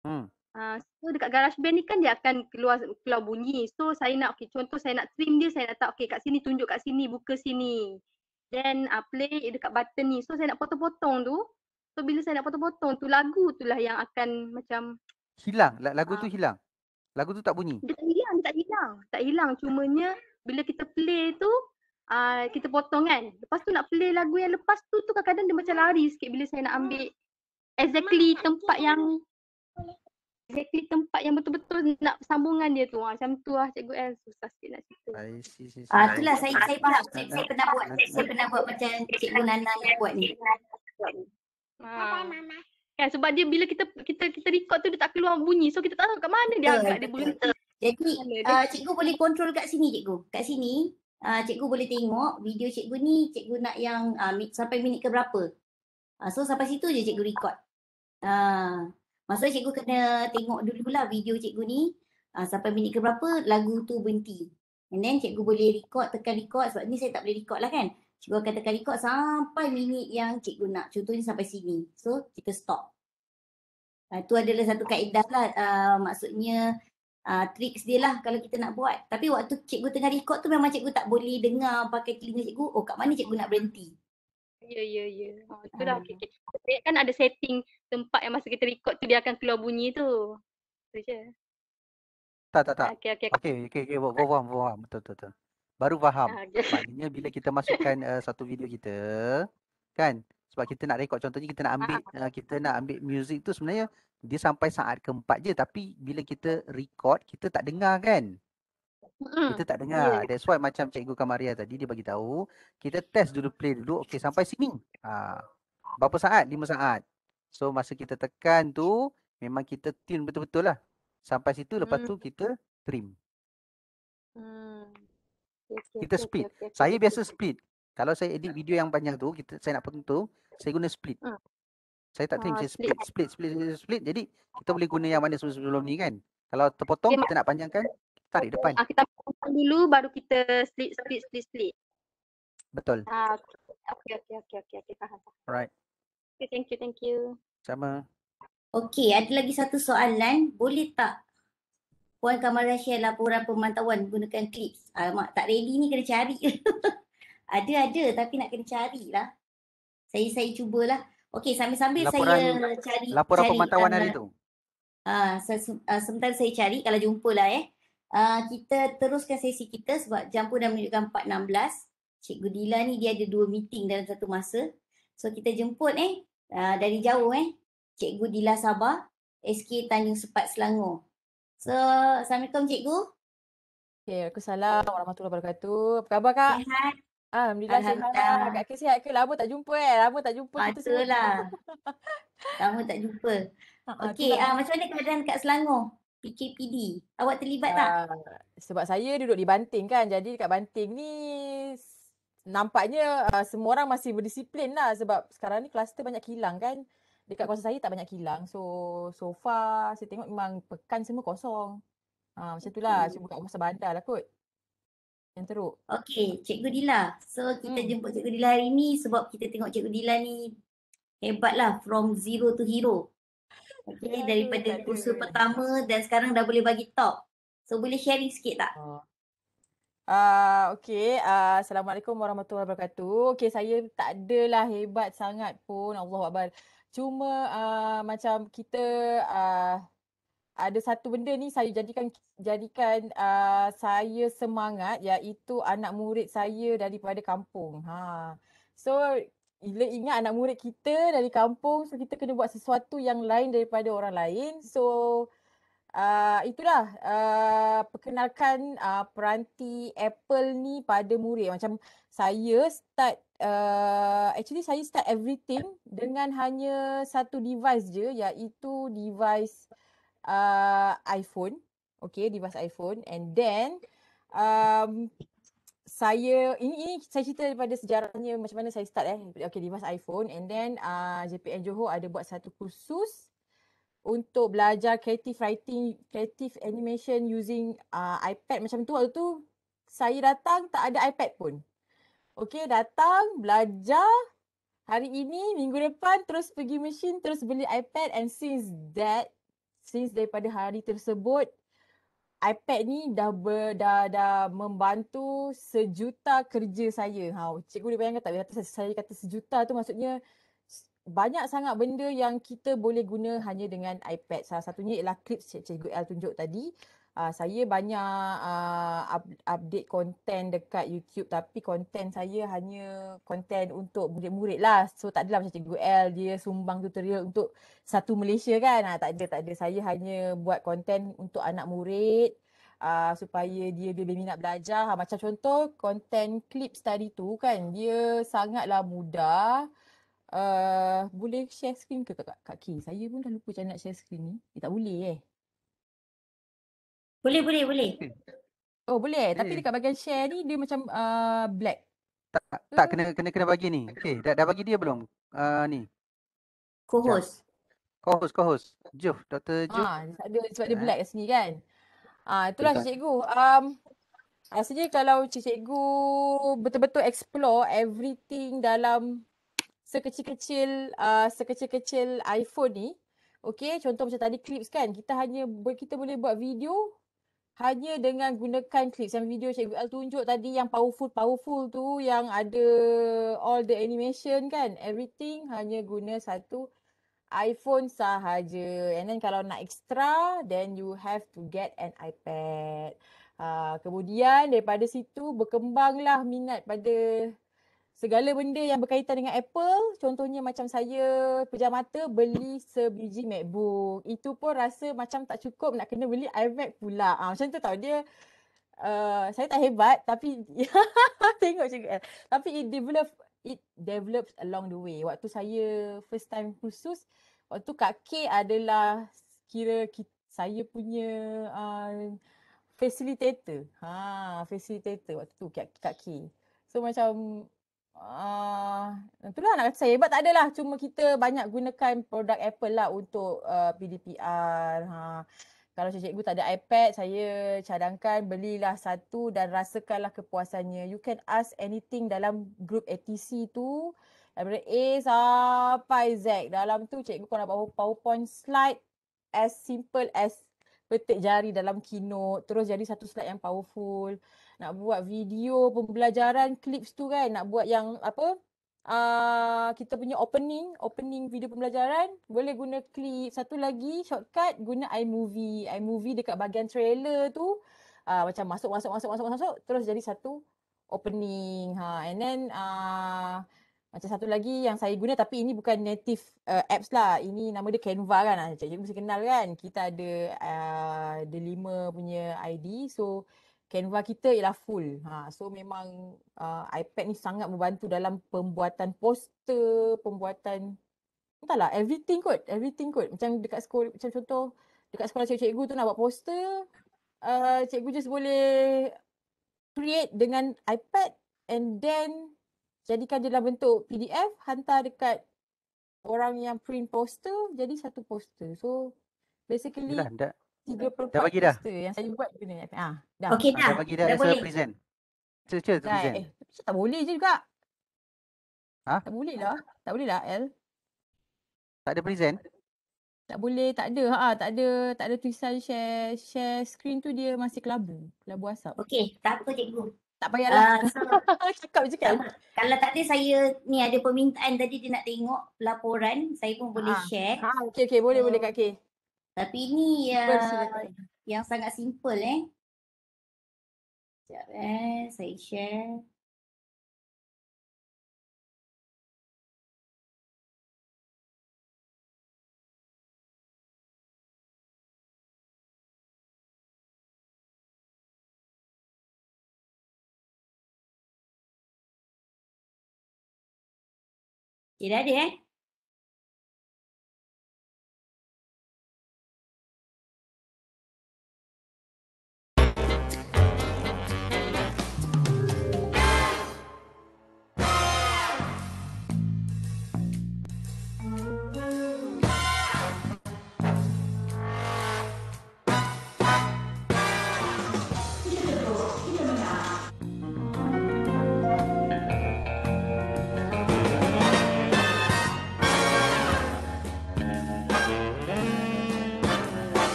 Hmm. Ah uh, so dekat garage band ni kan dia akan keluar keluar bunyi. So saya nak okay contoh saya nak trim dia saya nak tak okay kat sini tunjuk kat sini buka sini. Then uh, play dekat button ni. So saya nak potong-potong tu So bila saya nak potong-potong tu lagu tu lah yang akan macam Hilang, lagu tu ah. hilang Lagu tu tak bunyi Dia tak hilang, tak hilang Tak hilang, cumanya bila kita play tu uh, Kita potong kan Lepas tu nak play lagu yang lepas tu tu kadang-kadang dia macam lari sikit Bila saya nak ambil exactly tempat yang Exactly tempat yang betul-betul nak sambungan dia tu ah, Macam tu lah cikgu El susah sikit nak cerita Ah, itulah saya, saya faham saya, saya pernah buat, saya pernah buat macam cikgu Nana buat ni Ha. Kan sebab dia bila kita kita kita record tu dia tak keluar bunyi. So kita tak tahu kat mana dia agak dia boleh ter- Jadi uh, cikgu boleh kontrol kat sini cikgu. Kat sini uh, cikgu boleh tengok video cikgu ni cikgu nak yang uh, sampai minit ke berapa. Uh, so sampai situ je cikgu record. uh, masa cikgu kena tengok dulu lah video cikgu ni uh, sampai minit ke berapa lagu tu berhenti. And then cikgu boleh record tekan record sebab ni saya tak boleh record lah kan cikgu akan tekan record sampai minit yang cikgu nak. Contohnya sampai sini. So kita stop. Itu ah, adalah satu kaedah lah. Uh, maksudnya uh, ah, tricks dia lah kalau kita nak buat. Tapi waktu cikgu tengah record tu memang cikgu tak boleh dengar pakai telinga cikgu. Oh kat mana cikgu nak berhenti? Ya, ya, ya. Oh, itulah. Uh. Okay, okay. Kan ada setting tempat yang masa kita record tu dia akan keluar bunyi tu. Itu je. Tak, tak, tak. Okay, okay. Okay, okay. Faham, faham. Betul, betul, betul baru faham. Ah, Maknanya bila kita masukkan uh, satu video kita kan sebab kita nak rekod contohnya kita nak ah, ambil uh, kita nak ambil music tu sebenarnya dia sampai saat keempat je tapi bila kita record kita tak dengar kan. Kita tak ya, dengar. Ya. That's why macam cikgu Kamaria tadi dia bagi tahu kita test dulu play dulu okey sampai sini. Ha. Berapa saat? 5 saat. So masa kita tekan tu memang kita tune betul-betul lah. Sampai situ lepas mm. tu kita trim. Hmm okay, kita okay, split. Okay, okay, saya okay, biasa okay. split. Kalau saya edit video yang panjang tu, kita saya nak potong tu, saya guna split. Hmm. Saya tak tahu oh, saya split, eh. split, split, split, split, split. Jadi kita boleh guna yang mana sebelum ni kan. Kalau terpotong, okay, kita nak panjangkan, tarik okay. depan. Ah, kita potong dulu, baru kita split, split, split, split. Betul. Ah, okay, okay, okay, okay, okay, faham. Alright. Okay, thank you, thank you. Sama. Okay, ada lagi satu soalan. Boleh tak Puan Kamala share laporan pemantauan gunakan klip. Alamak, tak ready ni kena cari. Ada-ada tapi nak kena carilah. Saya saya cubalah. Okey, sambil-sambil saya cari. Laporan cari, pemantauan um, hari tu. Uh, ha, se- uh, ha, sementara saya cari, kalau jumpa lah eh. Uh, kita teruskan sesi kita sebab jam pun dah menunjukkan 4.16. Cikgu Dila ni dia ada dua meeting dalam satu masa. So kita jemput eh uh, dari jauh eh. Cikgu Dila Sabah, SK Tanjung Sepat Selangor. So, Assalamualaikum cikgu. Okay, aku salam. Warahmatullahi wabarakatuh. Apa khabar kak? Sihat. Alhamdulillah, Alhamdulillah. Kak Kak sihat ke? Lama tak jumpa eh. Lama tak jumpa. Patutlah. Lama tak jumpa. Okay, okay uh, macam mana keadaan kat Selangor? PKPD. Awak terlibat uh, tak? Ah, sebab saya duduk di Banting kan. Jadi dekat Banting ni nampaknya uh, semua orang masih berdisiplin lah sebab sekarang ni kluster banyak hilang kan dekat kawasan saya tak banyak kilang. So so far saya tengok memang pekan semua kosong. Ha, macam itulah. Okay. Cuma kat kawasan bandar lah kot. Yang teruk. Okay, Cikgu Dila. So kita hmm. jemput Cikgu Dila hari ni sebab kita tengok Cikgu Dila ni lah, from zero to hero. Okay, ya, daripada ya, kursus ya, pertama dan sekarang dah boleh bagi talk. So boleh sharing sikit tak? Oh. Ah, uh, okay. Uh, Assalamualaikum warahmatullahi wabarakatuh. Okay, saya tak adalah hebat sangat pun. Allah wabarakatuh. Cuma uh, macam kita uh, ada satu benda ni saya jadikan jadikan uh, saya semangat iaitu anak murid saya daripada kampung. Ha. So bila ingat anak murid kita dari kampung so kita kena buat sesuatu yang lain daripada orang lain. So uh, itulah uh, perkenalkan uh, peranti Apple ni pada murid. Macam saya start uh, actually saya start everything dengan hanya satu device je iaitu device uh, iPhone. Okay, device iPhone and then um, saya, ini, ini saya cerita daripada sejarahnya macam mana saya start eh. Okay, device iPhone and then uh, JPN Johor ada buat satu kursus untuk belajar creative writing, creative animation using uh, iPad macam tu. Waktu tu saya datang tak ada iPad pun. Okey datang, belajar. Hari ini, minggu depan, terus pergi mesin, terus beli iPad. And since that, since daripada hari tersebut, iPad ni dah ber, dah, dah membantu sejuta kerja saya. Ha, cikgu boleh bayangkan tak? Kata, saya kata sejuta tu maksudnya banyak sangat benda yang kita boleh guna hanya dengan iPad. Salah satunya ialah clips cik, cikgu L tunjuk tadi. Ah, saya banyak uh, update konten dekat YouTube tapi konten saya hanya konten untuk murid-murid lah. So tak adalah macam Cikgu L dia sumbang tutorial untuk satu Malaysia kan. Ha, tak ada, tak ada. Saya hanya buat konten untuk anak murid Uh, supaya dia lebih minat belajar. Ha, macam contoh konten clips tadi tu kan dia sangatlah mudah. Uh, boleh share screen ke kak, kak, kak Saya pun dah lupa macam nak share screen ni. Eh tak boleh eh. Boleh, boleh, boleh. Oh, boleh. boleh. Tapi dekat bahagian share ni dia macam uh, black. Tak uh. tak kena kena kena bagi ni. Okey, dah dah bagi dia belum? Uh, ni. Co-host. Co-host, co-host. Jeff, Dr. Jeff. Ah, tak ada sebab dia eh. black kat sini kan. Ah, itulah Betul. cikgu. Um Rasanya kalau cikgu betul-betul explore everything dalam sekecil-kecil uh, sekecil-kecil iPhone ni, okay, contoh macam tadi clips kan, kita hanya kita boleh buat video hanya dengan gunakan klip yang video Cikgu L tunjuk tadi yang powerful-powerful tu yang ada all the animation kan everything hanya guna satu iPhone sahaja and then kalau nak extra then you have to get an iPad uh, kemudian daripada situ berkembanglah minat pada segala benda yang berkaitan dengan Apple contohnya macam saya pejam mata beli sebiji MacBook itu pun rasa macam tak cukup nak kena beli iMac pula ha, macam tu tau dia uh, saya tak hebat tapi tengok cikgu eh. tapi it develop it develops along the way waktu saya first time khusus waktu Kak K adalah kira kita, saya punya uh, facilitator ha facilitator waktu tu Kak K so macam Uh, itulah nak kata saya. hebat, tak adalah. Cuma kita banyak gunakan produk Apple lah untuk uh, PDPR. Ha. Kalau cikgu tak ada iPad, saya cadangkan belilah satu dan rasakanlah kepuasannya. You can ask anything dalam grup ATC tu. Daripada A sampai Z. Dalam tu cikgu kau nak buat PowerPoint slide as simple as petik jari dalam keynote terus jadi satu slide yang powerful nak buat video pembelajaran clips tu kan nak buat yang apa Uh, kita punya opening opening video pembelajaran boleh guna clip satu lagi shortcut guna iMovie iMovie dekat bahagian trailer tu uh, macam masuk masuk masuk masuk masuk terus jadi satu opening ha and then uh, macam satu lagi yang saya guna tapi ini bukan native uh, apps lah. Ini nama dia Canva kan. Ah, cik cik mesti kenal kan. Kita ada uh, ada lima punya ID. So Canva kita ialah full. Ha, so memang uh, iPad ni sangat membantu dalam pembuatan poster, pembuatan entahlah everything kot. Everything kot. Macam dekat sekolah, macam contoh dekat sekolah cik cikgu tu nak buat poster, uh, cikgu just boleh create dengan iPad and then jadikan dia dalam bentuk PDF, hantar dekat orang yang print poster, jadi satu poster. So basically Yalah, dah, tiga dah, dah bagi dah. poster yang saya buat guna. Ha, ah, dah. Okay, dah. Ah, dah bagi dah, dah as boleh. present. Cucu, cucu, cucu, present. Eh, tak boleh je juga. Ha? Tak boleh lah. Tak boleh lah, L. Tak ada present? Tak boleh, tak ada. Ha, tak ada, tak ada tulisan share share screen tu dia masih kelabu. Kelabu asap. Okey, tak apa cikgu. Tak payahlah. Uh, so, cakap je kan. Kalau tak ada saya ni ada permintaan tadi dia nak tengok laporan, saya pun boleh ha. share. Ha, okey okey boleh so, boleh Kak K. Tapi ni uh, yang sangat simple eh. Sekejap eh, saya share. 起来点！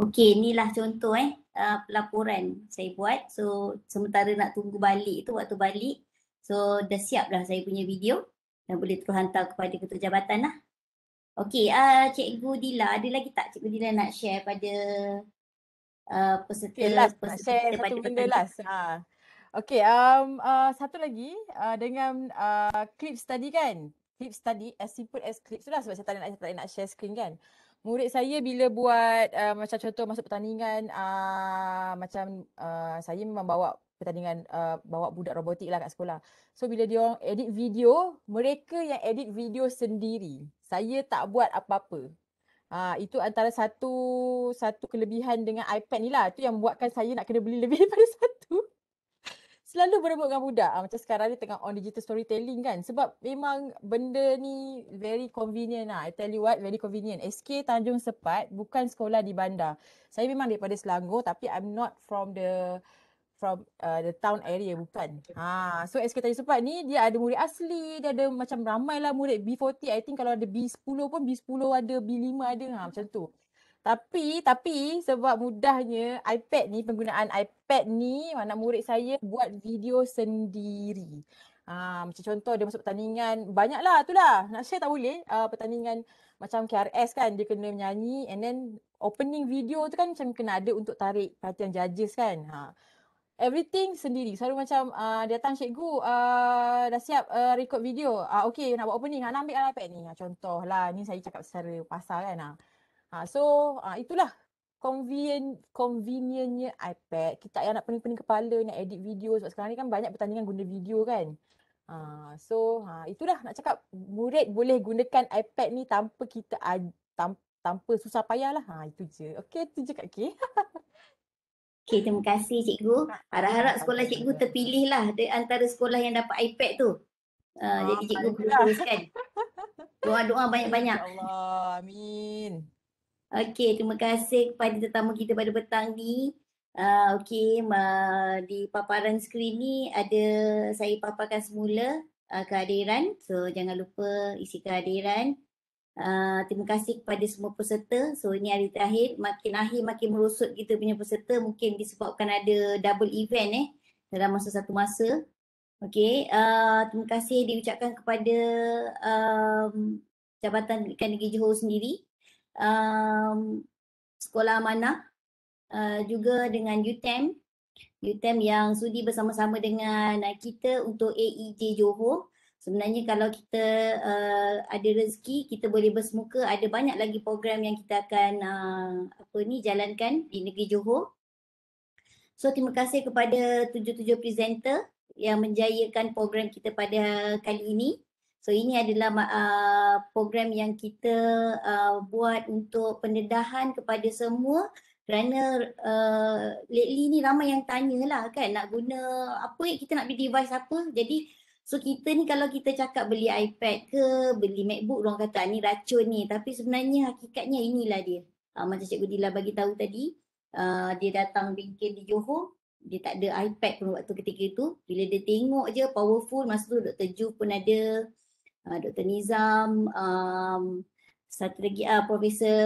Okey, inilah contoh eh uh, laporan saya buat. So, sementara nak tunggu balik tu waktu balik. So, dah siap dah saya punya video dan boleh terus hantar kepada ketua jabatan lah. Okey, uh, Cikgu Dila, ada lagi tak Cikgu Dila nak share pada uh, peserta? Okay, eh, last, peserta nak share satu benda last. Ha. Okey, um, uh, satu lagi uh, dengan uh, clips tadi kan? Clips tadi, as simple as clips tu lah sebab saya tak nak, saya tak nak share screen kan? murid saya bila buat uh, macam contoh masuk pertandingan uh, macam uh, saya memang bawa pertandingan uh, bawa budak robotik lah kat sekolah. So bila dia orang edit video, mereka yang edit video sendiri. Saya tak buat apa-apa. Uh, itu antara satu satu kelebihan dengan iPad ni lah. Itu yang buatkan saya nak kena beli lebih daripada satu selalu berebut dengan budak. Ha, ah, macam sekarang ni tengah on digital storytelling kan. Sebab memang benda ni very convenient lah. I tell you what, very convenient. SK Tanjung Sepat bukan sekolah di bandar. Saya memang daripada Selangor tapi I'm not from the from uh, the town area bukan. Ha, so SK Tanjung Sepat ni dia ada murid asli, dia ada macam ramailah murid B40. I think kalau ada B10 pun B10 ada, B5 ada ha, macam tu. Tapi, tapi sebab mudahnya iPad ni, penggunaan iPad ni anak murid saya buat video sendiri. Ha, macam contoh dia masuk pertandingan, banyaklah tu lah. Nak share tak boleh. Uh, pertandingan macam KRS kan, dia kena menyanyi and then opening video tu kan macam kena ada untuk tarik perhatian judges kan. Ha. Everything sendiri. Selalu macam uh, dia datang cikgu uh, dah siap uh, record video. Uh, okay nak buat opening, nak ambil iPad ni. Ha, contoh lah, ni saya cakap secara pasal kan. Ha. Ha, so ha, itulah convenient conveniennya iPad. Kita tak payah nak pening-pening kepala nak edit video sebab sekarang ni kan banyak pertandingan guna video kan. Ha, so ha, itulah nak cakap murid boleh gunakan iPad ni tanpa kita tam tanpa susah payah lah. Ha, itu je. Okay, itu je Kak K. Okay, terima kasih cikgu. Ha, ha, Harap-harap sekolah cikgu terpilih lah di antara sekolah yang dapat iPad tu. Uh, ha, ah, jadi cikgu lah. teruskan. Doa-doa banyak-banyak. Allah, amin. Okey, terima kasih kepada tetamu kita pada petang ni. Uh, Okey, di paparan skrin ni ada saya paparkan semula uh, kehadiran. So, jangan lupa isi kehadiran. Uh, terima kasih kepada semua peserta. So ini hari terakhir. Makin akhir makin merosot kita punya peserta. Mungkin disebabkan ada double event eh. Dalam masa satu masa. Okay. Uh, terima kasih diucapkan kepada um, Jabatan Kandigi Johor sendiri um, sekolah mana uh, eh, juga dengan UTEM UTEM yang sudi bersama-sama dengan eh, kita untuk AEJ Johor sebenarnya kalau kita uh, ada rezeki kita boleh bersemuka ada banyak lagi program yang kita akan uh, apa ni jalankan di negeri Johor so terima kasih kepada tujuh-tujuh presenter yang menjayakan program kita pada kali ini So ini adalah uh, program yang kita uh, buat untuk pendedahan kepada semua kerana uh, lately ni ramai yang tanya lah kan nak guna apa kita nak beli device apa jadi so kita ni kalau kita cakap beli iPad ke beli MacBook orang kata ah, ni racun ni tapi sebenarnya hakikatnya inilah dia uh, macam Cikgu Dila bagi tahu tadi uh, dia datang bengkel di Johor dia tak ada iPad pun waktu ketika itu bila dia tengok je powerful masa tu Dr. Ju pun ada uh, ah, Dr. Nizam, um, satu lagi uh, Profesor,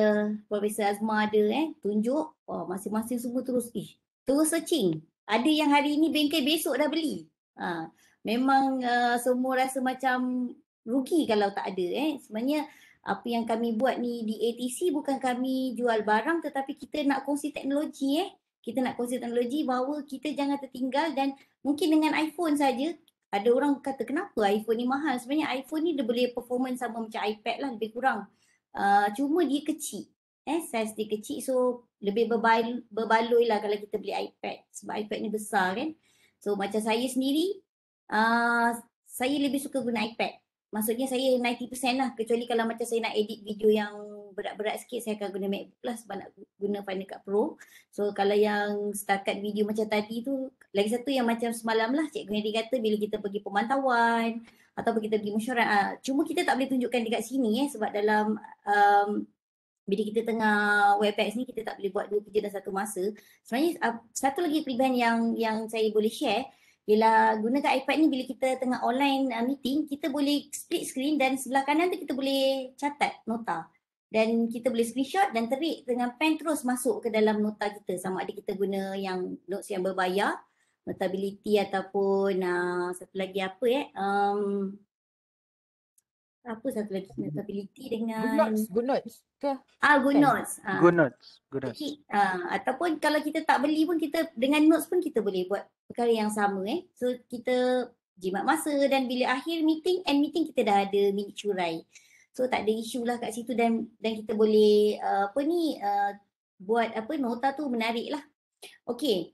Profesor Azma ada eh, tunjuk oh, masing-masing semua terus, ih, terus searching. Ada yang hari ini bengkel besok dah beli. Ha, memang uh, semua rasa macam rugi kalau tak ada eh. Sebenarnya apa yang kami buat ni di ATC bukan kami jual barang tetapi kita nak kongsi teknologi eh. Kita nak kongsi teknologi bahawa kita jangan tertinggal dan mungkin dengan iPhone saja ada orang kata kenapa iPhone ni mahal sebenarnya iPhone ni dia boleh performance sama macam iPad lah lebih kurang uh, cuma dia kecil eh saiz dia kecil so lebih berbaloi berbaloi lah kalau kita beli iPad sebab iPad ni besar kan so macam saya sendiri uh, saya lebih suka guna iPad maksudnya saya 90% lah kecuali kalau macam saya nak edit video yang berat-berat sikit saya akan guna MacBook lah sebab nak guna Final Cut Pro. So kalau yang setakat video macam tadi tu, lagi satu yang macam semalam lah Cikgu Henry kata bila kita pergi pemantauan ataupun kita pergi musyarat. Uh, ah, cuma kita tak boleh tunjukkan dekat sini eh sebab dalam um, bila kita tengah WebEx ni kita tak boleh buat dua kerja dalam satu masa. Sebenarnya uh, satu lagi peribahan yang yang saya boleh share bila gunakan iPad ni bila kita tengah online ah, meeting kita boleh split screen dan sebelah kanan tu kita boleh catat nota dan kita boleh screenshot dan terik dengan pen terus masuk ke dalam nota kita sama ada kita guna yang notes yang berbayar notability ataupun uh, satu lagi apa eh um, apa satu lagi notability dengan good notes good notes ke ah good pen. notes uh, good notes good notes uh, ataupun kalau kita tak beli pun kita dengan notes pun kita boleh buat perkara yang sama eh so kita jimat masa dan bila akhir meeting end meeting kita dah ada minit curai So tak ada isu lah kat situ dan dan kita boleh uh, apa ni uh, buat apa nota tu menarik lah. Okay.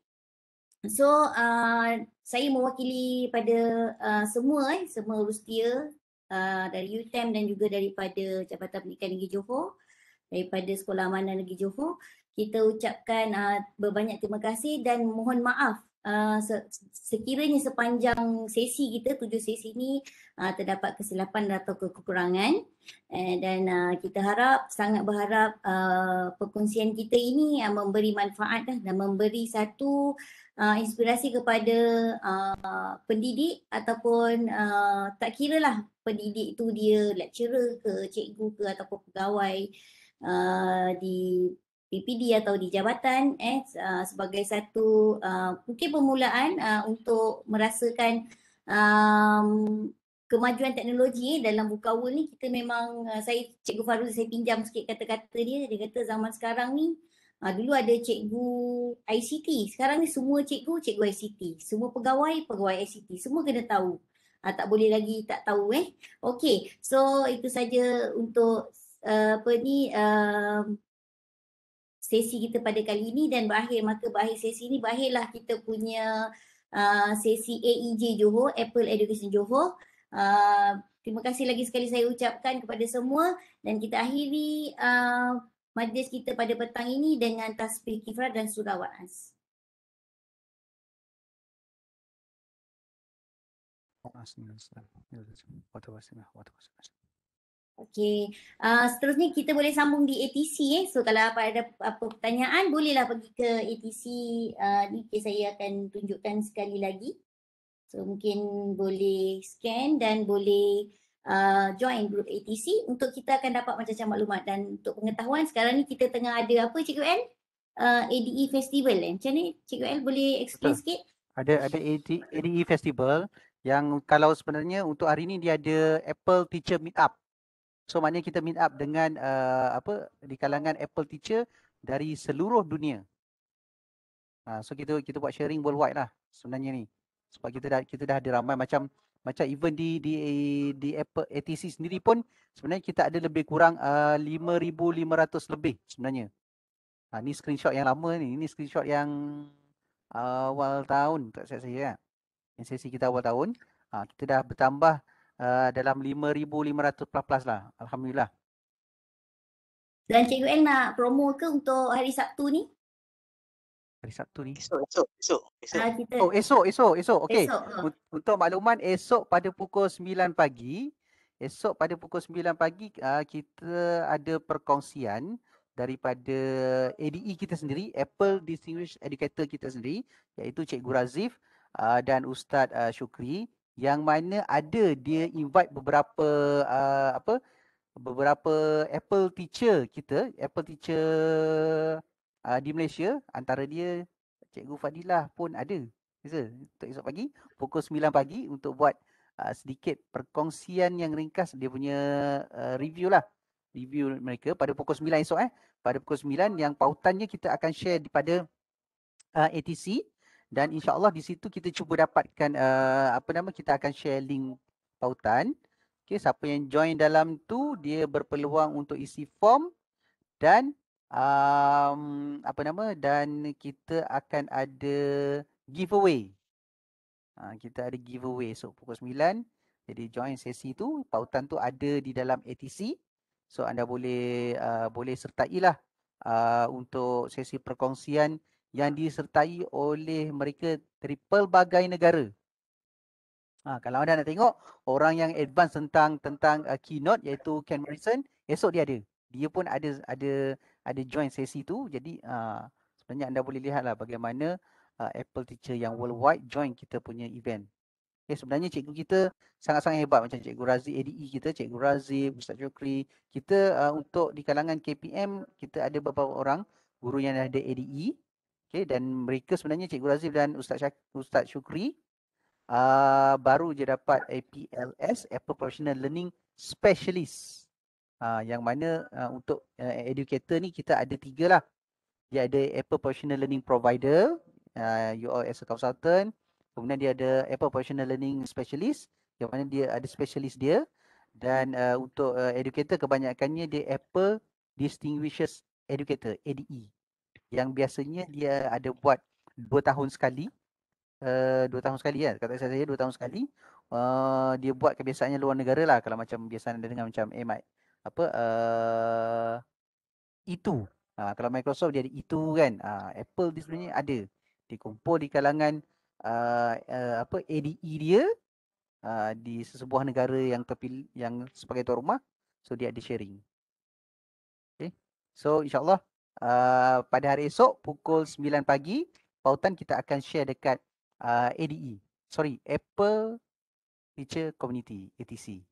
So uh, saya mewakili pada uh, semua eh, semua Rustia uh, dari UTEM dan juga daripada Jabatan Pendidikan Negeri Johor daripada Sekolah Amanah Negeri Johor kita ucapkan uh, berbanyak terima kasih dan mohon maaf Ah, sekiranya sepanjang sesi kita tujuh sesi ini uh, ah, terdapat kesilapan atau kekurangan uh, dan uh, kita harap sangat berharap uh, perkongsian kita ini uh, memberi manfaat uh, dan memberi satu uh, inspirasi kepada uh, pendidik ataupun uh, tak kira lah pendidik itu dia lecturer ke cikgu ke ataupun pegawai Uh, di PPD atau di jabatan eh ah, sebagai satu uh, mungkin permulaan uh, untuk merasakan um, kemajuan teknologi dalam buka awal ni kita memang uh, saya cikgu Farul saya pinjam sikit kata-kata dia dia kata zaman sekarang ni uh, dulu ada cikgu ICT sekarang ni semua cikgu cikgu ICT semua pegawai pegawai ICT semua kena tahu uh, tak boleh lagi tak tahu eh okey so itu saja untuk uh, apa ni uh, sesi kita pada kali ini dan berakhir maka berakhir sesi ini berakhirlah kita punya uh, sesi AEJ Johor, Apple Education Johor. Uh, terima kasih lagi sekali saya ucapkan kepada semua dan kita akhiri uh, majlis kita pada petang ini dengan tasbih kifrah dan surah wa'as. Wa'as ni nasa. Wa'atawasimah. Wa'atawasimah. Okay. Uh, ah, seterusnya kita boleh sambung di ATC eh. So kalau apa ada apa pertanyaan bolehlah pergi ke ATC. Uh, ah, ni okay, saya akan tunjukkan sekali lagi. So mungkin boleh scan dan boleh uh, join group ATC untuk kita akan dapat macam-macam maklumat dan untuk pengetahuan sekarang ni kita tengah ada apa Cikgu El? Uh, ADE Festival eh. Macam ni Cikgu El boleh explain Betul. sikit? Ada ada ADE Festival yang kalau sebenarnya untuk hari ni dia ada Apple Teacher Meetup. So maknanya kita meet up dengan uh, apa di kalangan Apple teacher dari seluruh dunia. Uh, so kita kita buat sharing worldwide lah sebenarnya ni. Sebab kita dah kita dah ada ramai macam macam even di di di Apple ATC sendiri pun sebenarnya kita ada lebih kurang uh, 5500 lebih sebenarnya. Ha, ni screenshot yang lama ni. Ini screenshot yang uh, awal tahun tak saya saya. Lah. Yang sesi kita awal tahun. Ha, kita dah bertambah Eh, dalam 5,500 plus-plus lah. Alhamdulillah. Dan Cikgu El nak promo ke untuk hari Sabtu ni? Hari Sabtu ni? Esok, esok, esok. esok. Ah, kita. Oh, esok, esok, esok. Okay. Esok, uh. Untuk makluman, esok pada pukul 9 pagi. Esok pada pukul 9 pagi, uh, kita ada perkongsian daripada ADE kita sendiri, Apple Distinguished Educator kita sendiri, iaitu Cikgu Razif uh, dan Ustaz uh, Syukri yang mana ada dia invite beberapa uh, apa beberapa Apple teacher kita Apple teacher uh, di Malaysia antara dia Cikgu Fadilah pun ada Bisa, untuk esok pagi pukul 9 pagi untuk buat uh, sedikit perkongsian yang ringkas dia punya uh, review lah review mereka pada pukul 9 esok eh pada pukul 9 yang pautannya kita akan share daripada uh, ATC dan insya Allah di situ kita cuba dapatkan uh, apa nama kita akan share link pautan Okay, siapa yang join dalam tu dia berpeluang untuk isi form dan um, apa nama dan kita akan ada giveaway ha, kita ada giveaway so pukul 9 jadi join sesi tu pautan tu ada di dalam ATC so anda boleh uh, boleh sertailah uh, untuk sesi perkongsian yang disertai oleh mereka dari pelbagai negara. Ha, kalau anda nak tengok orang yang advance tentang tentang uh, keynote iaitu Ken Morrison, esok dia ada. Dia pun ada ada ada join sesi tu. Jadi uh, sebenarnya anda boleh lihatlah bagaimana uh, Apple teacher yang worldwide join kita punya event. Okay, eh, sebenarnya cikgu kita sangat-sangat hebat macam cikgu Razif ADE kita, cikgu Razif, Ustaz Jokri. Kita uh, untuk di kalangan KPM, kita ada beberapa orang guru yang ada ADE Okay, dan mereka sebenarnya Cikgu Razif dan Ustaz, Syak- Ustaz Syukri uh, baru je dapat APLS, Apple Professional Learning Specialist. Uh, yang mana uh, untuk uh, educator ni kita ada tiga lah. Dia ada Apple Professional Learning Provider, uh, UOS Consultant. Kemudian dia ada Apple Professional Learning Specialist. Yang mana dia ada specialist dia. Dan uh, untuk uh, educator kebanyakannya dia Apple Distinguished Educator, ADE yang biasanya dia ada buat dua tahun sekali eh uh, 2 tahun sekali kan kata saya dua tahun sekali uh, dia buat kebiasaannya luar negara lah kalau macam biasanya dia dengar macam eh Mike, apa uh, itu uh, kalau Microsoft dia ada itu e kan uh, Apple dia sebenarnya ada dikumpul di kalangan uh, uh, apa ADE dia uh, di sebuah negara yang terpilih yang sebagai tuan rumah so dia ada sharing okey so insyaallah uh, pada hari esok pukul 9 pagi pautan kita akan share dekat uh, ah, ADE sorry Apple Teacher Community ATC